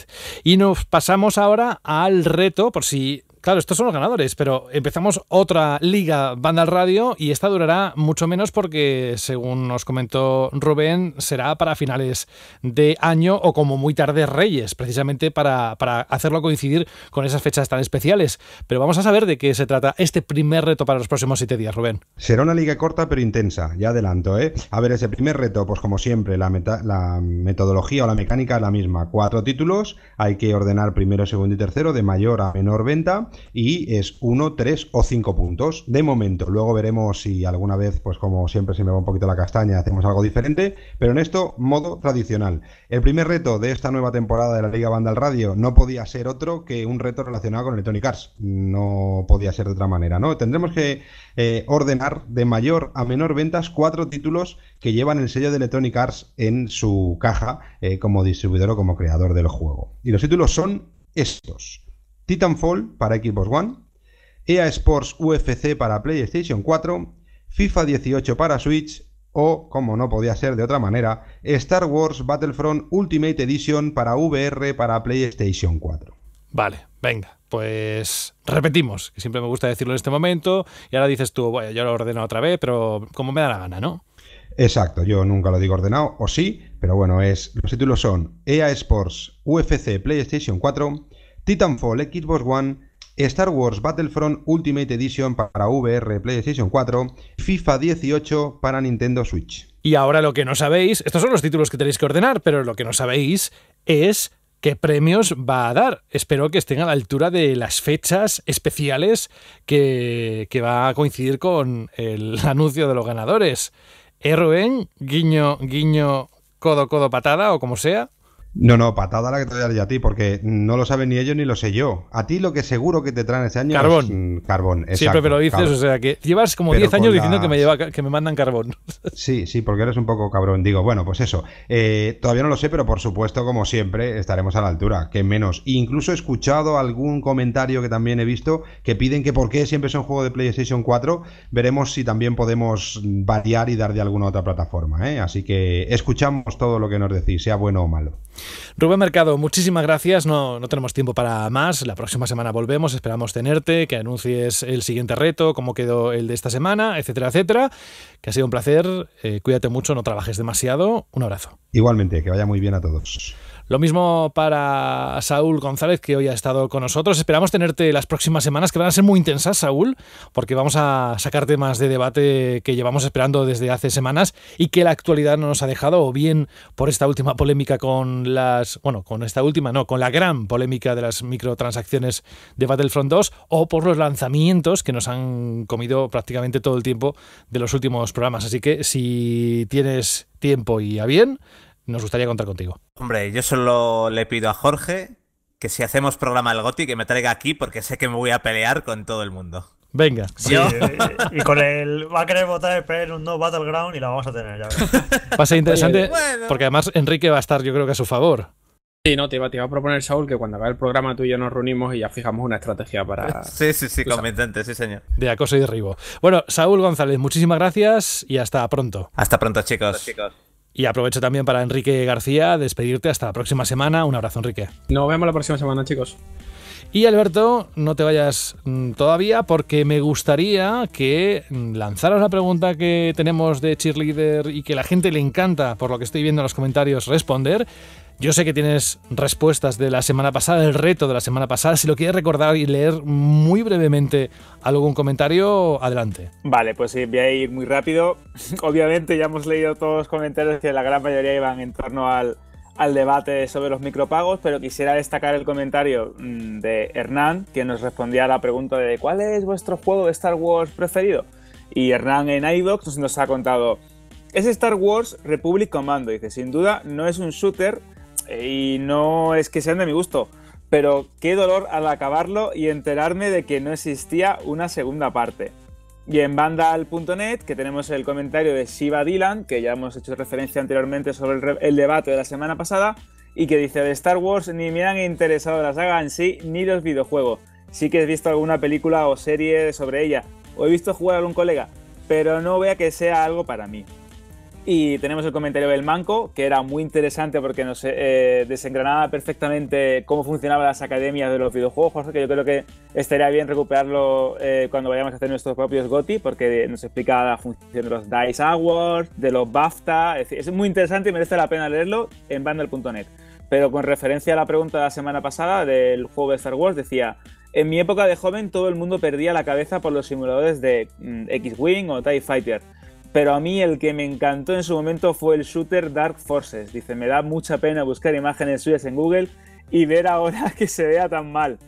Y nos pasamos ahora al reto, por si Claro, estos son los ganadores, pero empezamos otra liga banda al radio y esta durará mucho menos porque, según nos comentó Rubén, será para finales de año o como muy tarde Reyes, precisamente para, para hacerlo coincidir con esas fechas tan especiales. Pero vamos a saber de qué se trata este primer reto para los próximos siete días, Rubén. Será una liga corta pero intensa, ya adelanto, ¿eh? A ver, ese primer reto, pues como siempre, la, la metodología o la mecánica es la misma. Cuatro títulos, hay que ordenar primero, segundo y tercero de mayor a menor venta y es uno tres o cinco puntos. De momento, luego veremos si alguna vez, pues como siempre se me va un poquito la castaña, hacemos algo diferente, pero en esto, modo tradicional. El primer reto de esta nueva temporada de la Liga Vandal Radio no podía ser otro que un reto relacionado con Electronic Arts. No podía ser de otra manera, ¿no? Tendremos que eh, ordenar de mayor a menor ventas cuatro títulos que llevan el sello de Electronic Arts en su caja eh, como distribuidor o como creador del juego. Y los títulos son estos. Titanfall para Xbox One, EA Sports UFC para PlayStation 4, FIFA 18 para Switch o, como no podía ser de otra manera, Star Wars Battlefront Ultimate Edition para VR para PlayStation 4. Vale, venga, pues repetimos, que siempre me gusta decirlo en este momento, y ahora dices tú, bueno, yo lo ordeno otra vez, pero como me da la gana, ¿no? Exacto, yo nunca lo digo ordenado, o sí, pero bueno, es los títulos son EA Sports UFC PlayStation 4, Titanfall, Xbox One, Star Wars Battlefront Ultimate Edition para VR, PlayStation 4, FIFA 18 para Nintendo Switch. Y ahora lo que no sabéis, estos son los títulos que tenéis que ordenar, pero lo que no sabéis es qué premios va a dar. Espero que estén a la altura de las fechas especiales que, va a coincidir con el [LAUGHS] anuncio de los ganadores. Erroen, guiño, guiño, codo, codo, patada o como sea. No, no, patada la que te voy a dar a ti, porque no lo saben ni ellos ni lo sé yo. A ti lo que seguro que te traen este año carbón. es mm, carbón. Siempre me lo dices, o sea que llevas como 10 años diciendo que, me lleva, que me mandan carbón. [LAUGHS] Sí, sí, porque eres un poco cabrón. Digo, bueno, pues eso. Eh, todavía no lo sé, pero por supuesto, como siempre, estaremos a la altura, que menos. Incluso he escuchado algún comentario que también he visto que piden que por qué siempre es un juego de PlayStation 4. Veremos si también podemos variar y dar de alguna otra plataforma. ¿eh? Así que escuchamos todo lo que nos decís, sea bueno o malo. Rubén Mercado, muchísimas gracias. No, no tenemos tiempo para más. La próxima semana volvemos. Esperamos tenerte, que anuncies el siguiente reto, cómo quedó el de esta semana, etcétera, etcétera. Que ha sido un placer. Eh, cuídate mucho, no trabajes demasiado. Un abrazo. Igualmente, que vaya muy bien a todos. Lo mismo para Saúl González, que hoy ha estado con nosotros. Esperamos tenerte las próximas semanas, que van a ser muy intensas, Saúl, porque vamos a sacar temas de debate que llevamos esperando desde hace semanas y que la actualidad no nos ha dejado, o bien por esta última polémica con las. Bueno, con esta última, no, con la gran polémica de las microtransacciones de Battlefront 2, o por los lanzamientos que nos han comido prácticamente todo el tiempo de los últimos programas. Así que si tienes tiempo y a bien, nos gustaría contar contigo. Hombre, yo solo le pido a Jorge que si hacemos programa del GOTI que me traiga aquí porque sé que me voy a pelear con todo el mundo. Venga. Eh, y con el va a querer votar el un no Battleground y la vamos a tener ya. [LAUGHS] Va a ser interesante porque además Enrique va a estar yo creo que a su favor. Sí, no, te iba, te a proponer, Saúl, que cuando acabe el programa tú y yo nos reunimos y ya fijamos una estrategia para... [LAUGHS] Sí, sí, sí, convincente, sí, señor. De acoso y derribo. Bueno, Saúl González, muchísimas gracias y hasta pronto. Hasta pronto, chicos. Y aprovecho también para Enrique García despedirte hasta la próxima semana. Un abrazo, Enrique. Nos vemos la próxima semana, chicos. Y Alberto, no te vayas mm, todavía porque me gustaría que mm, lanzaras la pregunta que tenemos de cheerleader y que la gente le encanta, por lo que estoy viendo en los comentarios, responder. Yo sé que tienes respuestas de la semana pasada, el reto de la semana pasada. Si lo quieres recordar y leer muy brevemente algún comentario, adelante. Vale, pues sí, voy a ir muy rápido. [LAUGHS] Obviamente ya hemos leído todos los comentarios que la gran mayoría iban en torno al, debate sobre los micropagos, pero quisiera destacar el comentario mm, de Hernán, que nos respondía a la pregunta de ¿cuál es vuestro juego de Star Wars preferido? Y Hernán en iDocs nos ha contado, es Star Wars Republic Commando, dice, sin duda no es un shooter, y no es que sean de mi gusto, pero qué dolor al acabarlo y enterarme de que no existía una segunda parte. Y en bandal.net, que tenemos el comentario de Shiva Dylan, que ya hemos hecho referencia anteriormente sobre el, el, debate de la semana pasada, y que dice de Star Wars ni me han interesado la saga en sí ni los videojuegos. Sí que he visto alguna película o serie sobre ella, o he visto jugar a algún colega, pero no vea que sea algo para mí. Y tenemos el comentario del Manco, que era muy interesante porque nos eh, desengranaba perfectamente cómo funcionaban las academias de los videojuegos, Jorge, que yo creo que estaría bien recuperarlo eh, cuando vayamos a hacer nuestros propios GOTI, porque nos explica la función de los DICE Awards, de los BAFTA, es, muy interesante y merece la pena leerlo en bundle.net. Pero con referencia a la pregunta de la semana pasada del juego de Star Wars, decía, en mi época de joven todo el mundo perdía la cabeza por los simuladores de mm, X-Wing o TIE Fighter. Pero a mí el que me encantó en su momento fue el shooter Dark Forces. Dice, me da mucha pena buscar imágenes suyas en Google y ver ahora [LAUGHS] que se vea tan mal.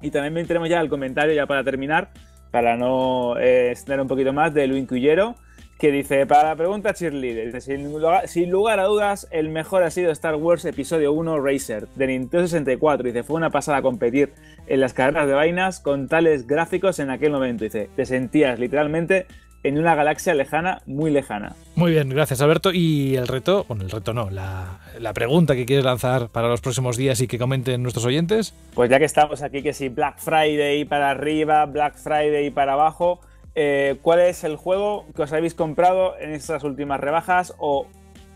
Y también entremos ya al comentario, ya para terminar, para no eh, extender un poquito más, de Luis Cuyero que dice, para la pregunta cheerleader, sin lugar, sin lugar a dudas, el mejor ha sido Star Wars Episodio 1 Racer de Nintendo 64. Dice, fue una pasada competir en las carreras de vainas con tales gráficos en aquel momento. Dice, te sentías literalmente en una galaxia lejana, muy lejana. Muy bien, gracias Alberto. Y el reto, bueno, el reto no, la, pregunta que quieres lanzar para los próximos días y que comenten nuestros oyentes. Pues ya que estamos aquí, que si Black Friday para arriba, Black Friday para abajo, eh, ¿cuál es el juego que os habéis comprado en estas últimas rebajas? O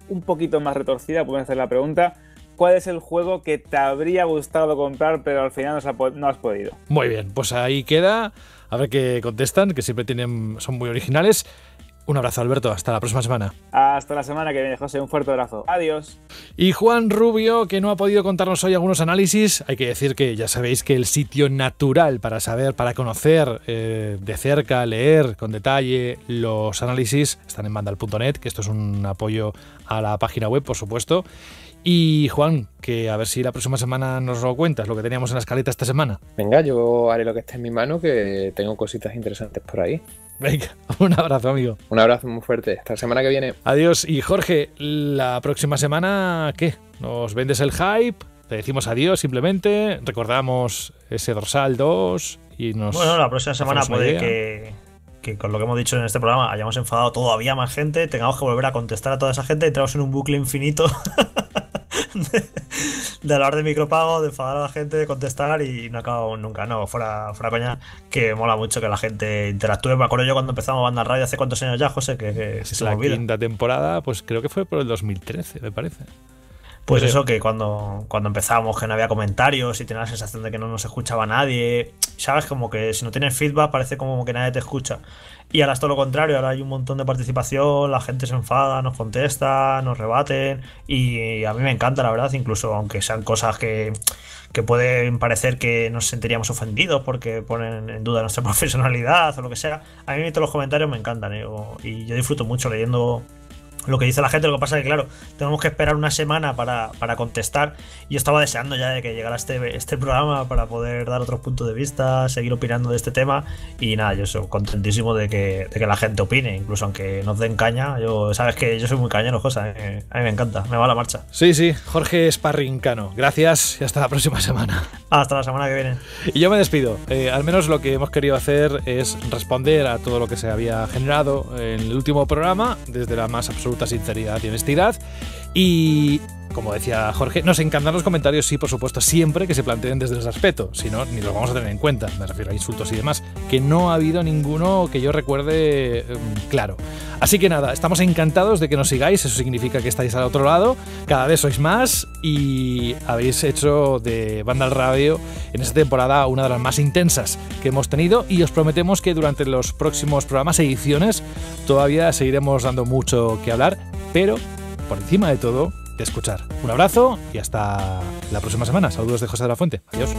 un poquito más retorcida, pueden hacer la pregunta. ¿Cuál es el juego que te habría gustado comprar pero al final no has podido? Muy bien, pues ahí queda a ver qué contestan, que siempre tienen, son muy originales. Un abrazo, Alberto. Hasta la próxima semana. Hasta la semana que viene, José. Un fuerte abrazo. Adiós. Y Juan Rubio, que no ha podido contarnos hoy algunos análisis. Hay que decir que ya sabéis que el sitio natural para saber, para conocer eh, de cerca, leer con detalle los análisis, están en mandal.net, que esto es un apoyo a la página web, por supuesto. Y Juan, que a ver si la próxima semana nos lo cuentas, lo que teníamos en la escaleta esta semana. Venga, yo haré lo que esté en mi mano, que tengo cositas interesantes por ahí. Venga, [LAUGHS] un abrazo, amigo. Un abrazo muy fuerte. Hasta la semana que viene. Adiós. Y Jorge, la próxima semana, ¿qué? ¿Nos vendes el hype? Te decimos adiós simplemente, recordamos ese dorsal 2 y nos... Bueno, la próxima semana puede que, que con lo que hemos dicho en este programa hayamos enfadado todavía más gente, tengamos que volver a contestar a toda esa gente, entramos en un bucle infinito [LAUGHS] de, hablar de micropago, de enfadar a la gente, de contestar y no acabo nunca, no, fuera, fuera coña, que mola mucho que la gente interactúe. Me acuerdo yo cuando empezamos Banda Radio hace cuántos años ya, José, que, la quinta temporada, pues creo que fue por el 2013, me parece. Pues eso, que cuando, cuando empezábamos que no había comentarios y tenía la sensación de que no nos escuchaba nadie, ¿sabes? Como que si no tienes feedback parece como que nadie te escucha. Y ahora es todo lo contrario, ahora hay un montón de participación, la gente se enfada, nos contesta, nos rebaten y a mí me encanta, la verdad, incluso aunque sean cosas que, pueden parecer que nos sentiríamos ofendidos porque ponen en duda nuestra [LAUGHS] profesionalidad o lo que sea, a mí todos los comentarios me encantan ¿eh? y yo disfruto mucho leyendo lo que dice la gente, lo que pasa es que, claro, tenemos que esperar una semana para, para contestar. Yo estaba deseando ya de que llegara este, este programa para poder dar otros puntos de vista, seguir opinando de este tema. Y nada, yo soy contentísimo de que, de que la gente opine, incluso aunque nos den caña. Yo, sabes que yo soy muy cañero, cosa, eh. a mí me encanta, me va la marcha. Sí, sí, Jorge Sparrincano. Gracias y hasta la próxima semana. Hasta la semana que viene. Y yo me despido. Eh, al menos lo que hemos querido hacer es responder a todo lo que se había generado en el último programa, desde la más absoluta absoluta sinceridad y honestidad. Y como decía Jorge, nos encantan los comentarios, sí, por supuesto, siempre que se planteen desde el aspecto, si no, ni los vamos a tener en cuenta, me refiero a insultos y demás, que no ha habido ninguno que yo recuerde mm, claro. Así que nada, estamos encantados de que nos sigáis, eso significa que estáis al otro lado, cada vez sois más y habéis hecho de Banda al Radio en esta temporada una de las más intensas que hemos tenido y os prometemos que durante los próximos programas, ediciones, todavía seguiremos dando mucho que hablar, pero por encima de todo, de escuchar. Un abrazo y hasta la próxima semana. Saludos de José de la Fuente. Adiós.